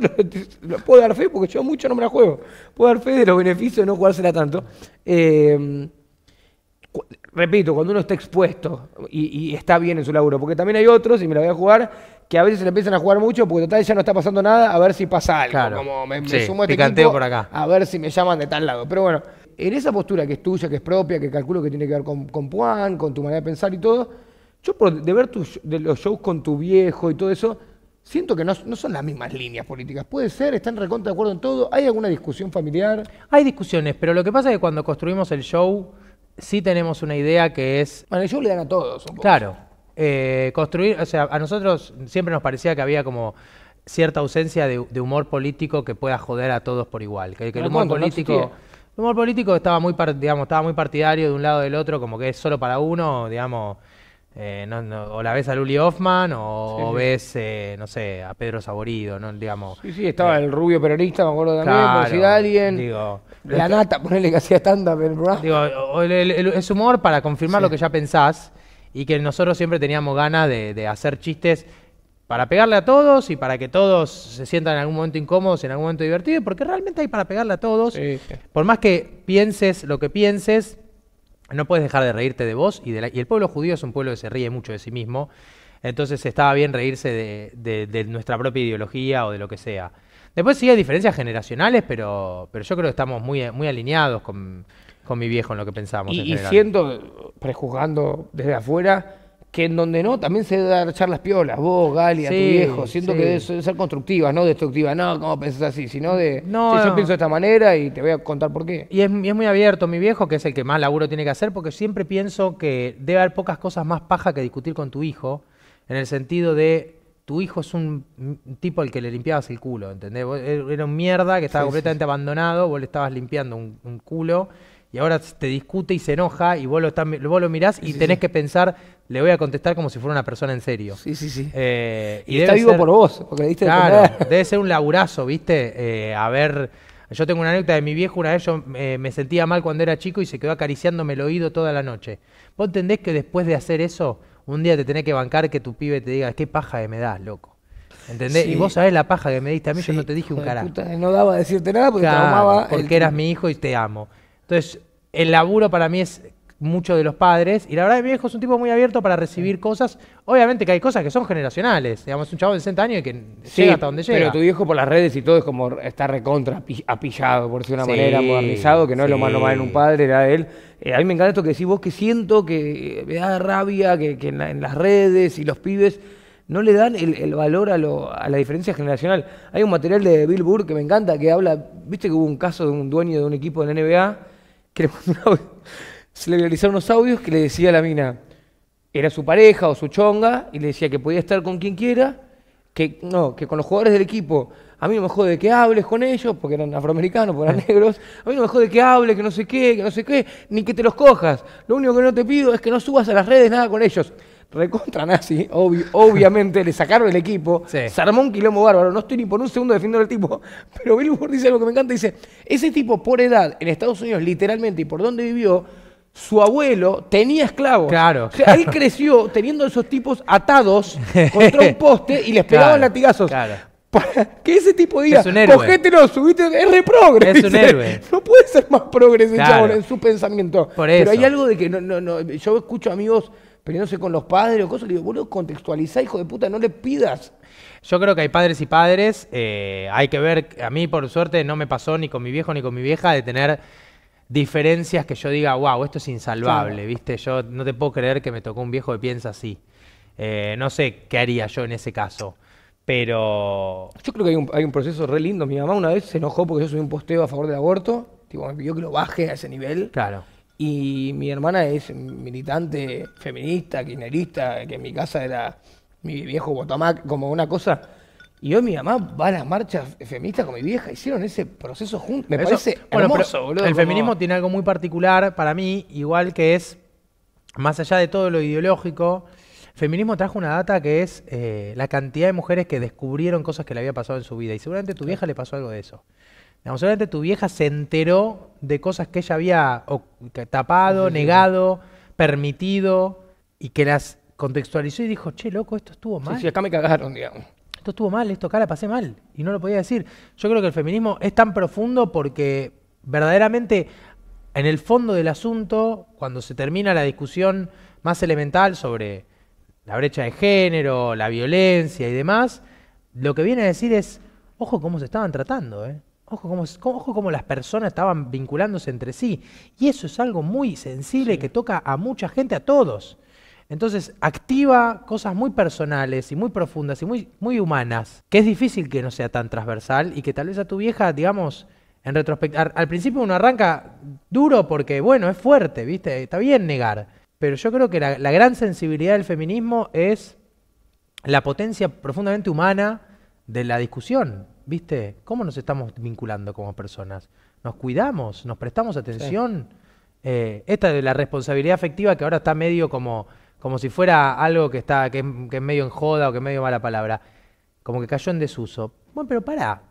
lo, [LAUGHS] puedo dar fe porque yo mucho no me la juego, puedo dar fe de los beneficios de no jugársela tanto. Eh, repito, cuando uno está expuesto y, está bien en su laburo, porque también hay otros, y me la voy a jugar, que a veces se le empiezan a jugar mucho porque total ya no está pasando nada, a ver si pasa algo. Como me, sumo a este a ver si me llaman de tal lado. Pero bueno, en esa postura que es tuya, que es propia, que calculo que tiene que ver con, con con tu manera de pensar y todo, yo por, de ver los shows con tu viejo y todo eso, siento que no, no, son las mismas líneas políticas. Puede ser, están recontra de acuerdo en todo. ¿Hay alguna discusión familiar? Hay discusiones, pero lo que pasa es que cuando construimos el show sí tenemos una idea que es... Bueno, ellos le dan a todos. Claro. Eh, construir, o sea, a nosotros siempre nos parecía que había como cierta ausencia de, humor político que pueda joder a todos por igual. Que, el humor político... el humor político estaba muy, digamos, estaba muy partidario de un lado del otro, como que es solo para uno, digamos... Eh, no, o la ves a Luli Hoffman o ves, eh, no sé, a Pedro Saborido, ¿no? Digamos. Sí, sí, estaba eh, el rubio peronista, me acuerdo también, por alguien. la nata, ponele que hacía tanda pero es humor para confirmar lo que ya pensás y que nosotros siempre teníamos ganas de, hacer chistes para pegarle a todos y para que todos se sientan en algún momento incómodos, en algún momento divertidos, porque realmente hay para pegarle a todos. Por más que pienses lo que pienses, no puedes dejar de reírte de vos y, de el pueblo judío es un pueblo que se ríe mucho de sí mismo, entonces estaba bien reírse de, nuestra propia ideología o de lo que sea. Después sí hay diferencias generacionales, pero, pero yo creo que estamos muy, muy alineados con, mi viejo en lo que pensamos. Y, siento y prejuzgando desde afuera, que en donde no, también se debe dar charlas piolas, vos, Gali, a tu viejo, siento que debe ser constructivas, no destructivas, no, como pensás así, sino de, no, yo pienso de esta manera y te voy a contar por qué. Y es, muy abierto, mi viejo, que es el que más laburo tiene que hacer, porque siempre pienso que debe haber pocas cosas más paja que discutir con tu hijo, en el sentido de, tu hijo es un tipo al que le limpiabas el culo, ¿entendés? Er, era un mierda que estaba completamente abandonado, vos le estabas limpiando un, culo, y ahora te discute y se enoja y vos lo, estás, lo mirás y tenés que pensar le voy a contestar como si fuera una persona en serio. Sí, sí, sí. Eh, y, está vivo por vos, porque diste Claro, [LAUGHS] debe ser un laburazo, ¿viste? Eh, a ver, yo tengo una anécdota de mi viejo, una vez yo eh, me sentía mal cuando era chico y se quedó acariciándome el oído toda la noche. ¿Vos entendés que después de hacer eso, un día te tenés que bancar que tu pibe te diga, qué paja que me das, loco? ¿Entendés? Y vos sabés la paja que me diste a mí, yo no te dije un carajo. no daba a decirte nada porque te amaba. Porque eras mi hijo y te amo. Entonces, el laburo para mí es muchos de los padres. Y la verdad, mi viejo es un tipo muy abierto para recibir cosas. Obviamente que hay cosas que son generacionales. Digamos, es un chavo de 60 años y que llega hasta donde llega. Pero tu viejo por las redes y todo es como está recontra apillado, por decir una manera, modernizado, que no es lo malo mal en un padre, era él. Eh, a mí me encanta esto que decís vos que siento que eh, me da rabia, que, en, las redes y los pibes no le dan el, valor a, la diferencia generacional. Hay un material de Bill Burr que me encanta, que habla, viste que hubo un caso de un dueño de un equipo de la NBA, que le se le realizaron unos audios que le decía a la mina, era su pareja o su chonga, y le decía que podía estar con quien quiera, que no, que con los jugadores del equipo, a mí no me jode que hables con ellos, porque eran afroamericanos, porque eran negros, a mí no me jode que hables, que no sé qué, que no sé qué, ni que te los cojas. Lo único que no te pido es que no subas a las redes nada con ellos. Recontra nazi, obviamente, le sacaron el equipo. Sí. Se armó un quilombo bárbaro. No estoy ni por un segundo defendiendo al tipo. Pero Billboard dice algo que me encanta: dice, ese tipo por edad en Estados Unidos, literalmente, y por donde vivió, su abuelo tenía esclavos. Claro. O sea, él [LAUGHS] creció teniendo esos tipos atados contra un poste y les pegaban latigazos. Claro. que ese tipo diga, cogételo, subite, es reprogre. Es un héroe. No puede ser más progre en su pensamiento. Por Pero hay algo de que yo escucho amigos peleándose con los padres o cosas, le digo, boludo, contextualizá, hijo de puta, no le pidas. Yo creo que hay padres y padres, eh, hay que ver, a mí por suerte no me pasó ni con mi viejo ni con mi vieja de tener diferencias que yo diga, wow, esto es insalvable, ¿viste? Yo no te puedo creer que me tocó un viejo que piensa así. Eh, no sé qué haría yo en ese caso, pero... Yo creo que hay un, hay proceso re lindo. Mi mamá una vez se enojó porque yo subí un posteo a favor del aborto, tipo, me pidió que lo baje a ese nivel. Claro. Y mi hermana es militante feminista, kirchnerista, que en mi casa era mi viejo guatemala como una cosa y hoy mi mamá va a las marchas feministas con mi vieja, hicieron ese proceso juntos. Me parece hermoso, boludo. El feminismo tiene algo muy particular para mí, igual que es, más allá de todo lo ideológico, feminismo trajo una data que es eh, la cantidad de mujeres que descubrieron cosas que le había pasado en su vida. Y seguramente tu vieja le pasó algo de eso. seguramente tu vieja se enteró de cosas que ella había tapado, negado, permitido, y que las contextualizó y dijo, che, loco, esto estuvo mal. sí acá me cagaron, digamos esto estuvo mal, esto acá la pasé mal y no lo podía decir. Yo creo que el feminismo es tan profundo porque verdaderamente en el fondo del asunto, cuando se termina la discusión más elemental sobre la brecha de género, la violencia y demás, lo que viene a decir es, ojo cómo se estaban tratando, ¿eh? Ojo cómo, ojo cómo las personas estaban vinculándose entre sí. Y eso es algo muy sensible que toca a mucha gente, a todos. Entonces activa cosas muy personales y muy profundas y muy, muy humanas, que es difícil que no sea tan transversal y que tal vez a tu vieja, digamos, en retrospectiva, al, principio uno arranca duro porque, bueno, es fuerte, ¿viste? Está bien negar, pero yo creo que la, gran sensibilidad del feminismo es la potencia profundamente humana de la discusión, ¿viste? ¿Cómo nos estamos vinculando como personas? ¿Nos cuidamos? ¿Nos prestamos atención? Eh, esta de la responsabilidad afectiva que ahora está medio como como si fuera algo que está que, es medio en joda o que es medio mala palabra, como que cayó en desuso. Bueno, pero pará,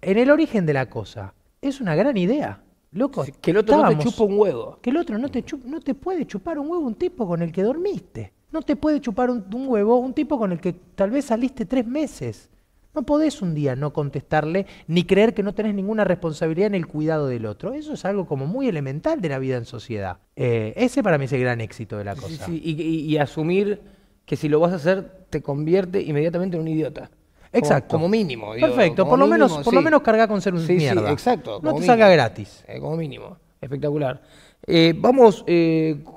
en el origen de la cosa, es una gran idea. Loco, que el otro no te chupa un huevo. Que el otro no te, no te puede chupar un huevo un tipo con el que dormiste. No te puede chupar un, un, huevo un tipo con el que tal vez saliste tres meses. No podés un día no contestarle ni creer que no tenés ninguna responsabilidad en el cuidado del otro. Eso es algo como muy elemental de la vida en sociedad. Eh, ese para mí es el gran éxito de la cosa. Y, asumir que si lo vas a hacer te convierte inmediatamente en un idiota. Exacto. Como, mínimo. Perfecto. por, lo menos, lo menos carga con ser un mierda. exacto. No te salga gratis. Eh, como mínimo. Espectacular. Eh, vamos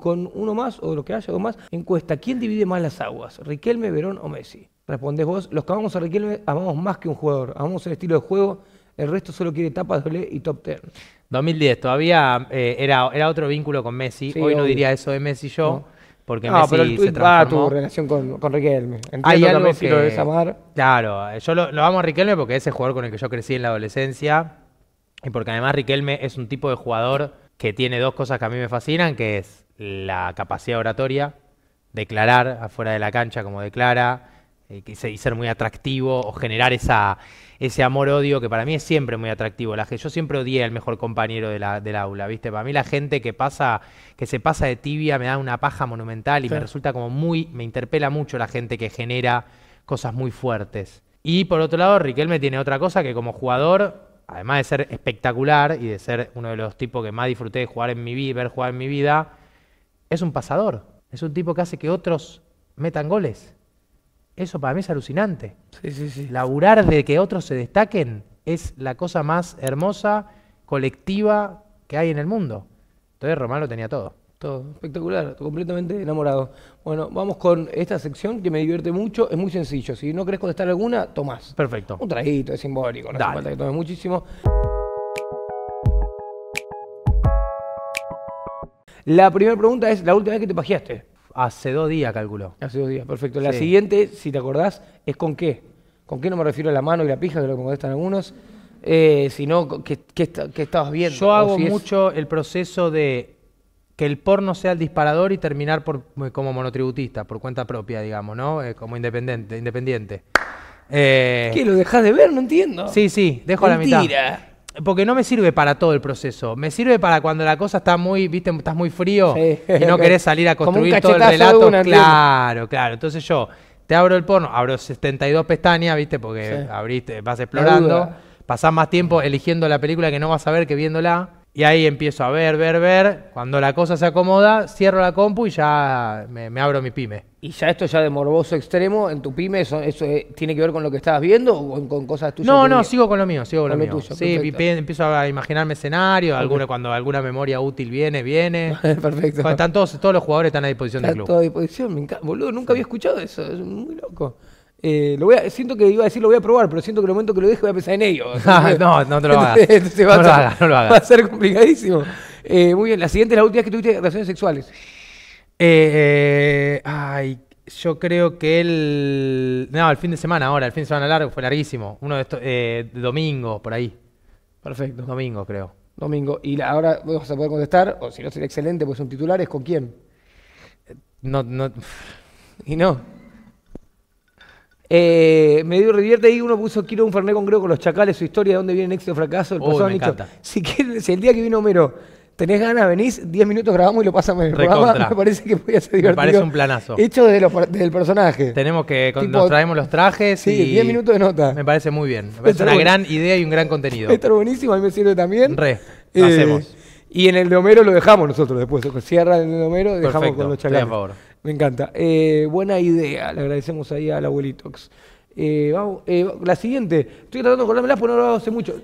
con uno más, o lo que haya, o más. Encuesta, ¿quién divide más las aguas? ¿Riquelme, Verón o Messi? Respondés vos, los que amamos a Riquelme amamos más que un jugador, amamos el estilo de juego, el resto solo quiere tapas, doble y top ten. 2010, todavía eh, era, era otro vínculo con Messi, hoy no diría eso de Messi yo, porque Messi se transformó. tu relación con, con Riquelme, entiendo Hay algo lo debes amar. Claro, eh, yo lo, lo amo a Riquelme porque es el jugador con el que yo crecí en la adolescencia, y porque además Riquelme es un tipo de jugador que tiene dos cosas que a mí me fascinan, que es la capacidad oratoria, declarar afuera de la cancha como declara, eh, y ser muy atractivo o generar esa, ese amor-odio que para mí es siempre muy atractivo. La, yo siempre odié al mejor compañero de la, del aula, ¿viste? Para mí la gente que pasa, que se pasa de tibia me da una paja monumental y me resulta como muy, me interpela mucho la gente que genera cosas muy fuertes. Y por otro lado, Riquelme tiene otra cosa que como jugador, además de ser espectacular y de ser uno de los tipos que más disfruté de jugar en mi vida, ver jugar en mi vida, es un pasador. Es un tipo que hace que otros metan goles. Eso para mí es alucinante. Sí, sí, sí. Laburar de que otros se destaquen es la cosa más hermosa, colectiva que hay en el mundo. Entonces Román lo tenía todo. Todo, espectacular, completamente enamorado. Bueno, vamos con esta sección que me divierte mucho, es muy sencillo. Si no querés contestar alguna, tomás. Perfecto. Un traguito, es simbólico, no hace falta que tomes muchísimo. La primera pregunta es, ¿la última vez que te pajeaste? Hace dos días calculó. Hace dos días, perfecto. La siguiente, si te acordás, es con qué. ¿Con qué no me refiero a la mano y la pija, que lo contestan algunos? Eh, sino, ¿qué, estabas viendo? Yo hago mucho el proceso de que el porno sea el disparador y terminar por, eh, como monotributista, por cuenta propia, digamos, ¿no? Eh, como independiente. independiente. ¿Qué? ¿Lo dejás de ver? No entiendo. Sí, sí, dejo la mitad. Porque no me sirve para todo el proceso. Me sirve para cuando la cosa está muy, viste, estás muy frío y no querés salir a construir todo el relato. claro, claro. Entonces yo te abro el porno, abro 72 pestañas, viste, porque abriste, vas explorando, pasás más tiempo eligiendo la película que no vas a ver que viéndola. Y ahí empiezo a ver, ver, ver. Cuando la cosa se acomoda, cierro la compu y ya me, abro mi pyme. ¿Y ya esto ya de morboso extremo en tu pyme, eso, eh, tiene que ver con lo que estabas viendo o con, cosas tuyas? No, no, sigo con lo mío, sigo con, lo, Tuyo, sí, empiezo a imaginarme escenarios, alguna, cuando alguna memoria útil viene, viene. [LAUGHS] perfecto. Cuando están todos, todos los jugadores están a disposición del club. a disposición, me encanta. Boludo, nunca había escuchado eso, es muy loco. Eh, lo voy a, siento que iba a decir lo voy a probar, pero siento que el momento que lo deje voy a pensar en ello. [LAUGHS] [LAUGHS] no, no te lo [LAUGHS] hagas. no, lo hagas. Va a ser complicadísimo. Eh, muy bien, la siguiente la última vez que tuviste relaciones sexuales. Eh, ay, yo creo que el. No, el fin de semana ahora, el fin de semana largo fue larguísimo. Uno de estos. domingo, por ahí. Perfecto. Domingo, creo. Domingo. Y ahora vamos a poder contestar, o si no sería excelente, pues son titulares, ¿con quién? No, no. Y no. Eh, me dio revierte y uno puso quiero un Ferné con creo con los chacales, su historia, de dónde viene el éxito fracaso, el oh, personaje. Si, el día que vino Homero tenés ganas, venís, 10 minutos grabamos y lo pasamos en el programa. [LAUGHS] Me parece que podía ser parece un planazo. Hecho desde, el personaje. Tenemos que. nos traemos los trajes. Sí, 10 minutos de nota. Me parece muy bien. Me parece una gran idea y un gran contenido. Esto es buenísimo, a mí me sirve también. Re, eh, hacemos. Y en el de Homero lo dejamos nosotros después. Cierra el de Homero, dejamos con los favor. Me encanta. Eh, buena idea, le agradecemos ahí al abuelitox. Eh, vamos, eh, la siguiente, estoy tratando de acordármela porque no lo hace mucho.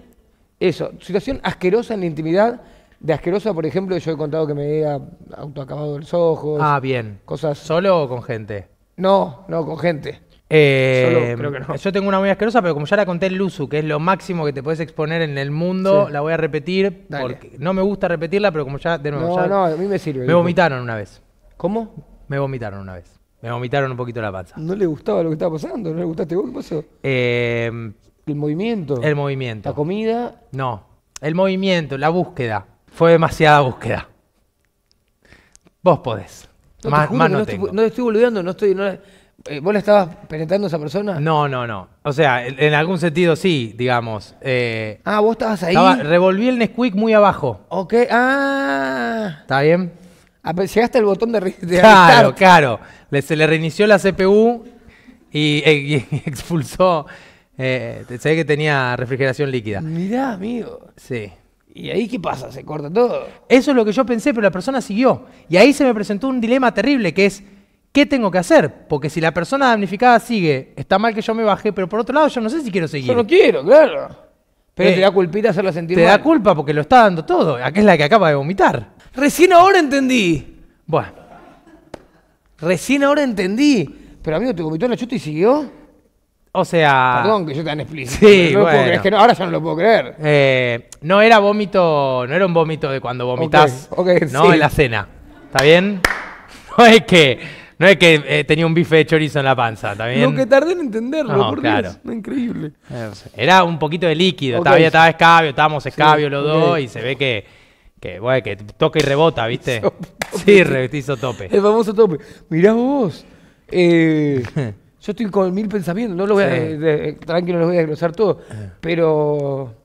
Eso, situación asquerosa en la intimidad. De asquerosa, por ejemplo, yo he contado que me he autoacabado los ojos. Ah, bien. Cosas. ¿Solo o con gente? No, no, con gente. Solo, creo que no. Yo tengo una muy asquerosa, pero como ya la conté en Luzu, que es lo máximo que te puedes exponer en el mundo, la voy a repetir. Porque no me gusta repetirla, pero como ya, de nuevo, no, no, a mí me sirve. Me vomitaron una vez. ¿Cómo? Me vomitaron una vez. Me vomitaron un poquito la panza. ¿No le gustaba lo que estaba pasando? ¿No le gustaste vos? ¿Qué pasó? Eh, ¿El movimiento? El movimiento. ¿La comida? No. El movimiento, la búsqueda. Fue demasiada búsqueda. Vos podés. No, más, no, Estoy, no estoy boludeando, no estoy. Eh, ¿Vos le estabas penetrando a esa persona? No, no, no. O sea, en, algún sentido sí, digamos. Eh, ah, vos estabas ahí. revolví el Nesquik muy abajo. Ok, ah. ¿Está bien? Ah, pues, llegaste al botón de, Claro, claro. se le reinició la CPU [LAUGHS] y, expulsó. Eh, se ve que tenía refrigeración líquida. Mirá, amigo. Sí. ¿Y ahí qué pasa? ¿Se corta todo? Eso es lo que yo pensé, pero la persona siguió. Y ahí se me presentó un dilema terrible, que es, ¿qué tengo que hacer? Porque si la persona damnificada sigue, está mal que yo me bajé, pero por otro lado yo no sé si quiero seguir. Yo no quiero, claro. Pero eh, te da culpita hacerlo sentir Te da culpa porque lo está dando todo. Aquí es la que acaba de vomitar. Recién ahora entendí. Bueno, recién ahora entendí. Pero amigo, ¿te vomitó una chuta y siguió? O sea. Perdón que yo tan explícito. Sí, bueno. es que ahora ya no lo puedo creer. Eh, no era vómito, no era un vómito de cuando vomitas. no, en la cena. ¿Está bien? [LAUGHS] No es que, no es que eh, tenía un bife de chorizo en la panza, ¿está bien? Lo que tardé en entenderlo, claro. increíble. Eh, era un poquito de líquido, estaba, escabio, estábamos escabio los dos y se ve que que, bueno, toca y rebota, ¿viste? sí, re, hizo tope. El famoso tope. Mirá vos. Eh, [LAUGHS] yo estoy con mil pensamientos, no lo voy a, eh, eh, tranquilo, no voy a desglosar todo. Pero,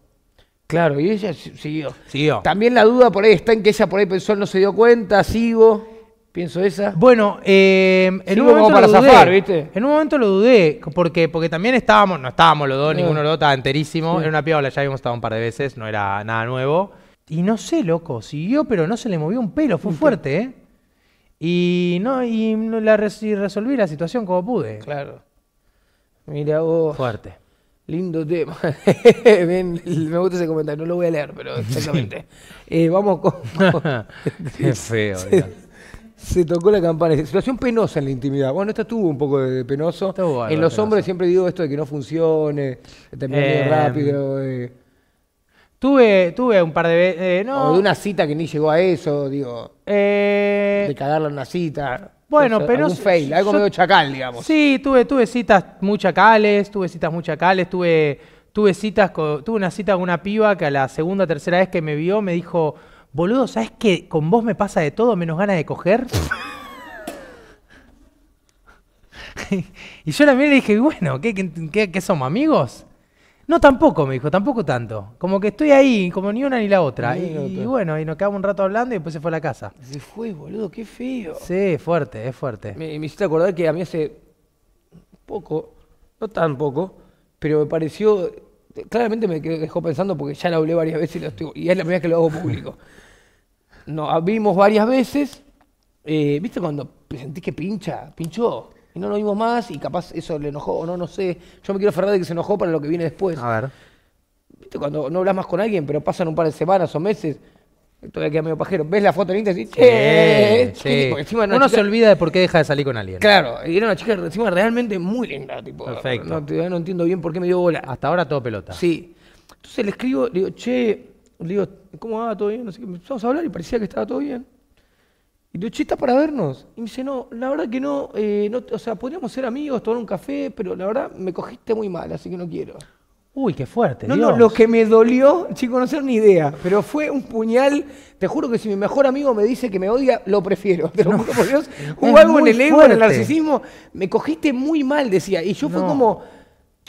claro, y ella siguió. Siguió. También la duda por ahí está en que ella por ahí pensó, no se dio cuenta, sigo. Pienso esa. Bueno, en un momento para lo dudé. En un momento lo dudé, porque, porque también estábamos, no estábamos los dos, ninguno de los dos estaba enterísimo. Era una piola, ya habíamos estado un par de veces, no era nada nuevo. Y no sé, loco, siguió, pero no se le movió un pelo, fue fuerte, ¿eh? Y no, y resolví la situación como pude. Claro. Mira vos. Fuerte. Lindo tema. [LAUGHS] me gusta ese comentario, no lo voy a leer, pero exactamente. [LAUGHS] Eh, vamos con. [LAUGHS] Qué feo, se, se tocó la campana. Situación penosa en la intimidad. Bueno, esta estuvo un poco de penoso. en los hombres siempre digo esto de que no funcione, también eh, rápido. Tuve, un par de veces. Eh, o de una cita que ni llegó a eso, digo. Eh, de cagarla en una cita. Bueno, pero. fail, algo medio chacal, digamos. Sí, tuve, tuve citas muy chacales, tuve citas muy chacales, tuve, tuve citas. Con, tuve una cita con una piba que a la segunda o tercera vez que me vio me dijo: Boludo, ¿sabes que con vos me pasa de todo menos ganas de coger? [LAUGHS] y yo la también le dije: Bueno, ¿qué, qué, qué somos amigos? No, tampoco, me dijo, tampoco tanto. Como que estoy ahí, como ni una ni la otra. y, bueno, y nos quedamos un rato hablando y después se fue a la casa. Se fue, boludo, qué feo. Sí, fuerte, es fuerte. Me, hiciste acordar que a mí hace poco, no tan poco, pero me pareció, claramente me dejó pensando porque ya la hablé varias veces y, es la primera vez que lo hago público. Nos vimos varias veces, eh, ¿viste cuando sentí que pincha? Pinchó. Y no lo vimos más y capaz eso le enojó o no, no sé. Yo me quiero aferrar de que se enojó para lo que viene después. A ver. Cuando no hablas más con alguien, pero pasan un par de semanas o meses, todavía queda medio pajero. Ves la foto en Instagram y dices, ¡eh! Uno se olvida de por qué deja de salir con alguien. Claro, y era una chica encima realmente muy linda, tipo. Perfecto. No, entiendo bien por qué me dio bola. Hasta ahora todo pelota. Sí. Entonces le escribo, le digo, che, le digo, ¿cómo va? ¿Todo bien? No Empezamos a hablar y parecía que estaba todo bien. Y le para vernos. Y me dice, no, la verdad que no, eh, no, o sea, podríamos ser amigos, tomar un café, pero la verdad me cogiste muy mal, así que no quiero. Uy, qué fuerte. No, Dios. no, lo que me dolió, chico, no sé, ni idea, pero fue un puñal. Te juro que si mi mejor amigo me dice que me odia, lo prefiero. Te lo juro por Dios. [LAUGHS] Hubo algo en el ego, en el narcisismo. Me cogiste muy mal, decía. Y yo fue como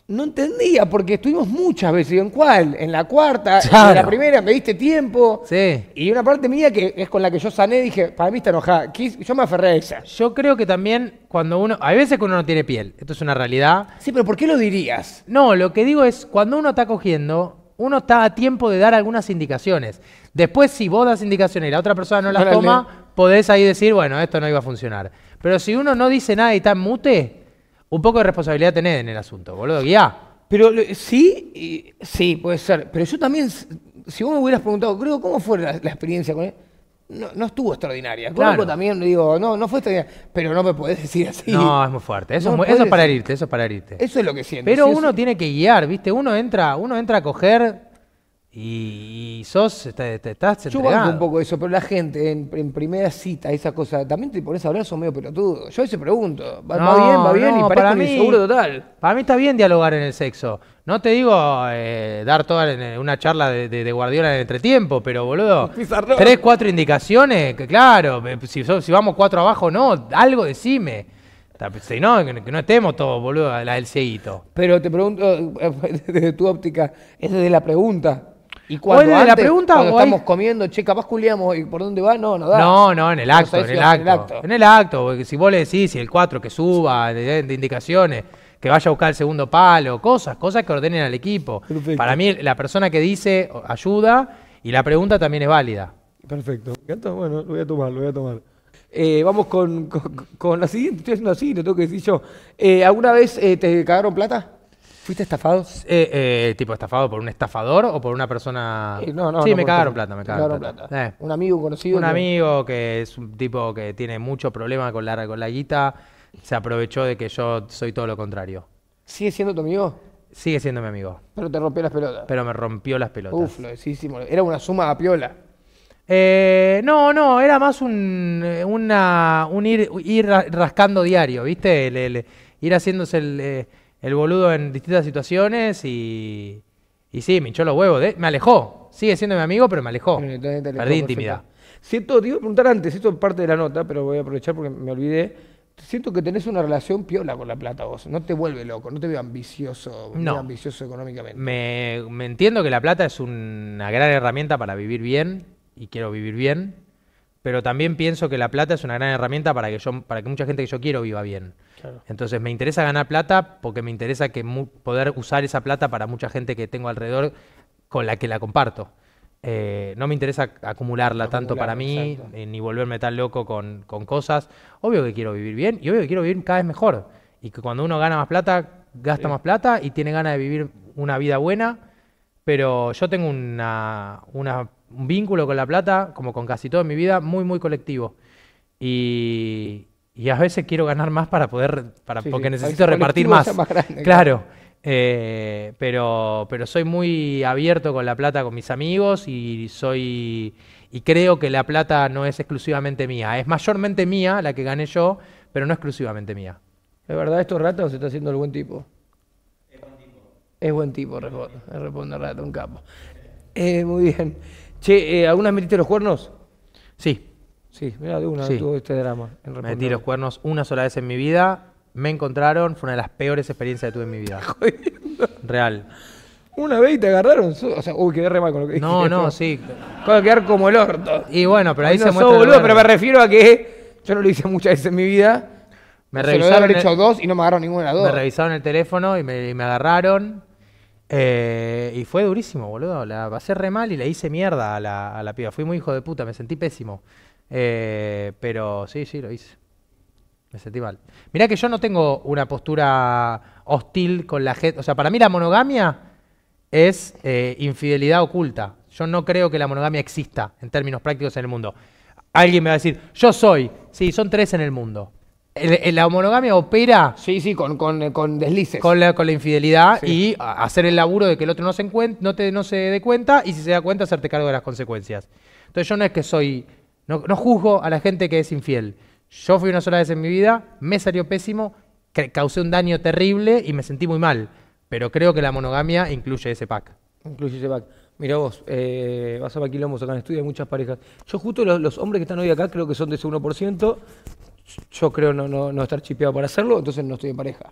no entendía porque estuvimos muchas veces. ¿y ¿En cuál? En la cuarta, en la primera, me diste tiempo. Sí. Y una parte mía que es con la que yo sané, dije, para mí está enojada. Yo me aferré a esa. Yo creo que también cuando uno. Hay veces que uno no tiene piel. Esto es una realidad. Sí, pero ¿por qué lo dirías? No, lo que digo es, cuando uno está cogiendo. Uno está a tiempo de dar algunas indicaciones. Después, si vos das indicaciones y la otra persona no las toma, podés ahí decir, bueno, esto no iba a funcionar. Pero si uno no dice nada y está en mute, un poco de responsabilidad tenés en el asunto, boludo, guía. Pero sí, sí, puede ser. Pero yo también, si vos me hubieras preguntado, creo, ¿cómo fue la, experiencia con él? No, estuvo extraordinaria. Claro. también también digo, no, no fue extraordinaria, pero no me puedes decir así. No, es muy fuerte. Eso, es, para herirte, eso es para herirte. Eso es lo que siento. Pero uno tiene que guiar, ¿viste? Uno entra, uno entra a coger y, sos, te, te estás Yo un poco eso, pero la gente en, primera cita, esa cosa, también te pones a hablar, son medio pelotudo. Yo a pregunto, ¿va, bien, va bien? y para mí, seguro total. Para mí está bien dialogar en el sexo. No te digo eh, dar toda una charla de, Guardiola en el entretiempo, pero boludo, [LAUGHS] tres, cuatro indicaciones, que, claro, eh, si, vamos cuatro abajo, no, algo decime. Pues, si no, que no estemos todos, boludo, la del cieguito. Pero te pregunto, [LAUGHS] desde tu óptica, esa es la pregunta. Y cuando la pregunta, cuando estamos comiendo, che, capaz culiamos y por dónde va, no, no da. No, no, en el acto, en, el acto en, el acto, porque si vos le decís, si el 4 que suba, de, indicaciones, que vaya a buscar el segundo palo, cosas, cosas que ordenen al equipo. Para mí, la persona que dice ayuda y la pregunta también es válida. Perfecto. bueno, lo voy a tomar, lo voy a tomar. Eh, vamos con, la siguiente, estoy haciendo así, lo tengo que decir yo. Eh, ¿Alguna vez eh, te cagaron plata? ¿Fuiste estafado? Eh, eh, tipo estafado por un estafador o por una persona. no, no, sí, me cagaron plata, me cagaron plata. Eh. Un amigo conocido. Un amigo que es un tipo que tiene mucho problemas con la, con la guita, se aprovechó de que yo soy todo lo contrario. ¿Sigue siendo tu amigo? Sigue siendo mi amigo. Pero te rompió las pelotas. Pero me rompió las pelotas. Uf, lo decísimo. Era una suma a piola. no, no, era más un, una, un ir, rascando diario, ¿viste? ir haciéndose el, el boludo en distintas situaciones y, y sí, me hinchó los huevos. me alejó. Sigue siendo mi amigo, pero me alejó. Perdí intimidad. Siento, te iba a preguntar antes, esto es parte de la nota, pero voy a aprovechar porque me olvidé. Siento que tenés una relación piola con la plata vos. No te vuelve loco, no te veo ambicioso, no. ambicioso económicamente. me entiendo que la plata es una gran herramienta para vivir bien y quiero vivir bien pero también pienso que la plata es una gran herramienta para que, yo, para que mucha gente que yo quiero viva bien. Entonces me interesa ganar plata porque me interesa poder usar esa plata para mucha gente que tengo alrededor con la que la comparto. Eh, no me interesa acumularla tanto para mí, eh, ni volverme tan loco con, cosas. Obvio que quiero vivir bien y obvio que quiero vivir cada vez mejor. Y que cuando uno gana más plata, gasta más plata y tiene ganas de vivir una vida buena. Pero yo tengo una un vínculo con la plata, como con casi todo mi vida, muy, muy colectivo. Y, a veces quiero ganar más para poder, para, porque necesito repartir más. claro. Eh, pero, pero soy muy abierto con la plata con mis amigos y soy y creo que la plata no es exclusivamente mía. Es mayormente mía la que gané yo, pero no exclusivamente mía. De verdad, estos ratos se está haciendo el buen tipo. Es buen tipo. Es buen tipo, responde, rato, un capo. Eh, muy bien. Che, eh, ¿alguna vez metiste los cuernos? Sí. Sí, mira, de una, tuve este drama. Metí los cuernos una sola vez en mi vida, me encontraron, fue una de las peores experiencias que tuve en mi vida. [LAUGHS] Real. Una vez y te agarraron. O sea, uy, quedé re mal con lo que No, no, sí. Puedo quedar como el orto. Y bueno, pero ahí, se muestra. boludo, pero me refiero a que yo no lo hice muchas veces en mi vida. Me revisaron. Se lo haber hecho dos y no me agarraron ninguna de las dos. Me revisaron el teléfono y me agarraron. Eh, y fue durísimo, boludo. La pasé re mal y le hice mierda a la, a la piba. Fui muy hijo de puta, me sentí pésimo. Eh, pero sí, sí, lo hice. Me sentí mal. Mirá que yo no tengo una postura hostil con la gente. O sea, para mí la monogamia es eh, infidelidad oculta. Yo no creo que la monogamia exista en términos prácticos en el mundo. Alguien me va a decir, yo soy. Sí, son tres en el mundo la monogamia opera. Sí, sí, con, con, con deslices. Con la, con la infidelidad y hacer el laburo de que el otro no se, no, te, no se dé cuenta y si se da cuenta, hacerte cargo de las consecuencias. Entonces, yo no es que soy. No, juzgo a la gente que es infiel. Yo fui una sola vez en mi vida, me salió pésimo, causé un daño terrible y me sentí muy mal. Pero creo que la monogamia incluye ese pack. Incluye ese pack. Mira vos, eh, vas a ver acá en estudio, hay muchas parejas. Yo justo los, los, hombres que están hoy acá creo que son de ese 1%, yo creo no, no, no estar chipeado para hacerlo, entonces no estoy en pareja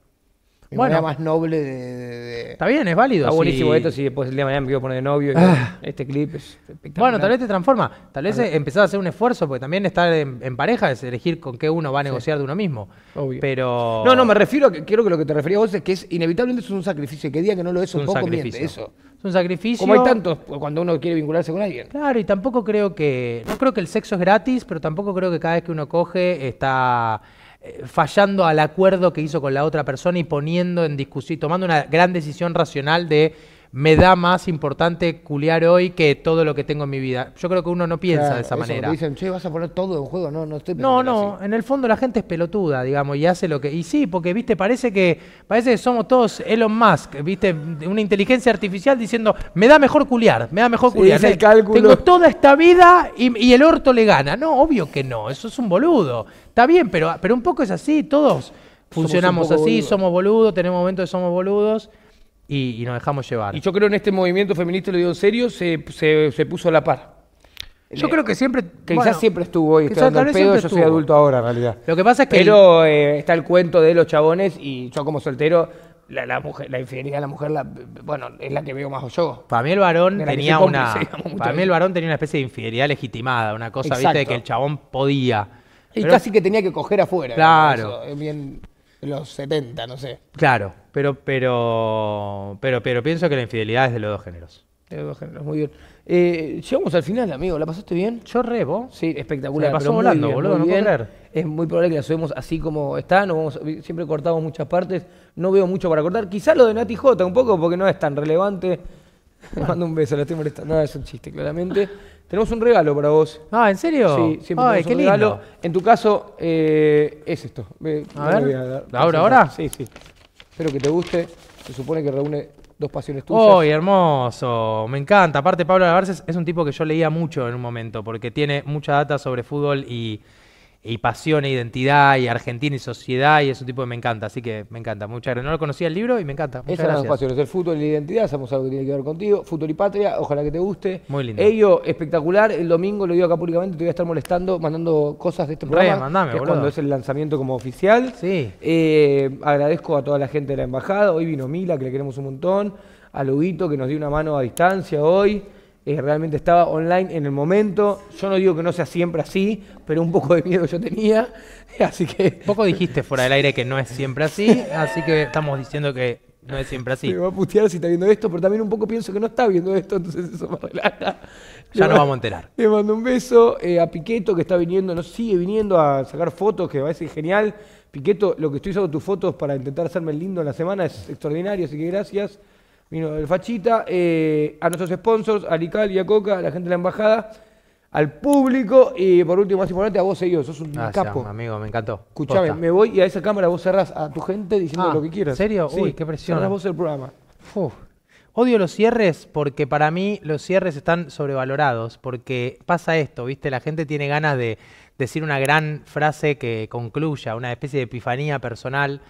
bueno, más noble de, Está bien, es válido. Está buenísimo esto si después el día de mañana me quiero poner de novio. Ah. Este clip es espectacular. Bueno, tal vez te transforma. Tal vez empezás a hacer un esfuerzo, porque también estar en, pareja es elegir con qué uno va a negociar de uno mismo. Obvio. Pero... No, no, me refiero a que creo que lo que te referías vos es que es inevitablemente es un sacrificio. Que día que no lo es, un, poco miente, eso. Es un sacrificio. Como hay tantos cuando uno quiere vincularse con alguien. Claro, y tampoco creo que... No creo que el sexo es gratis, pero tampoco creo que cada vez que uno coge está eh, fallando al acuerdo que hizo con la otra persona y poniendo en discusión, tomando una gran decisión racional de me da más importante culiar hoy que todo lo que tengo en mi vida. Yo creo que uno no piensa de esa manera. Dicen, sí vas a poner todo en juego. No, no estoy No, no, en el fondo la gente es pelotuda, digamos, y hace lo que. Y sí, porque, viste, parece que parece que somos todos Elon Musk, viste, una inteligencia artificial diciendo, me da mejor culiar, me da mejor culiar. el eh, cálculo. Tengo toda esta vida y, el orto le gana. No, obvio que no, eso es un boludo. Está bien, pero, pero un poco es así, todos funcionamos así, somos boludos, tenemos momentos que somos boludos y, nos dejamos llevar. Y yo creo en este movimiento feminista, lo digo en serio, se, puso a la par. Yo creo que siempre. quizás siempre estuvo hoy, yo soy adulto ahora en realidad. Lo que pasa es que. Eh, está el cuento de los chabones y yo como soltero, la, infidelidad de la mujer, bueno, es la que veo más yo. Para mí el varón tenía una. para el varón tenía una especie de infidelidad legitimada, una cosa, viste, de que el chabón podía. Y casi que tenía que coger afuera. Claro. Eh, en bien, los 70, no sé. Claro. Pero, pero, pero, pero pienso que la infidelidad es de los dos géneros. De los dos géneros, muy bien. Eh, llegamos al final, amigo. ¿La pasaste bien? Yo rebo Sí, espectacular. Se pasó volando, boludo, no Es muy probable que la subimos así como está. siempre cortamos muchas partes. No veo mucho para cortar. Quizás lo de Nati J un poco, porque no es tan relevante. [LAUGHS] Le Mando un beso, lo estoy molestando. No, es un chiste, claramente. Tenemos un regalo para vos. Ah, ¿en serio? Sí, siempre un regalo. En tu caso, eh, es esto. A, ver. ¿Ahora, ahora? Sí, sí. Espero que te guste. Se supone que reúne dos pasiones tuyas. ¡Uy, hermoso! Me encanta. Aparte, Pablo Alvarez es un tipo que yo leía mucho en un momento, porque tiene mucha data sobre fútbol y y pasión e identidad y Argentina y sociedad y ese tipo de me encanta, así que me encanta. Muchas No lo conocía el libro y me encanta. Esa es la las pasiones, el fútbol y la identidad, sabemos algo que tiene que ver contigo. Futuro y patria, ojalá que te guste. Muy lindo. Ello, espectacular. El domingo lo digo acá públicamente, te voy a estar molestando, mandando cosas de este programa. mandame, que es cuando es el lanzamiento como oficial. Sí. Eh, agradezco a toda la gente de la embajada. Hoy vino Mila, que le queremos un montón. A Luguito, que nos dio una mano a distancia hoy. Eh, realmente estaba online en el momento. Yo no digo que no sea siempre así, pero un poco de miedo yo tenía, [LAUGHS] así que... Poco dijiste fuera del aire que no es siempre así, [LAUGHS] así que estamos diciendo que no es siempre así. Me va a putear si está viendo esto, pero también un poco pienso que no está viendo esto, entonces eso me relaja. Ya no vamos a enterar. Le mando un beso eh, a Piqueto, que está viniendo, nos sigue viniendo a sacar fotos, que va a ser genial. Piqueto, lo que estoy usando tus fotos para intentar hacerme lindo en la semana es extraordinario, así que gracias. Vino el Fachita, eh, a nuestros sponsors, a Lical y a Coca, a la gente de la embajada, al público y por último, más importante, a vos, ellos Sos un capo. amigo, me encantó. Escuchame, me voy y a esa cámara vos cerrás a tu gente diciendo ah, lo que quieras. ¿en serio? Uy, qué presión. Cerrás vos el programa. Odio los cierres porque para mí los cierres están sobrevalorados, porque pasa esto, ¿viste? La gente tiene ganas de decir una gran frase que concluya, una especie de epifanía personal,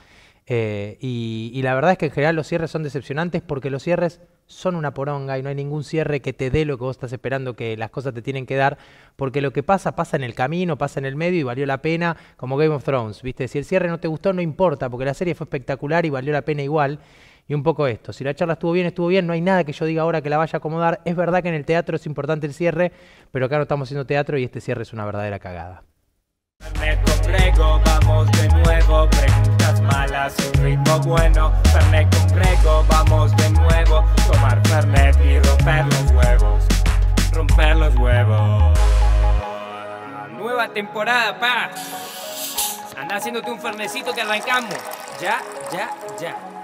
eh, y, y, la verdad es que en general los cierres son decepcionantes porque los cierres son una poronga y no hay ningún cierre que te dé lo que vos estás esperando que las cosas te tienen que dar, porque lo que pasa pasa en el camino, pasa en el medio y valió la pena, como Game of Thrones, ¿viste? Si el cierre no te gustó, no importa, porque la serie fue espectacular y valió la pena igual. Y un poco esto, si la charla estuvo bien, estuvo bien, no hay nada que yo diga ahora que la vaya a acomodar. Es verdad que en el teatro es importante el cierre, pero acá no estamos haciendo teatro y este cierre es una verdadera cagada. Fernet con Grego, vamos de nuevo. Preguntas malas, un ritmo bueno. Fernet con Grego, vamos de nuevo. Tomar Fernet y romper los huevos. Romper los huevos. Nueva temporada, pa. Anda haciéndote un fernecito que arrancamos. Ya, ya, ya.